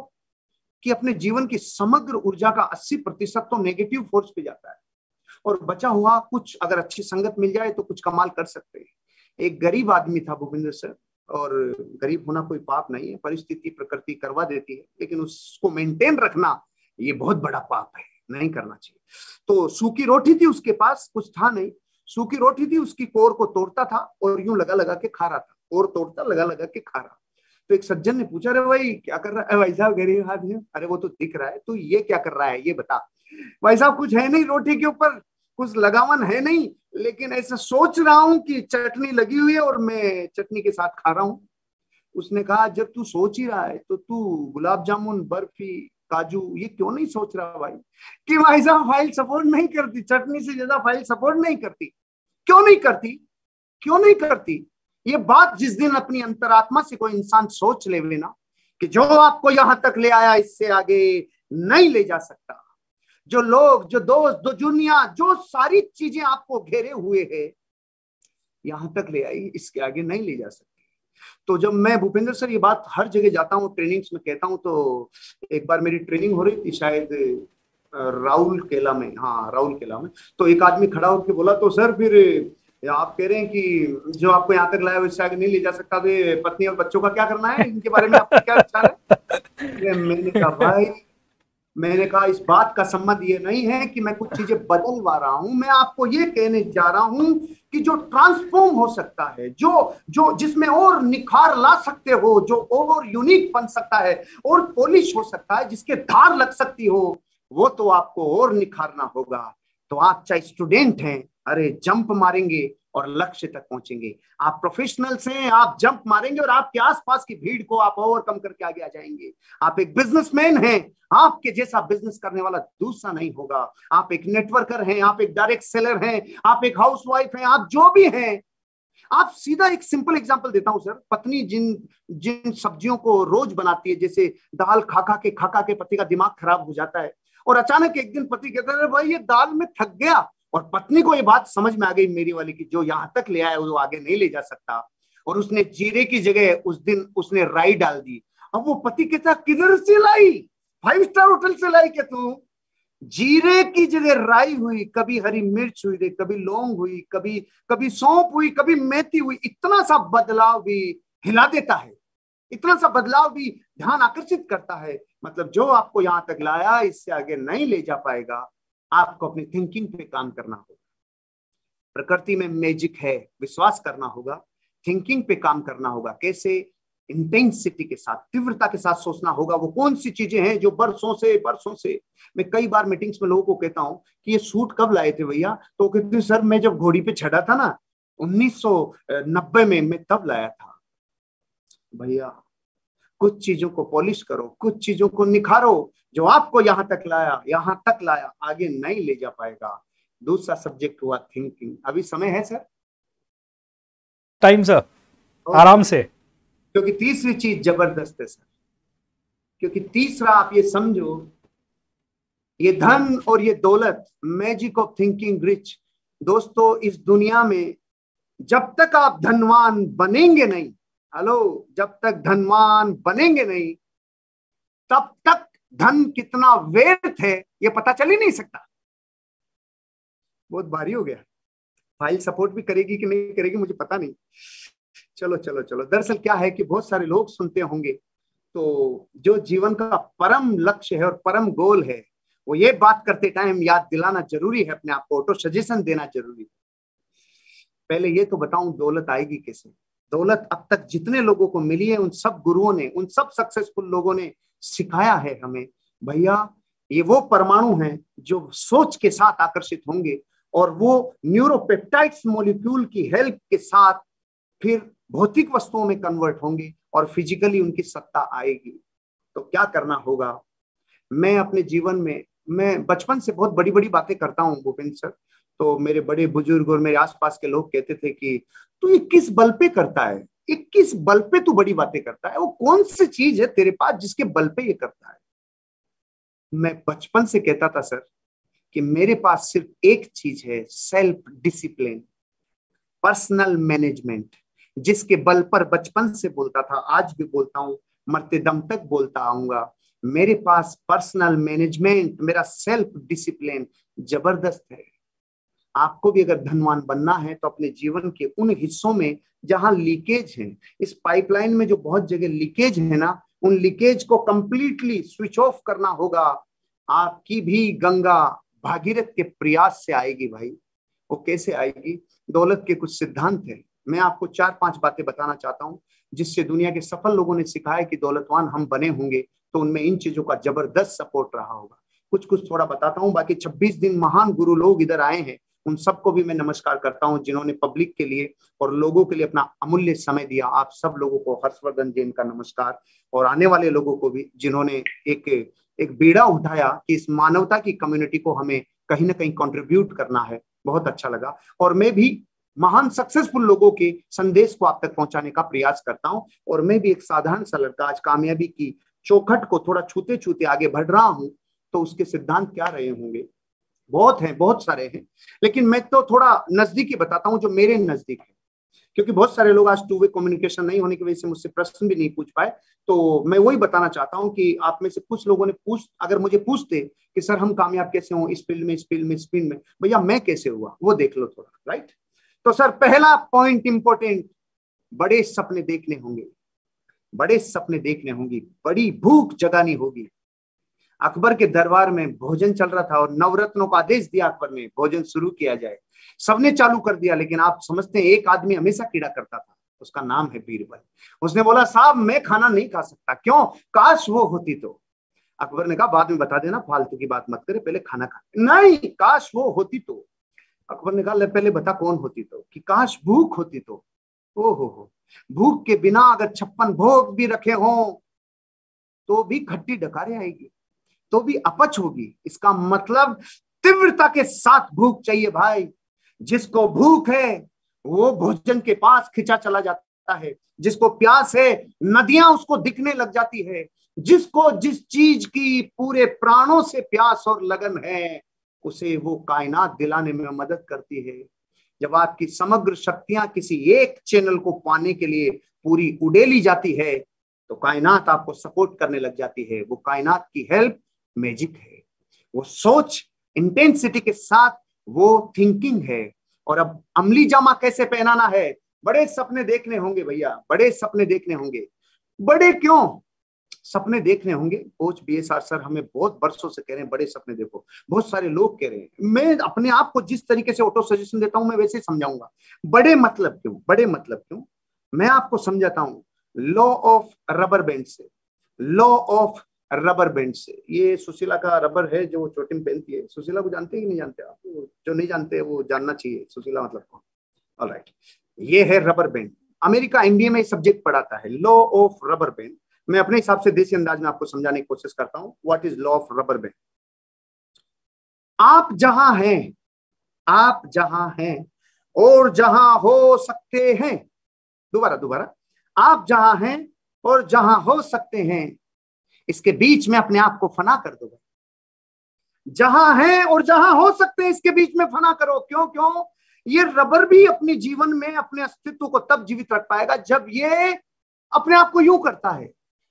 कि अपने जीवन की समग्र ऊर्जा का 80 प्रतिशत तो नेगेटिव फोर्स पे जाता है और बचा हुआ कुछ अगर अच्छी संगत मिल जाए तो कुछ कमाल कर सकते हैं एक गरीब आदमी था भूपेंद्र सर और गरीब होना कोई पाप नहीं है परिस्थिति प्रकृति करवा देती है लेकिन उसको मेंटेन रखना ये बहुत बड़ा पाप है नहीं करना चाहिए तो सूखी रोटी थी उसके पास कुछ था नहीं सूखी रोटी थी उसकी कोर को तोड़ता था और यूं लगा लगा के खा रहा था कोर तोड़ता लगा लगा के खा रहा तो एक सज्जन ने पूछा अरे भाई क्या कर रहा है भाई साहब गरीब आदमी अरे वो तो दिख रहा है तो ये क्या कर रहा है ये बता भाई साहब कुछ है नहीं रोटी के ऊपर कुछ लगावन है नहीं लेकिन ऐसा सोच रहा हूं कि चटनी लगी हुई है और मैं चटनी के साथ खा रहा हूं उसने कहा जब तू सोच ही रहा है तो तू गुलाब जामुन बर्फी काजू ये क्यों नहीं सोच रहा भाई कि भाई साहब फाइल सपोर्ट नहीं करती चटनी से ज्यादा फाइल सपोर्ट नहीं करती क्यों नहीं करती क्यों नहीं करती ये बात जिस दिन अपनी अंतरात्मा से कोई इंसान सोच ले ना कि जो आपको यहां तक ले आया इससे आगे नहीं ले जा सकता जो लोग जो दोस्त जो दुनिया जो सारी चीजें आपको घेरे हुए है यहां तक ले आई इसके आगे नहीं ले जा सकती तो जब मैं भूपेंद्र सर ये बात हर जगह जाता हूँ ट्रेनिंग्स में कहता हूँ तो एक बार मेरी ट्रेनिंग हो रही थी शायद राहुल केला में हाँ राहुल केला में तो एक आदमी खड़ा होकर बोला तो सर फिर आप कह रहे हैं कि जो आपको यहाँ तक लाया वैसे आगे नहीं ले जा सकता तो पत्नी और बच्चों का क्या करना है इनके बारे में आपको क्या विचार है <laughs> मैंने कहा भाई मैंने कहा इस बात का संबंध ये नहीं है कि मैं कुछ चीजें बदलवा रहा हूं मैं आपको ये कहने जा रहा हूं कि जो ट्रांसफॉर्म हो सकता है जो जो जिसमें और निखार ला सकते हो जो और यूनिक बन सकता है और पॉलिश हो सकता है जिसके धार लग सकती हो वो तो आपको और निखारना होगा तो आप चाहे स्टूडेंट हैं अरे जंप मारेंगे और लक्ष्य तक पहुंचेंगे आप प्रोफेशनल्स हैं आप जंप मारेंगे और आपके आसपास की भीड़ को आप ओवरकम करके आगे आ जाएंगे आप एक बिजनेसमैन हैं आपके जैसा बिजनेस करने वाला दूसरा नहीं होगा आप एक नेटवर्कर हैं आप एक डायरेक्ट सेलर हैं आप एक हाउस वाइफ है आप जो भी हैं आप सीधा एक सिंपल एग्जाम्पल देता हूं सर पत्नी जिन जिन सब्जियों को रोज बनाती है जैसे दाल खा खा के खा खा के पति का दिमाग खराब हो जाता है और अचानक एक दिन पति कहता है भाई ये दाल में थक गया और पत्नी को ये बात समझ में आ गई मेरी वाली की जो यहां तक ले आया वो आगे नहीं ले जा सकता और उसने जीरे की जगह उस दिन उसने राई डाल दी अब वो पति कहता किधर से लाई फाइव स्टार होटल से लाई क्या तू जीरे की जगह राई हुई कभी हरी मिर्च हुई कभी लौंग हुई कभी कभी सौंप हुई कभी मेथी हुई इतना सा बदलाव भी हिला देता है इतना सा बदलाव भी ध्यान आकर्षित करता है मतलब जो आपको यहां तक लाया इससे आगे नहीं ले जा पाएगा आपको अपनी थिंकिंग पे काम करना होगा प्रकृति में मैजिक है विश्वास करना होगा थिंकिंग पे काम करना होगा कैसे इंटेंसिटी के साथ तीव्रता के साथ सोचना होगा वो कौन सी चीजें हैं जो बरसों से बरसों से मैं कई बार मीटिंग्स में लोगों को कहता हूं कि ये सूट कब लाए थे भैया तो कहते सर मैं जब घोड़ी पे चढ़ा था ना 1990 में मैं तब लाया था भैया कुछ चीजों को पॉलिश करो कुछ चीजों को निखारो जो आपको यहां तक लाया यहां तक लाया आगे नहीं ले जा पाएगा दूसरा सब्जेक्ट हुआ थिंकिंग अभी समय है सर टाइम सर आराम से क्योंकि तीसरी चीज जबरदस्त है सर क्योंकि तीसरा आप ये समझो ये धन और ये दौलत मैजिक ऑफ थिंकिंग रिच दोस्तों इस दुनिया में जब तक आप धनवान बनेंगे नहीं हेलो जब तक धनवान बनेंगे नहीं तब तक धन कितना व्यर्थ है ये पता चल ही नहीं सकता बहुत भारी हो गया फाइल सपोर्ट भी करेगी कि नहीं करेगी मुझे पता नहीं चलो चलो चलो दरअसल क्या है कि बहुत सारे लोग सुनते होंगे तो जो जीवन का परम लक्ष्य है और परम गोल है वो ये बात करते टाइम याद दिलाना जरूरी है अपने आप को ऑटो सजेशन देना जरूरी है पहले ये तो बताऊं दौलत आएगी कैसे दौलत अब तक जितने लोगों को मिली है उन सब गुरुओं ने उन सब सक्सेसफुल लोगों ने सिखाया है हमें भैया ये वो परमाणु हैं जो सोच के साथ आकर्षित होंगे और वो न्यूरोपेप्टाइड्स मोलिक्यूल की हेल्प के साथ फिर भौतिक वस्तुओं में कन्वर्ट होंगे और फिजिकली उनकी सत्ता आएगी तो क्या करना होगा मैं अपने जीवन में मैं बचपन से बहुत बड़ी बड़ी बातें करता हूँ भूपेंद्र सर तो मेरे बड़े बुजुर्ग और मेरे आसपास के लोग कहते थे कि तू तो ये किस बल पे करता है ये किस बल पे तू बड़ी बातें करता है वो कौन सी चीज है तेरे पास जिसके बल पे ये करता है मैं बचपन से कहता था सर कि मेरे पास सिर्फ एक चीज है सेल्फ डिसिप्लिन पर्सनल मैनेजमेंट जिसके बल पर बचपन से बोलता था आज भी बोलता हूं मरते दम तक बोलता आऊंगा मेरे पास पर्सनल मैनेजमेंट मेरा सेल्फ डिसिप्लिन जबरदस्त है आपको भी अगर धनवान बनना है तो अपने जीवन के उन हिस्सों में जहां लीकेज है इस पाइपलाइन में जो बहुत जगह लीकेज है ना उन लीकेज को कंप्लीटली स्विच ऑफ करना होगा आपकी भी गंगा भागीरथ के प्रयास से आएगी भाई वो कैसे आएगी दौलत के कुछ सिद्धांत है मैं आपको चार पांच बातें बताना चाहता हूँ जिससे दुनिया के सफल लोगों ने सिखाया कि दौलतवान हम बने होंगे तो उनमें इन चीजों का जबरदस्त सपोर्ट रहा होगा कुछ कुछ थोड़ा बताता हूँ बाकी 26 दिन महान गुरु लोग इधर आए हैं उन सबको भी मैं नमस्कार करता हूँ जिन्होंने पब्लिक के लिए और लोगों के लिए अपना अमूल्य समय दिया आप सब लोगों को हर्षवर्धन जैन का नमस्कार और आने वाले लोगों को भी जिन्होंने एक एक बेड़ा उठाया कि इस मानवता की कम्युनिटी को हमें कहीं ना कहीं कंट्रीब्यूट करना है बहुत अच्छा लगा और मैं भी महान सक्सेसफुल लोगों के संदेश को आप तक पहुंचाने का प्रयास करता हूं और मैं भी एक साधारण सा लड़का आज कामयाबी की चौखट को थोड़ा छूते छूते आगे बढ़ रहा हूं तो उसके सिद्धांत क्या रहे होंगे बहुत हैं बहुत सारे हैं लेकिन मैं तो थोड़ा नजदीकी बताता हूँ जो मेरे नजदीक है क्योंकि बहुत सारे लोग आज टू वे कम्युनिकेशन नहीं होने की वजह से मुझसे प्रश्न भी नहीं पूछ पाए तो मैं वही बताना चाहता हूँ कि आप में से कुछ लोगों ने पूछ अगर मुझे पूछते कि सर हम कामयाब कैसे हों इस फील्ड में इस फील्ड में इस फील्ड में भैया मैं कैसे हुआ वो देख लो थोड़ा राइट तो सर पहला पॉइंट इंपॉर्टेंट बड़े सपने देखने होंगे बड़े सपने देखने होंगे बड़ी भूख जगानी होगी अकबर के दरबार में भोजन चल रहा था और नवरत्नों को आदेश दिया अकबर ने भोजन शुरू किया जाए सबने चालू कर दिया लेकिन आप समझते हैं एक आदमी हमेशा कीड़ा करता था उसका नाम है बीरबल उसने बोला साहब मैं खाना नहीं खा सकता क्यों काश वो होती तो अकबर ने कहा बाद में बता देना फालतू की बात मत करे पहले खाना खा नहीं काश वो होती तो अकबर ने कहा पहले बता कौन होती तो कि काश भूख होती तो ओ हो हो भूख के बिना अगर छप्पन भोग भी रखे हो तो भी खट्टी डकारे आएगी तो भी अपच होगी इसका मतलब तीव्रता के साथ भूख चाहिए भाई जिसको भूख है वो भोजन के पास खिंचा चला जाता है जिसको प्यास है नदियां उसको दिखने लग जाती है जिसको जिस चीज की पूरे प्राणों से प्यास और लगन है उसे वो कायनात दिलाने में मदद करती है जब आपकी समग्र शक्तियां किसी एक चैनल को पाने के लिए पूरी उडेली जाती है तो कायनात आपको सपोर्ट करने लग जाती है वो कायनात की हेल्प मैजिक है वो सोच इंटेंसिटी के साथ वो थिंकिंग है और अब अमली जामा कैसे पहनाना है बड़े सपने देखने होंगे भैया बड़े सपने देखने होंगे बड़े क्यों सपने देखने होंगे coach B S R sir हमें बहुत बरसों से कह रहे हैं बड़े सपने देखो बहुत सारे लोग कह रहे हैं मैं अपने आप को जिस तरीके से ऑटो सजेशन देता हूं मैं वैसे ही समझाऊंगा बड़े मतलब क्यों बड़े मतलब क्यों मैं आपको समझाता हूं लॉ ऑफ रबर बैंड से लॉ ऑफ रबर बैंड से ये सुशीला का रबर है जो चोटी में पहनती है सुशीला को जानते ही नहीं जानते आप जो नहीं जानते वो जानना चाहिए सुशीला मतलब कौन ऑल राइट ये है रबर बैंड अमेरिका एमबीए में सब्जेक्ट पढ़ाता है लॉ ऑफ रबर बैंड मैं अपने हिसाब से देसी अंदाज में आपको समझाने की कोशिश करता हूं what is law of rubber band आप जहां हैं आप जहां हैं और जहां हो सकते हैं दोबारा दोबारा आप जहां हैं और जहां हो सकते हैं इसके बीच में अपने आप को फना कर दो जहां है और जहां हो सकते हैं इसके बीच में फना करो क्यों क्यों ये रबर भी अपने जीवन में अपने अस्तित्व को तब जीवित रख पाएगा जब ये अपने आप को यूं करता है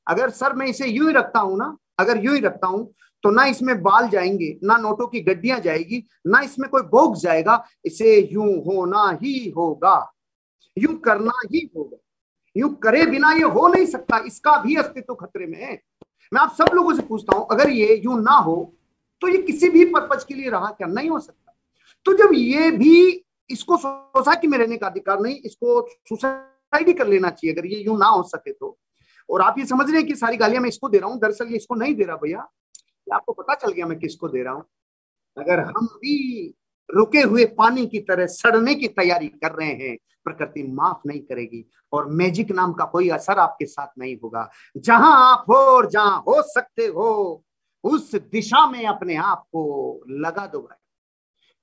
अगर सर मैं इसे यूं ही रखता हूं ना अगर यूं ही रखता हूं तो ना इसमें बाल जाएंगे ना नोटों की गड्डियां जाएगी ना इसमें कोई भोग जाएगा इसे यूं होना ही होगा यूं करना ही होगा यूं करे बिना ये हो नहीं सकता इसका भी अस्तित्व खतरे में है मैं आप सब लोगों से पूछता हूं अगर ये यू ना हो तो ये किसी भी पर्पज के लिए रहा क्या नहीं हो सकता तो जब ये भी इसको कि मैं रहने का अधिकार नहीं इसको सुसाइड कर लेना चाहिए अगर ये यूं ना हो सके तो और आप ये समझ रहे हैं कि सारी गालियां मैं इसको दे रहा हूँ दरअसल ये इसको नहीं दे रहा भैया आपको पता चल गया मैं किसको दे रहा हूं अगर हम भी रुके हुए पानी की तरह सड़ने की तैयारी कर रहे हैं प्रकृति माफ नहीं करेगी और मैजिक नाम का कोई असर आपके साथ नहीं होगा जहां आप हो और जहां हो सकते हो उस दिशा में अपने आप को लगा दो भाई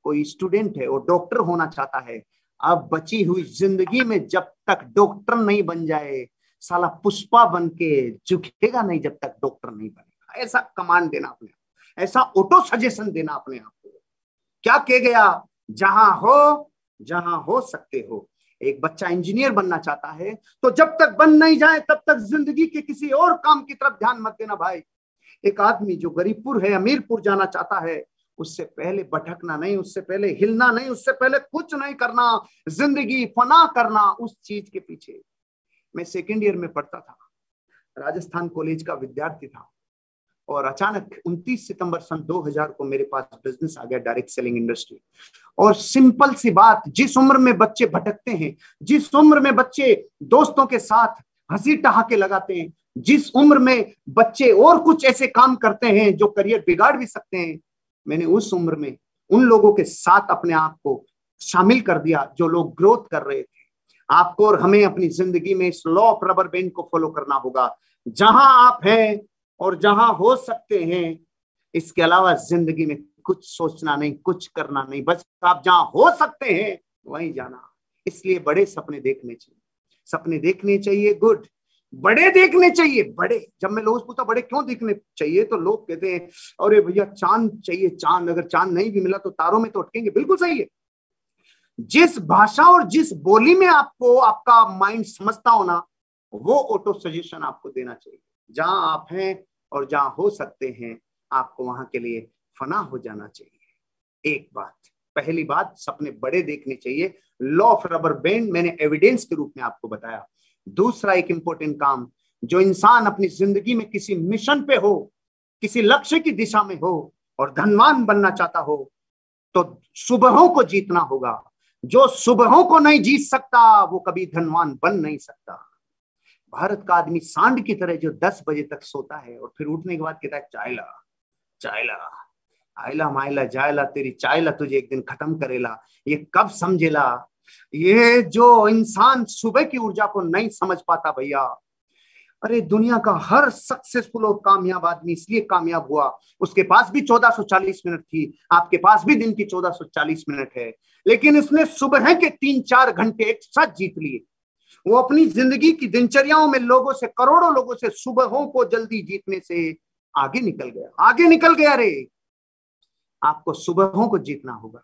कोई स्टूडेंट है वो डॉक्टर होना चाहता है अब बची हुई जिंदगी में जब तक डॉक्टर नहीं बन जाए साला पुष्पा बन के झुकेगा नहीं जब तक डॉक्टर नहीं बनेगा ऐसा कमांड देना अपने आप ऐसा ऑटो सजेशन देना अपने आप क्या कह गया जहां हो जहां हो सकते हो एक बच्चा इंजीनियर बनना चाहता है तो जब तक बन नहीं जाए तब तक जिंदगी के किसी और काम की तरफ ध्यान मत देना भाई एक आदमी जो गरीबपुर है अमीरपुर जाना चाहता है उससे पहले भटकना नहीं उससे पहले हिलना नहीं उससे पहले कुछ नहीं करना जिंदगी फना करना उस चीज के पीछे मैं सेकेंड ईयर में पढ़ता था राजस्थान कॉलेज का विद्यार्थी था और अचानक 29 सितंबर सन 2000 को मेरे पास बिजनेस आ गया डायरेक्ट सेलिंग इंडस्ट्री और सिंपल सी बात जिस उम्र में बच्चे भटकते हैं जिस उम्र में बच्चे दोस्तों के साथ हंसी टहाके लगाते हैं जिस उम्र में बच्चे और कुछ ऐसे काम करते हैं जो करियर बिगाड़ भी सकते हैं मैंने उस उम्र में उन लोगों के साथ अपने आप को शामिल कर दिया जो लोग ग्रोथ कर रहे थे आपको और हमें अपनी जिंदगी में इस लॉ ऑफ रबर बैंड को फॉलो करना होगा जहां आप हैं और जहां हो सकते हैं इसके अलावा जिंदगी में कुछ सोचना नहीं कुछ करना नहीं बस आप जहां हो सकते हैं वहीं जाना इसलिए बड़े सपने देखने चाहिए सपने देखने चाहिए गुड बड़े देखने चाहिए बड़े जब मैं लोगों से पूछता बड़े क्यों देखने चाहिए तो लोग कहते हैं अरे भैया चांद चाहिए चांद अगर चांद नहीं भी मिला तो तारों में तो अटकेंगे बिल्कुल सही है जिस भाषा और जिस बोली में आपको आपका माइंड समझता होना वो ऑटो सजेशन आपको देना चाहिए जहां आप हैं और जहां हो सकते हैं आपको वहां के लिए फना हो जाना चाहिए एक बात पहली बात सपने बड़े देखने चाहिए लॉ ऑफ रबर बैंड मैंने एविडेंस के रूप में आपको बताया दूसरा एक इंपॉर्टेंट काम जो इंसान अपनी जिंदगी में किसी मिशन पे हो किसी लक्ष्य की दिशा में हो और धनवान बनना चाहता हो तो सुबहों को जीतना होगा जो सुबहों को नहीं जीत सकता वो कभी धनवान बन नहीं सकता भारत का आदमी सांड की तरह जो दस बजे तक सोता है और फिर उठने के बाद कहता है चायला चायला आयला मायला जायला तेरी चायला तुझे एक दिन खत्म करेला ये कब समझेला ये जो इंसान सुबह की ऊर्जा को नहीं समझ पाता भैया अरे दुनिया का हर सक्सेसफुल और कामयाब आदमी इसलिए कामयाब हुआ उसके पास भी 1440 मिनट थी आपके पास भी दिन की 1440 मिनट है लेकिन उसने सुबह के तीन चार घंटे एक साथ जीत लिए वो अपनी जिंदगी की दिनचर्याओं में लोगों से करोड़ों लोगों से सुबहों को जल्दी जीतने से आगे निकल गया आगे निकल गया रे आपको सुबहों को जीतना होगा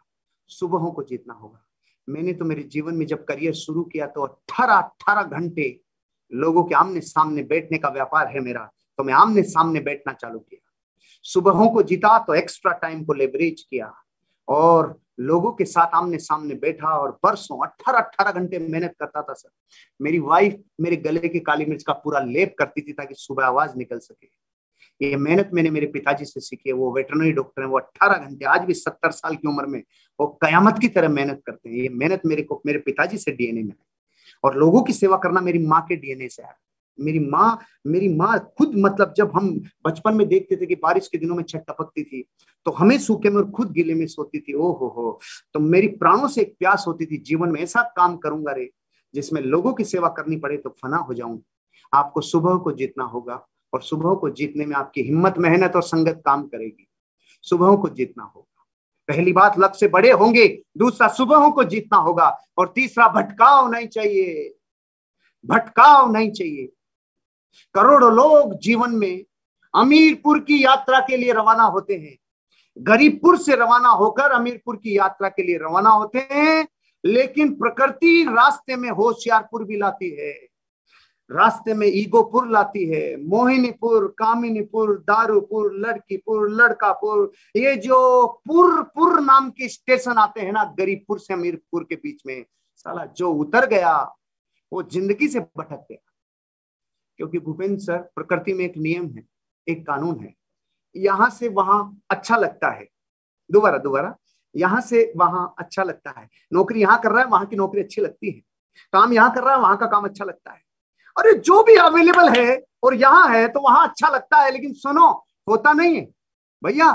सुबहों को जीतना होगा मैंने तो मेरे जीवन में जब करियर शुरू किया तो अठारह अठारह घंटे लोगों के आमने सामने बैठने का व्यापार है मेरा तो मैं आमने सामने बैठना चालू किया सुबहों को जीता तो एक्स्ट्रा टाइम को लेवरेज किया और लोगों के साथ आमने सामने बैठा और बरसों अठारह अट्ठारह घंटे मेहनत करता था सर मेरी वाइफ मेरे गले की काली मिर्च का पूरा लेप करती थी ताकि सुबह आवाज निकल सके ये मेहनत मैंने मेरे पिताजी से सीखी है वो वेटरनरी डॉक्टर है वो अट्ठारह घंटे आज भी सत्तर साल की उम्र में वो कयामत की तरह मेहनत करते हैं ये मेहनत मेरे को मेरे पिताजी से डीएनए में है और लोगों की सेवा करना मेरी माँ के डीएनए से आया मेरी माँ मेरी माँ खुद मतलब जब हम बचपन में देखते थे कि बारिश के दिनों में छत टपकती थी तो हमें सूखे में और खुद गीले में सोती थी ओ हो हो तो मेरी प्राणों से एक प्यास होती थी जीवन में ऐसा काम करूंगा रे जिसमें लोगों की सेवा करनी पड़े तो फना हो जाऊं आपको सुबह को जीतना होगा और सुबह को जीतने में आपकी हिम्मत मेहनत और संगत काम करेगी सुबह को जीतना होगा पहली बात लक्ष्य बड़े होंगे दूसरा सुबहों को जीतना होगा और तीसरा भटकाव नहीं चाहिए भटकाव नहीं चाहिए करोड़ों लोग जीवन में अमीरपुर की यात्रा के लिए रवाना होते हैं गरीबपुर से रवाना होकर अमीरपुर की यात्रा के लिए रवाना होते हैं लेकिन प्रकृति रास्ते में होशियारपुर भी लाती है रास्ते में ईगोपुर लाती है मोहिनीपुर कामिनीपुर दारूपुर लड़कीपुर लड़कापुर ये जो पुर पुर नाम के स्टेशन आते हैं ना गरीबपुर से अमीरपुर के बीच में साला जो उतर गया वो जिंदगी से भटक गया क्योंकि भूपेंद्र सर प्रकृति में एक नियम है एक कानून है यहाँ से वहां अच्छा लगता है दोबारा दोबारा यहाँ से वहां अच्छा लगता है नौकरी यहाँ कर रहा है वहां की नौकरी अच्छी लगती है काम यहाँ कर रहा है वहां का काम अच्छा लगता है अरे जो भी अवेलेबल है और यहाँ है तो वहां अच्छा लगता है लेकिन सुनो होता नहीं है भैया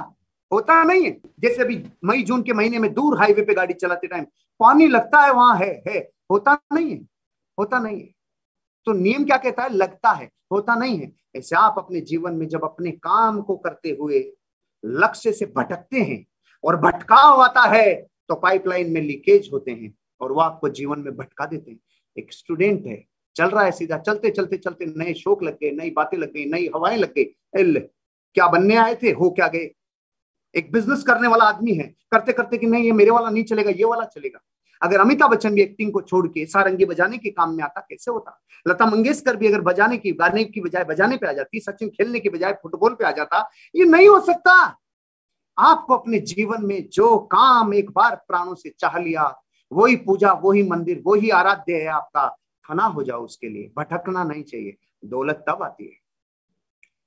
होता नहीं है जैसे अभी मई जून के महीने में दूर हाईवे पे गाड़ी चलाते टाइम पानी लगता है वहां है है होता नहीं है होता नहीं है तो नियम क्या कहता है लगता है होता नहीं है ऐसे आप अपने जीवन में जब अपने काम को करते हुए लक्ष्य से भटकते हैं और भटकाव आता है तो पाइपलाइन में लीकेज होते हैं और वो आपको जीवन में भटका देते हैं एक स्टूडेंट है चल रहा है सीधा चलते चलते चलते नए शोक लग गए नई बातें लग गई नई हवाएं लग गई क्या बनने आए थे हो क्या गए एक बिजनेस करने वाला आदमी है करते करते कि नहीं ये मेरे वाला नहीं चलेगा ये वाला चलेगा अगर अमिताभ बच्चन भी एक्टिंग को छोड़ के सारंगी बजाने के काम में आता कैसे होता लता मंगेशकर भी अगर बजाने की गाने की बजाय बजाने पे आ जाती सचिन खेलने की बजाय फुटबॉल पे आ जाता ये नहीं हो सकता आपको अपने जीवन में जो काम एक बार प्राणों से चाह लिया वही पूजा वही मंदिर वही आराध्य है आपका थना हो जाओ उसके लिए भटकना नहीं चाहिए दौलत तब आती है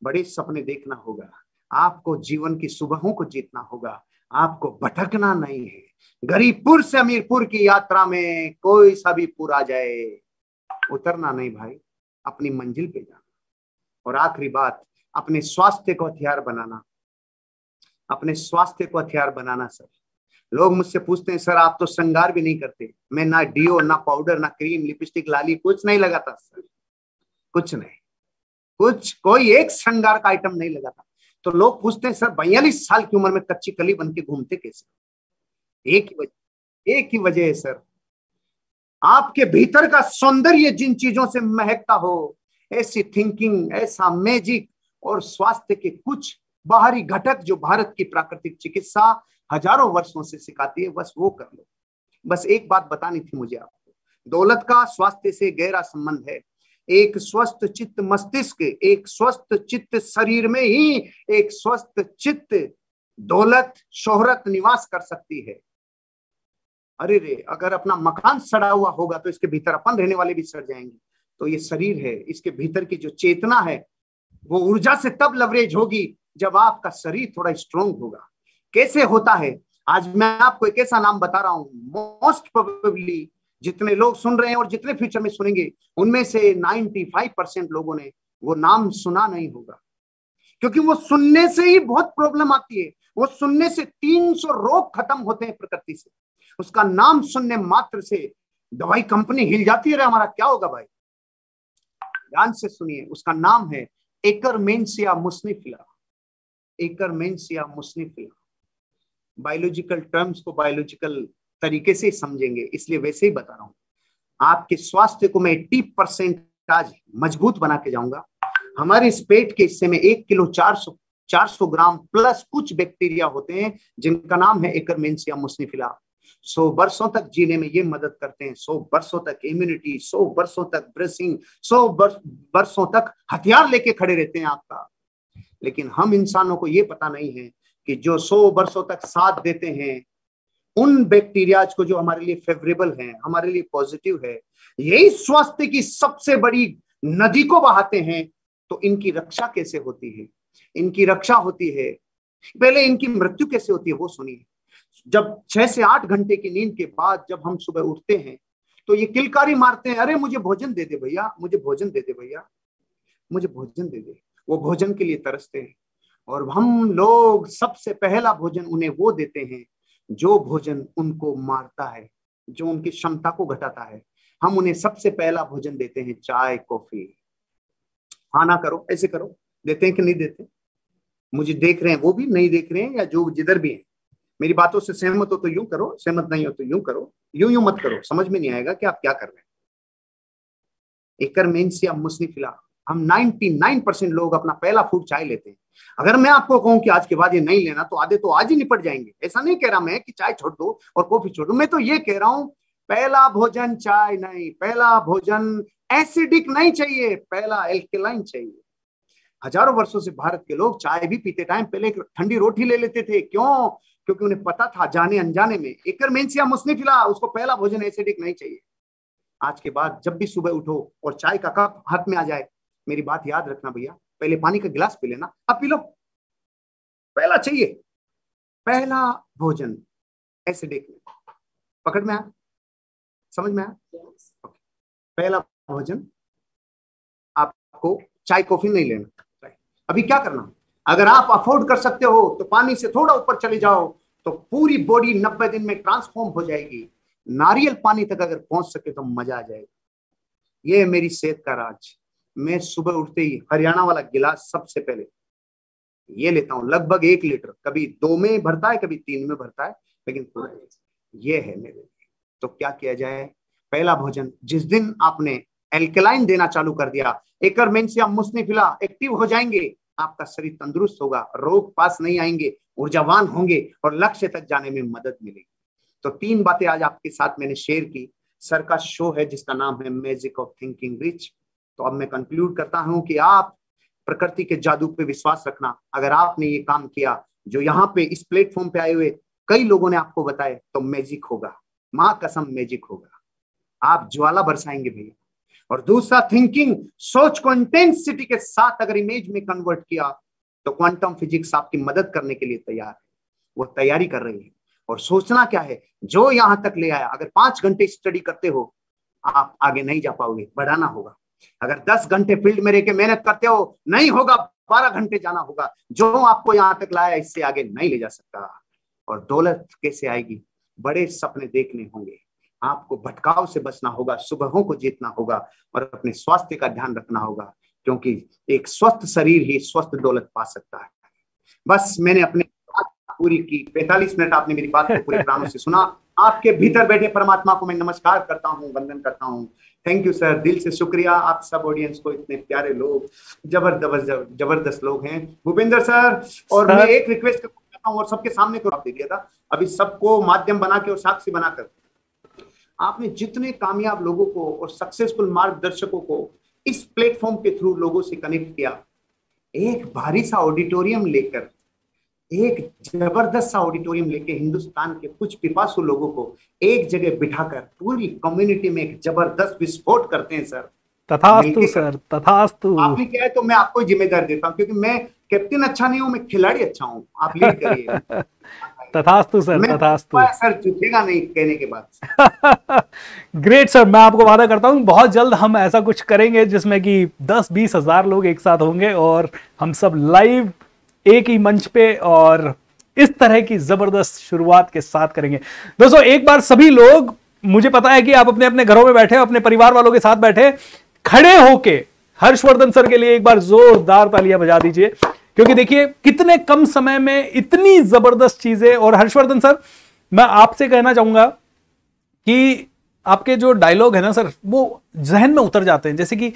बड़े सपने देखना होगा आपको जीवन की सुबहों को जीतना होगा आपको भटकना नहीं है गरीबपुर से अमीरपुर की यात्रा में कोई सा भी पुर आ जाए उतरना नहीं भाई अपनी मंजिल पे जाना और आखिरी बात अपने स्वास्थ्य को हथियार बनाना अपने स्वास्थ्य को हथियार बनाना सर लोग मुझसे पूछते हैं सर आप तो श्रृंगार भी नहीं करते मैं ना डीओ ना पाउडर ना क्रीम लिपस्टिक लाली कुछ नहीं लगाता सर कुछ नहीं कुछ कोई एक श्रृंगार का आइटम नहीं लगाता तो लोग पूछते हैं सर बयालीस साल की उम्र में कच्ची कली बन के घूमते कैसे एक ही वजह एक ही वजह है सर आपके भीतर का सौंदर्य जिन चीजों से महकता हो ऐसी थिंकिंग ऐसा मैजिक और स्वास्थ्य के कुछ बाहरी घटक जो भारत की प्राकृतिक चिकित्सा हजारों वर्षों से सिखाती है बस वो कर लो बस एक बात बतानी थी मुझे आपको दौलत का स्वास्थ्य से गहरा संबंध है एक स्वस्थ चित्त मस्तिष्क एक स्वस्थ चित्त शरीर में ही एक स्वस्थ चित्त दौलत शोहरत निवास कर सकती है अरे रे अगर अपना मकान सड़ा हुआ होगा तो इसके भीतर अपन रहने वाले भी सड़ जाएंगे तो ये शरीर है इसके भीतर की जो चेतना है वो ऊर्जा से तब लवरेज होगी जब आपका शरीर थोड़ा स्ट्रोंग होगा कैसे होता है आज मैं आपको एक ऐसा नाम बता रहा हूं मोस्ट प्रोबेबली जितने लोग सुन रहे हैं और जितने फ्यूचर में सुनेंगे उनमें से 95 परसेंट लोगों ने वो नाम सुना नहीं होगा क्योंकि वो सुनने से ही बहुत प्रॉब्लम आती है वो सुनने से 300 रोग खत्म होते हैं प्रकृति से उसका नाम सुनने मात्र से दवाई कंपनी हिल जाती है हमारा क्या होगा भाई ध्यान से सुनिए उसका नाम है एकर मेन्स मुस्निफिला एकर मेन्स मुस्निफिला बायोलॉजिकल टर्म्स को बायोलॉजिकल तरीके से समझेंगे इसलिए वैसे ही बता रहा हूं आपके स्वास्थ्य को मैं एट्टी परसेंट आज मजबूत बना के जाऊंगा हमारे इस पेट के हिस्से में एक किलो चार सौ चार सौ ग्राम प्लस कुछ बैक्टीरिया होते हैं जिनका नाम है एकरमेंसिया मुस्निफिला सौ बरसों तक जीने में ये मदद करते हैं सौ बरसों तक इम्यूनिटी सौ बरसों तक ब्रेसिंग सौ बरसों तक हथियार लेके खड़े रहते हैं आपका लेकिन हम इंसानों को ये पता नहीं है कि जो सौ बरसों तक साथ देते हैं उन बैक्टीरियाज को जो हमारे लिए फेवरेबल है हमारे लिए पॉजिटिव है यही स्वास्थ्य की सबसे बड़ी नदी को बहाते हैं तो इनकी रक्षा कैसे होती है इनकी रक्षा होती है पहले इनकी मृत्यु कैसे होती है वो सुनिए जब छह से आठ घंटे की नींद के बाद जब हम सुबह उठते हैं तो ये किलकारी मारते हैं अरे मुझे भोजन दे दे भैया मुझे भोजन दे दे भैया मुझे भोजन दे दे वो भोजन के लिए तरसते हैं और हम लोग सबसे पहला भोजन उन्हें वो देते हैं जो भोजन उनको मारता है जो उनकी क्षमता को घटाता है हम उन्हें सबसे पहला भोजन देते हैं चाय कॉफी खाना करो ऐसे करो देते हैं कि नहीं देते मुझे देख रहे हैं वो भी नहीं देख रहे हैं या जो जिधर भी हैं मेरी बातों से सहमत हो तो यूं करो सहमत नहीं हो तो यूं करो यूं यूं मत करो समझ में नहीं आएगा कि आप क्या कर रहे हैं एकड़ मेन से मुस्लिम हम 99 परसेंट लोग अपना पहला फूड चाय लेते हैं अगर मैं आपको कहूं कि आज के बाद ये नहीं लेना तो आधे तो आज ही निपट जाएंगे ऐसा नहीं कह रहा मैं कि चाय छोड़ दो और कॉफी छोड़ दो मैं तो ये कह रहा हूं पहला भोजन चाय नहीं पहला भोजन एसिडिक नहीं चाहिए पहला एल्केलाइन चाहिए हजारों वर्षों से भारत के लोग चाय भी पीते टाइम पहले ठंडी रोटी ले लेते थे क्यों क्योंकि उन्हें पता था जाने अनजाने में एकर मेन्स या फिला उसको पहला भोजन एसिडिक नहीं चाहिए आज के बाद जब भी सुबह उठो और चाय का कप हाथ में आ जाए मेरी बात याद रखना भैया पहले पानी का गिलास पी लेना अब पी लो पहला चाहिए पहला भोजन एसिडिक में पकड़ में आया समझ में आया पहला भोजन आपको चाय कॉफी नहीं लेना अभी क्या करना अगर आप अफोर्ड कर सकते हो तो पानी से थोड़ा ऊपर चले जाओ तो पूरी बॉडी नब्बे दिन में ट्रांसफॉर्म हो जाएगी नारियल पानी तक अगर पहुंच सके तो मजा आ जाएगा ये है मेरी सेहत का राज मैं सुबह उठते ही हरियाणा वाला गिलास सबसे पहले ये लेता हूं लगभग एक लीटर कभी दो में भरता है कभी तीन में भरता है लेकिन पूरा ये है मेरे लिए तो क्या किया जाए पहला भोजन जिस दिन आपने एल्केलाइन देना चालू कर दिया एकर मेन्सिया मुस्निफिला एक्टिव हो जाएंगे आपका शरीर तंदुरुस्त होगा रोग पास नहीं आएंगे ऊर्जावान होंगे और लक्ष्य तक जाने में मदद मिलेगी तो तीन बातें आज आपके साथ मैंने शेयर की सर का शो है जिसका नाम है मैजिक ऑफ थिंकिंग रिच तो अब मैं कंक्लूड करता हूं कि आप प्रकृति के जादू पे विश्वास रखना अगर आपने ये काम किया जो यहाँ पे इस प्लेटफॉर्म पे आए हुए कई लोगों ने आपको बताया तो मैजिक होगा माँ कसम मैजिक होगा आप ज्वाला बरसाएंगे भैया और दूसरा थिंकिंग सोच को इंटेंसिटी के साथ अगर इमेज में कन्वर्ट किया तो क्वांटम फिजिक्स आपकी मदद करने के लिए तैयार है वो तैयारी कर रही है और सोचना क्या है जो यहां तक ले आया अगर पांच घंटे स्टडी करते हो आप आगे नहीं जा पाओगे बढ़ाना होगा अगर दस घंटे फील्ड में रहकर मेहनत करते हो नहीं होगा बारह घंटे जाना होगा जो आपको यहां तक लाया इससे आगे नहीं ले जा सकता और दौलत कैसे आएगी बड़े सपने देखने होंगे आपको भटकाव से बचना होगा सुबहों को जीतना होगा और अपने स्वास्थ्य का ध्यान रखना होगा क्योंकि एक स्वस्थ शरीर ही स्वस्थ दौलत पा सकता है बस मैंने अपने पूरी की पैतालीस मिनट आपने मेरी बात को पूरे प्राणों <laughs> से सुना आपके भीतर बैठे परमात्मा को मैं नमस्कार करता हूँ वंदन करता हूँ थैंक यू सर दिल से शुक्रिया आप सब ऑडियंस को इतने प्यारे लोग जबरदस्त जबरदस्त लोग हैं भूपेंद्र सर और सर? मैं एक रिक्वेस्ट करता हूँ और सबके सामने को आप दे दिया था अभी सबको माध्यम बना के और साक्षी बनाकर आपने जितने कामयाब लोगों को और सक्सेसफुल मार्गदर्शकों को इस प्लेटफॉर्म के थ्रू लोगों से कनेक्ट किया एक भारी सा ऑडिटोरियम लेकर एक जबरदस्त सा ऑडिटोरियम लेके हिंदुस्तान के कुछ पिपासु लोगों को एक जगह बिठाकर पूरी कम्युनिटी में एक जबरदस्त विस्फोट करते हैं सर तथास्तु सर तथास्तु आपने क्या है तो मैं आपको जिम्मेदार देता हूँ क्योंकि मैं कैप्टन अच्छा नहीं हूँ मैं खिलाड़ी अच्छा हूँ आप लीड करिए <laughs> तथास्तु सर तथास्तु सर चुकेगा नहीं कहने के बाद ग्रेट <laughs> सर मैं आपको वादा करता हूँ बहुत जल्द हम ऐसा कुछ करेंगे जिसमें कि दस बीस हजार लोग एक साथ होंगे और हम सब लाइव एक ही मंच पे और इस तरह की जबरदस्त शुरुआत के साथ करेंगे दोस्तों एक बार सभी लोग मुझे पता है कि आप अपने अपने घरों में बैठे अपने परिवार वालों के साथ बैठे खड़े होके हर्षवर्धन सर के लिए एक बार जोरदार तालियां बजा दीजिए क्योंकि देखिए कितने कम समय में इतनी जबरदस्त चीजें और हर्षवर्धन सर मैं आपसे कहना चाहूंगा कि आपके जो डायलॉग है ना सर वो जहन में उतर जाते हैं जैसे कि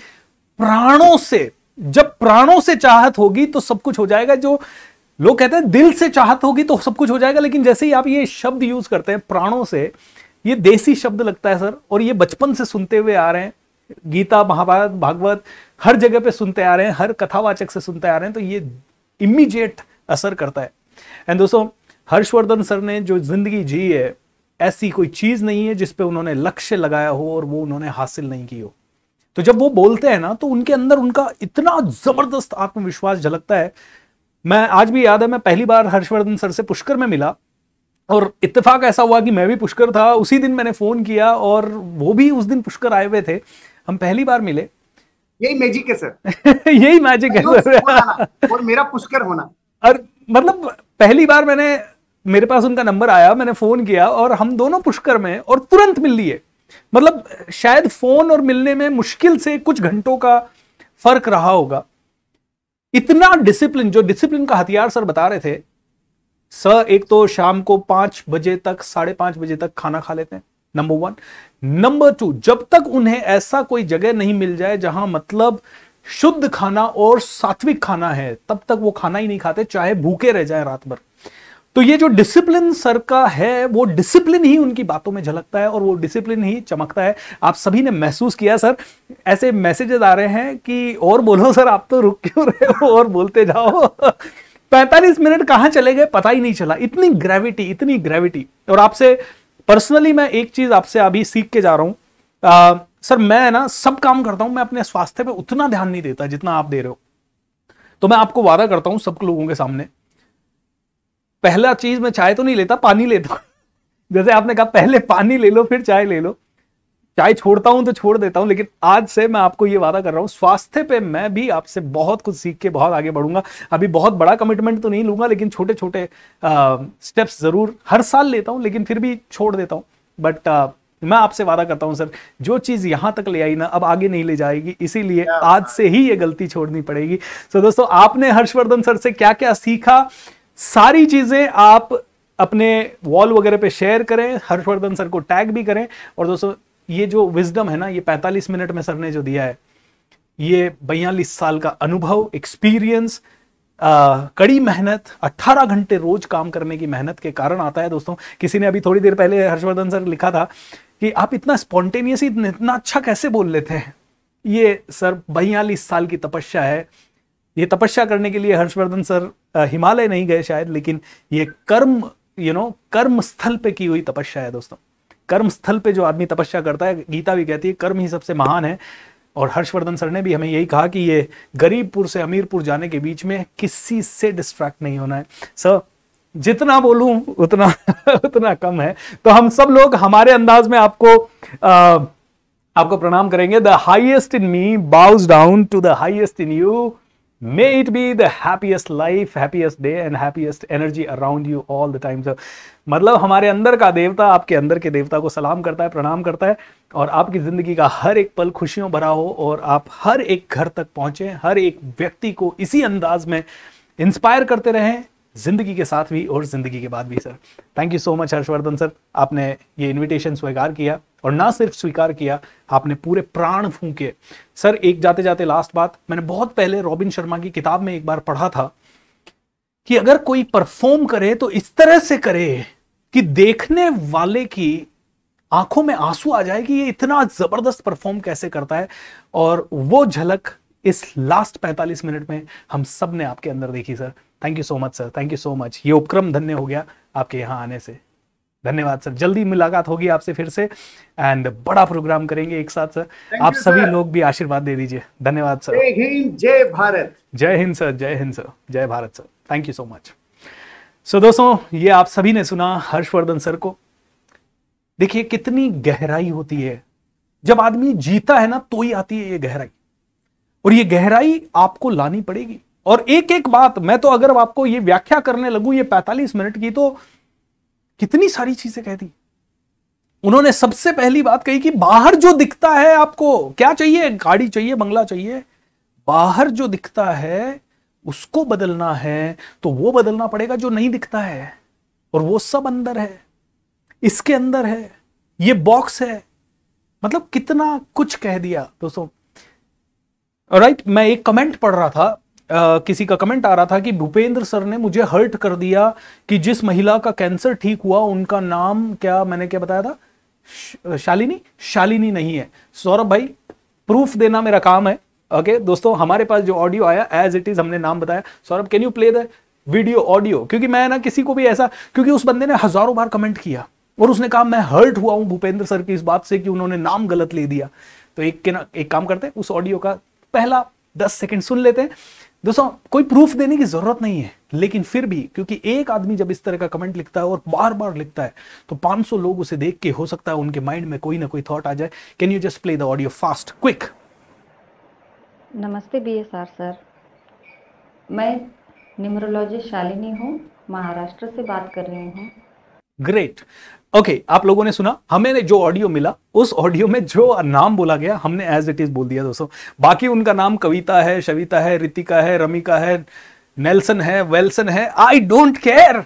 प्राणों से जब प्राणों से चाहत होगी तो सब कुछ हो जाएगा जो लोग कहते हैं दिल से चाहत होगी तो सब कुछ हो जाएगा लेकिन जैसे ही आप ये शब्द यूज करते हैं प्राणों से ये देसी शब्द लगता है सर और ये बचपन से सुनते हुए आ रहे हैं गीता महाभारत भागवत हर जगह पे सुनते आ रहे हैं हर कथावाचक से सुनते आ रहे हैं तो ये इमीजिएट असर करता है एंड दोस्तों हर्षवर्धन सर ने जो जिंदगी जी है ऐसी कोई चीज नहीं है जिसपे उन्होंने लक्ष्य लगाया हो और वो उन्होंने हासिल नहीं की हो तो जब वो बोलते हैं ना तो उनके अंदर उनका इतना जबरदस्त आत्मविश्वास झलकता है मैं आज भी याद है मैं पहली बार हर्षवर्धन सर से पुष्कर में मिला और इतफाक ऐसा हुआ कि मैं भी पुष्कर था उसी दिन मैंने फ़ोन किया और वो भी उस दिन पुष्कर आए हुए थे हम पहली बार मिले यही मैजिक है सर <laughs> यही मैजिक है सर <laughs> और मेरा पुष्कर होना और मतलब पहली बार मैंने मेरे पास उनका नंबर आया मैंने फोन किया और हम दोनों पुष्कर में और तुरंत मिल लिए मतलब शायद फोन और मिलने में मुश्किल से कुछ घंटों का फर्क रहा होगा इतना डिसिप्लिन जो डिसिप्लिन का हथियार सर बता रहे थे सर एक तो शाम को पांच बजे तक साढ़े पांच बजे तक खाना खा लेते हैं नंबर वन नंबर टू जब तक उन्हें ऐसा कोई जगह नहीं मिल जाए जहां मतलब शुद्ध खाना और सात्विक खाना है तब तक वो खाना ही नहीं खाते चाहे भूखे रह जाए रात भर तो ये जो डिसिप्लिन सर का है वो डिसिप्लिन ही उनकी बातों में झलकता है और वो डिसिप्लिन ही चमकता है आप सभी ने महसूस किया सर ऐसे मैसेजेस आ रहे हैं कि और बोलो सर आप तो रुक क्यों रहे हो और बोलते जाओ 45 मिनट कहां चले गए पता ही नहीं चला इतनी ग्रेविटी इतनी ग्रेविटी और आपसे पर्सनली मैं एक चीज आपसे अभी सीख के जा रहा आ, सर मैं ना सब काम करता हूं मैं अपने स्वास्थ्य पे उतना ध्यान नहीं देता जितना आप दे रहे हो तो मैं आपको वादा करता हूं सब लोगों के सामने पहला चीज मैं चाय तो नहीं लेता पानी लेता <laughs> जैसे आपने कहा पहले पानी ले लो फिर चाय ले लो चाहे छोड़ता हूं तो छोड़ देता हूं लेकिन आज से मैं आपको ये वादा कर रहा हूं स्वास्थ्य पे मैं भी आपसे बहुत कुछ सीख के बहुत आगे बढ़ूंगा अभी बहुत बड़ा कमिटमेंट तो नहीं लूंगा लेकिन छोटे छोटे स्टेप्स जरूर हर साल लेता हूं लेकिन फिर भी छोड़ देता हूं बट आ, मैं आपसे वादा करता हूं सर जो चीज यहां तक ले आई ना अब आगे नहीं ले जाएगी इसीलिए आज से ही ये गलती छोड़नी पड़ेगी सो दोस्तों आपने हर्षवर्धन सर से क्या क्या सीखा सारी चीजें आप अपने वॉल वगैरह पे शेयर करें हर्षवर्धन सर को टैग भी करें और दोस्तों ये जो विजडम है ना ये 45 मिनट में सर ने जो दिया है ये बयालीस साल का अनुभव एक्सपीरियंस कड़ी मेहनत 18 घंटे रोज काम करने की मेहनत के कारण आता है दोस्तों किसी ने अभी थोड़ी देर पहले हर्षवर्धन सर लिखा था कि आप इतना स्पॉन्टेनियस इतना अच्छा कैसे बोल लेते हैं ये सर बयालीस साल की तपस्या है ये तपस्या करने के लिए हर्षवर्धन सर हिमालय नहीं गए शायद लेकिन ये कर्म यू you नो know, कर्म स्थल पे की हुई तपस्या है दोस्तों कर्म स्थल पे जो आदमी तपस्या करता है गीता भी कहती है कर्म ही सबसे महान है और हर्षवर्धन सर ने भी हमें यही कहा कि ये गरीबपुर से अमीरपुर जाने के बीच में किसी से डिस्ट्रैक्ट नहीं होना है सर जितना बोलू उतना <laughs> उतना कम है तो हम सब लोग हमारे अंदाज में आपको आ, आपको प्रणाम करेंगे the highest in me bows down to the highest in you may it be the life life, day and happiest energy around you all the the मतलब हमारे अंदर का देवता आपके अंदर के देवता को सलाम करता है प्रणाम करता है और आपकी ज़िंदगी का हर एक पल खुशियों भरा हो और आप हर एक घर तक पहुंचे हर एक व्यक्ति को इसी अंदाज में इंस्पायर करते रहें ज़िंदगी के साथ भी और ज़िंदगी के बाद भी sir thank you so much Harshvardhan sir आपने ये इनविटेशन स्वीकार किया और ना सिर्फ स्वीकार किया आपने पूरे प्राण फूके सर एक जाते जाते लास्ट बात मैंने बहुत पहले रॉबिन शर्मा की किताब में एक बार पढ़ा था कि अगर कोई परफॉर्म करे तो इस तरह से करे कि देखने वाले की आंखों में आंसू आ जाए कि ये इतना जबरदस्त परफॉर्म कैसे करता है और वो झलक इस लास्ट 45 मिनट में हम सब ने आपके अंदर देखी sir thank you so much sir thank you so much ये उपक्रम धन्य हो गया आपके यहाँ आने से धन्यवाद सर जल्दी मुलाकात होगी आपसे फिर से एंड बड़ा प्रोग्राम करेंगे एक साथ सर आप सभी लोग भी आशीर्वाद दे दीजिए धन्यवाद सर जय भारत जय हिंद सर जय हिंद सर जय Bharat sir thank you so much so दोस्तों ये आप सभी ने सुना हर्षवर्धन सर को देखिए कितनी गहराई होती है जब आदमी जीता है ना तो ही आती है ये गहराई और ये गहराई आपको लानी पड़ेगी और एक एक बात मैं तो अगर आपको ये व्याख्या करने लगू ये 45 मिनट की तो कितनी सारी चीजें कह दी उन्होंने सबसे पहली बात कही कि बाहर जो दिखता है आपको क्या चाहिए गाड़ी चाहिए बंगला चाहिए बाहर जो दिखता है उसको बदलना है तो वो बदलना पड़ेगा जो नहीं दिखता है और वो सब अंदर है इसके अंदर है ये बॉक्स है मतलब कितना कुछ कह दिया दोस्तों राइट right, मैं एक कमेंट पढ़ रहा था किसी का कमेंट आ रहा था कि भूपेंद्र सर ने मुझे हर्ट कर दिया कि जिस महिला का कैंसर ठीक हुआ उनका नाम क्या मैंने क्या बताया था शालिनी शालिनी नहीं है सौरभ भाई प्रूफ देना मेरा काम है ओके okay, दोस्तों हमारे पास जो ऑडियो आया एज इट इज हमने नाम बताया Saurabh can you play the video audio क्योंकि मैं ना किसी को भी ऐसा क्योंकि उस बंदे ने हजारों बार कमेंट किया और उसने कहा मैं हर्ट हुआ हूं भूपेंद्र सर की इस बात से कि उन्होंने नाम गलत ले दिया तो एक के ना एक काम करते हैं उस ऑडियो का पहला दस सेकंड सुन लेते हैं दोस्तों कोई प्रूफ देने की जरूरत नहीं है लेकिन फिर भी क्योंकि एक आदमी जब इस तरह का कमेंट लिखता है और बार बार लिखता है तो 500 लोग उसे देख के हो सकता है उनके माइंड में कोई ना कोई थॉट आ जाए can you just play the audio fast quick नमस्ते बी एस आर सर मैं न्यूमरोलॉजिस्ट शालिनी हूँ महाराष्ट्र से बात कर रही हूँ ग्रेट ओके okay, आप लोगों ने सुना हमें जो ऑडियो मिला उस ऑडियो में जो नाम बोला गया हमने एज इट इज बोल दिया दोस्तों बाकी उनका नाम कविता है शविता है रितिका है रमिका है नेल्सन है वेल्सन है I don't care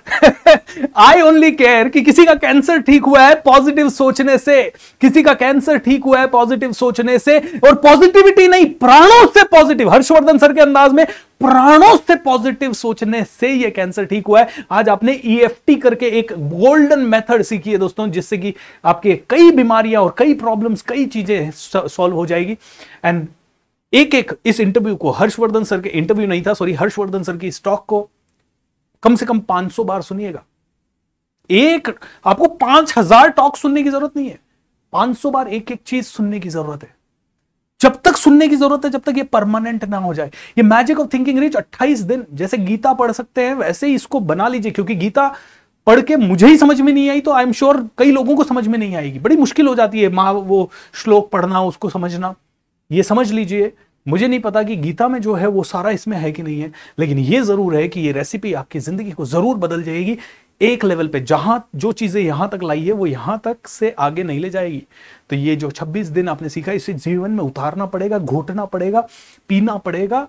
I only care कि किसी का कैंसर ठीक हुआ है पॉजिटिव सोचने से किसी का कैंसर ठीक हुआ है पॉजिटिव सोचने से और पॉजिटिविटी नहीं प्राणों से पॉजिटिव हर्षवर्धन सर के अंदाज में प्राणों से पॉजिटिव सोचने से ये कैंसर ठीक हुआ है आज आपने ईएफटी e करके एक गोल्डन मेथड सीखी है दोस्तों जिससे कि आपके कई बीमारियां और कई प्रॉब्लम्स कई चीजें सॉल्व हो जाएगी एंड एक एक इस इंटरव्यू को हर्षवर्धन सर के इंटरव्यू नहीं था सॉरी हर्षवर्धन सर की स्टॉक को कम से कम 500 बार सुनिएगा एक आपको 5000 टॉक सुनने की जरूरत नहीं है 500 बार एक एक चीज सुनने की जरूरत है जब तक सुनने की जरूरत है जब तक ये परमानेंट ना हो जाए ये मैजिक ऑफ थिंकिंग रिच 28 दिन जैसे गीता पढ़ सकते हैं वैसे ही इसको बना लीजिए क्योंकि गीता पढ़ के मुझे ही समझ में नहीं आई तो आई एम श्योर कई लोगों को समझ में नहीं आएगी बड़ी मुश्किल हो जाती है माँ वो श्लोक पढ़ना उसको समझना ये समझ लीजिए मुझे नहीं पता कि गीता में जो है वो सारा इसमें है कि नहीं है लेकिन ये ज़रूर है कि ये रेसिपी आपकी ज़िंदगी को ज़रूर बदल जाएगी एक लेवल पे जहां जो चीज़ें यहां तक लाई है वो यहां तक से आगे नहीं ले जाएगी तो ये जो 26 दिन आपने सीखा इसे जीवन में उतारना पड़ेगा घोटना पड़ेगा पीना पड़ेगा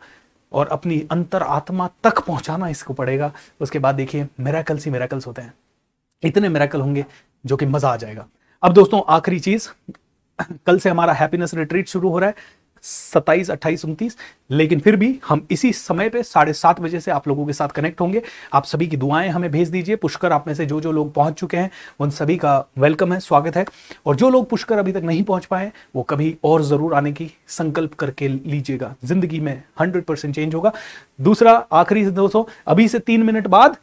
और अपनी अंतर आत्मा तक पहुंचाना इसको पड़ेगा उसके बाद देखिए मेराकल्स ही मेराकल्स होते हैं इतने मेराकल होंगे जो कि मज़ा आ जाएगा अब दोस्तों आखिरी चीज़ कल से हमारा हैप्पीनेस रिट्रीट शुरू हो रहा है सत्ताईस अट्ठाईस उनतीस लेकिन फिर भी हम इसी समय पे साढ़े सात बजे से आप लोगों के साथ कनेक्ट होंगे आप सभी की दुआएं हमें भेज दीजिए पुष्कर आप में से जो जो लोग पहुंच चुके हैं उन सभी का वेलकम है स्वागत है और जो लोग पुष्कर अभी तक नहीं पहुंच पाए वो कभी और ज़रूर आने की संकल्प करके लीजिएगा जिंदगी में हंड्रेड चेंज होगा दूसरा आखिरी दोस्तों अभी से तीन मिनट बाद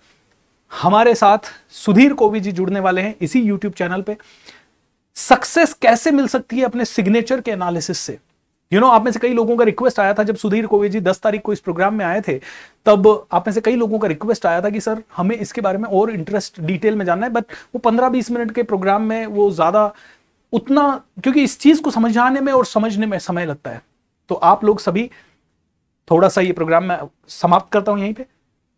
हमारे साथ सुधीर कोवी जी जुड़ने वाले हैं इसी यूट्यूब चैनल पर सक्सेस कैसे मिल सकती है अपने सिग्नेचर के एनालिसिस से यू you नो know, आप में से कई लोगों का रिक्वेस्ट आया था जब सुधीर कोवे जी दस तारीख को इस प्रोग्राम में आए थे तब आप में से कई लोगों का रिक्वेस्ट आया था कि सर हमें इसके बारे में और इंटरेस्ट डिटेल में जानना है बट वो पंद्रह बीस मिनट के प्रोग्राम में वो ज़्यादा उतना क्योंकि इस चीज़ को समझाने में और समझने में समय लगता है तो आप लोग सभी थोड़ा सा ये प्रोग्राम मैं समाप्त करता हूं यहीं पर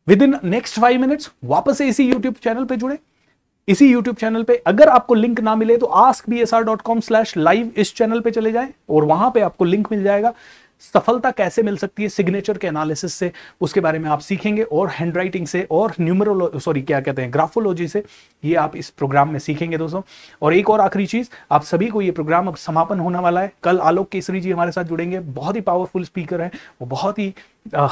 within next five minutes वापस से इसी यूट्यूब चैनल पर जुड़े इसी YouTube चैनल पे अगर आपको लिंक ना मिले तो ask B S R dot com slash live इस चैनल पे चले जाएं और वहां पे आपको लिंक मिल जाएगा सफलता कैसे मिल सकती है सिग्नेचर के एनालिसिस से उसके बारे में आप सीखेंगे और हैंडराइटिंग से और न्यूमरोलो सॉरी क्या कहते हैं ग्राफोलॉजी से ये आप इस प्रोग्राम में सीखेंगे दोस्तों और एक और आखिरी चीज़ आप सभी को ये प्रोग्राम अब समापन होने वाला है कल आलोक केसरी जी हमारे साथ जुड़ेंगे बहुत ही पावरफुल स्पीकर हैं वो बहुत ही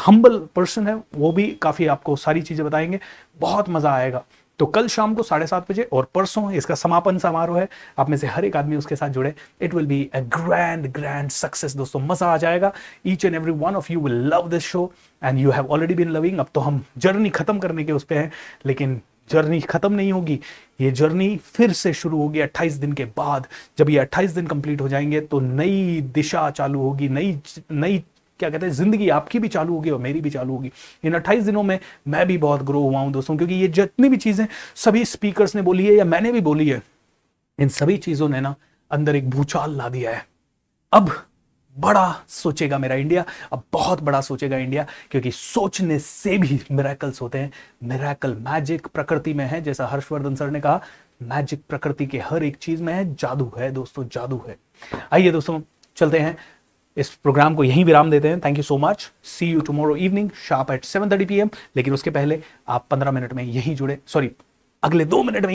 हम्बल पर्सन है वो भी काफ़ी आपको सारी चीज़ें बताएंगे बहुत मज़ा आएगा तो कल शाम को साढ़े सात बजे और परसों इसका समापन समारोह है आप में से हर एक आदमी उसके साथ जुड़े it will be a grand grand success दोस्तों मजा आ जाएगा each and every one of you will love this show and you have already been loving अब तो हम जर्नी खत्म करने के उस पर हैं लेकिन जर्नी खत्म नहीं होगी ये जर्नी फिर से शुरू होगी 28 दिन के बाद जब ये 28 दिन कंप्लीट हो जाएंगे तो नई दिशा चालू होगी नई नई क्या कहते हैं जिंदगी आपकी भी चालू होगी और मेरी भी चालू होगी इन अट्ठाईस दिनों में मैं भी बहुत ग्रो हुआ हूं दोस्तों क्योंकि ये जितनी भी चीज़ें सभी स्पीकर्स ने बोली है या मैंने भी बोली है इन सभी चीज़ों ने ना अंदर एक भूचाल ला दिया है अब बड़ा सोचेगा मेरा इंडिया अब बहुत बड़ा सोचेगा इंडिया क्योंकि सोचने से भी मेराकल्स होते हैं मेराकल मैजिक प्रकृति में है जैसा हर्षवर्धन सर ने कहा मैजिक प्रकृति के हर एक चीज में है जादू है दोस्तों जादू है आइए दोस्तों चलते हैं इस प्रोग्राम को यहीं विराम देते हैं thank you so much see you tomorrow evening sharp at seven thirty P लेकिन उसके पहले आप पंद्रह मिनट में यहीं जुड़े सॉरी अगले दो मिनट में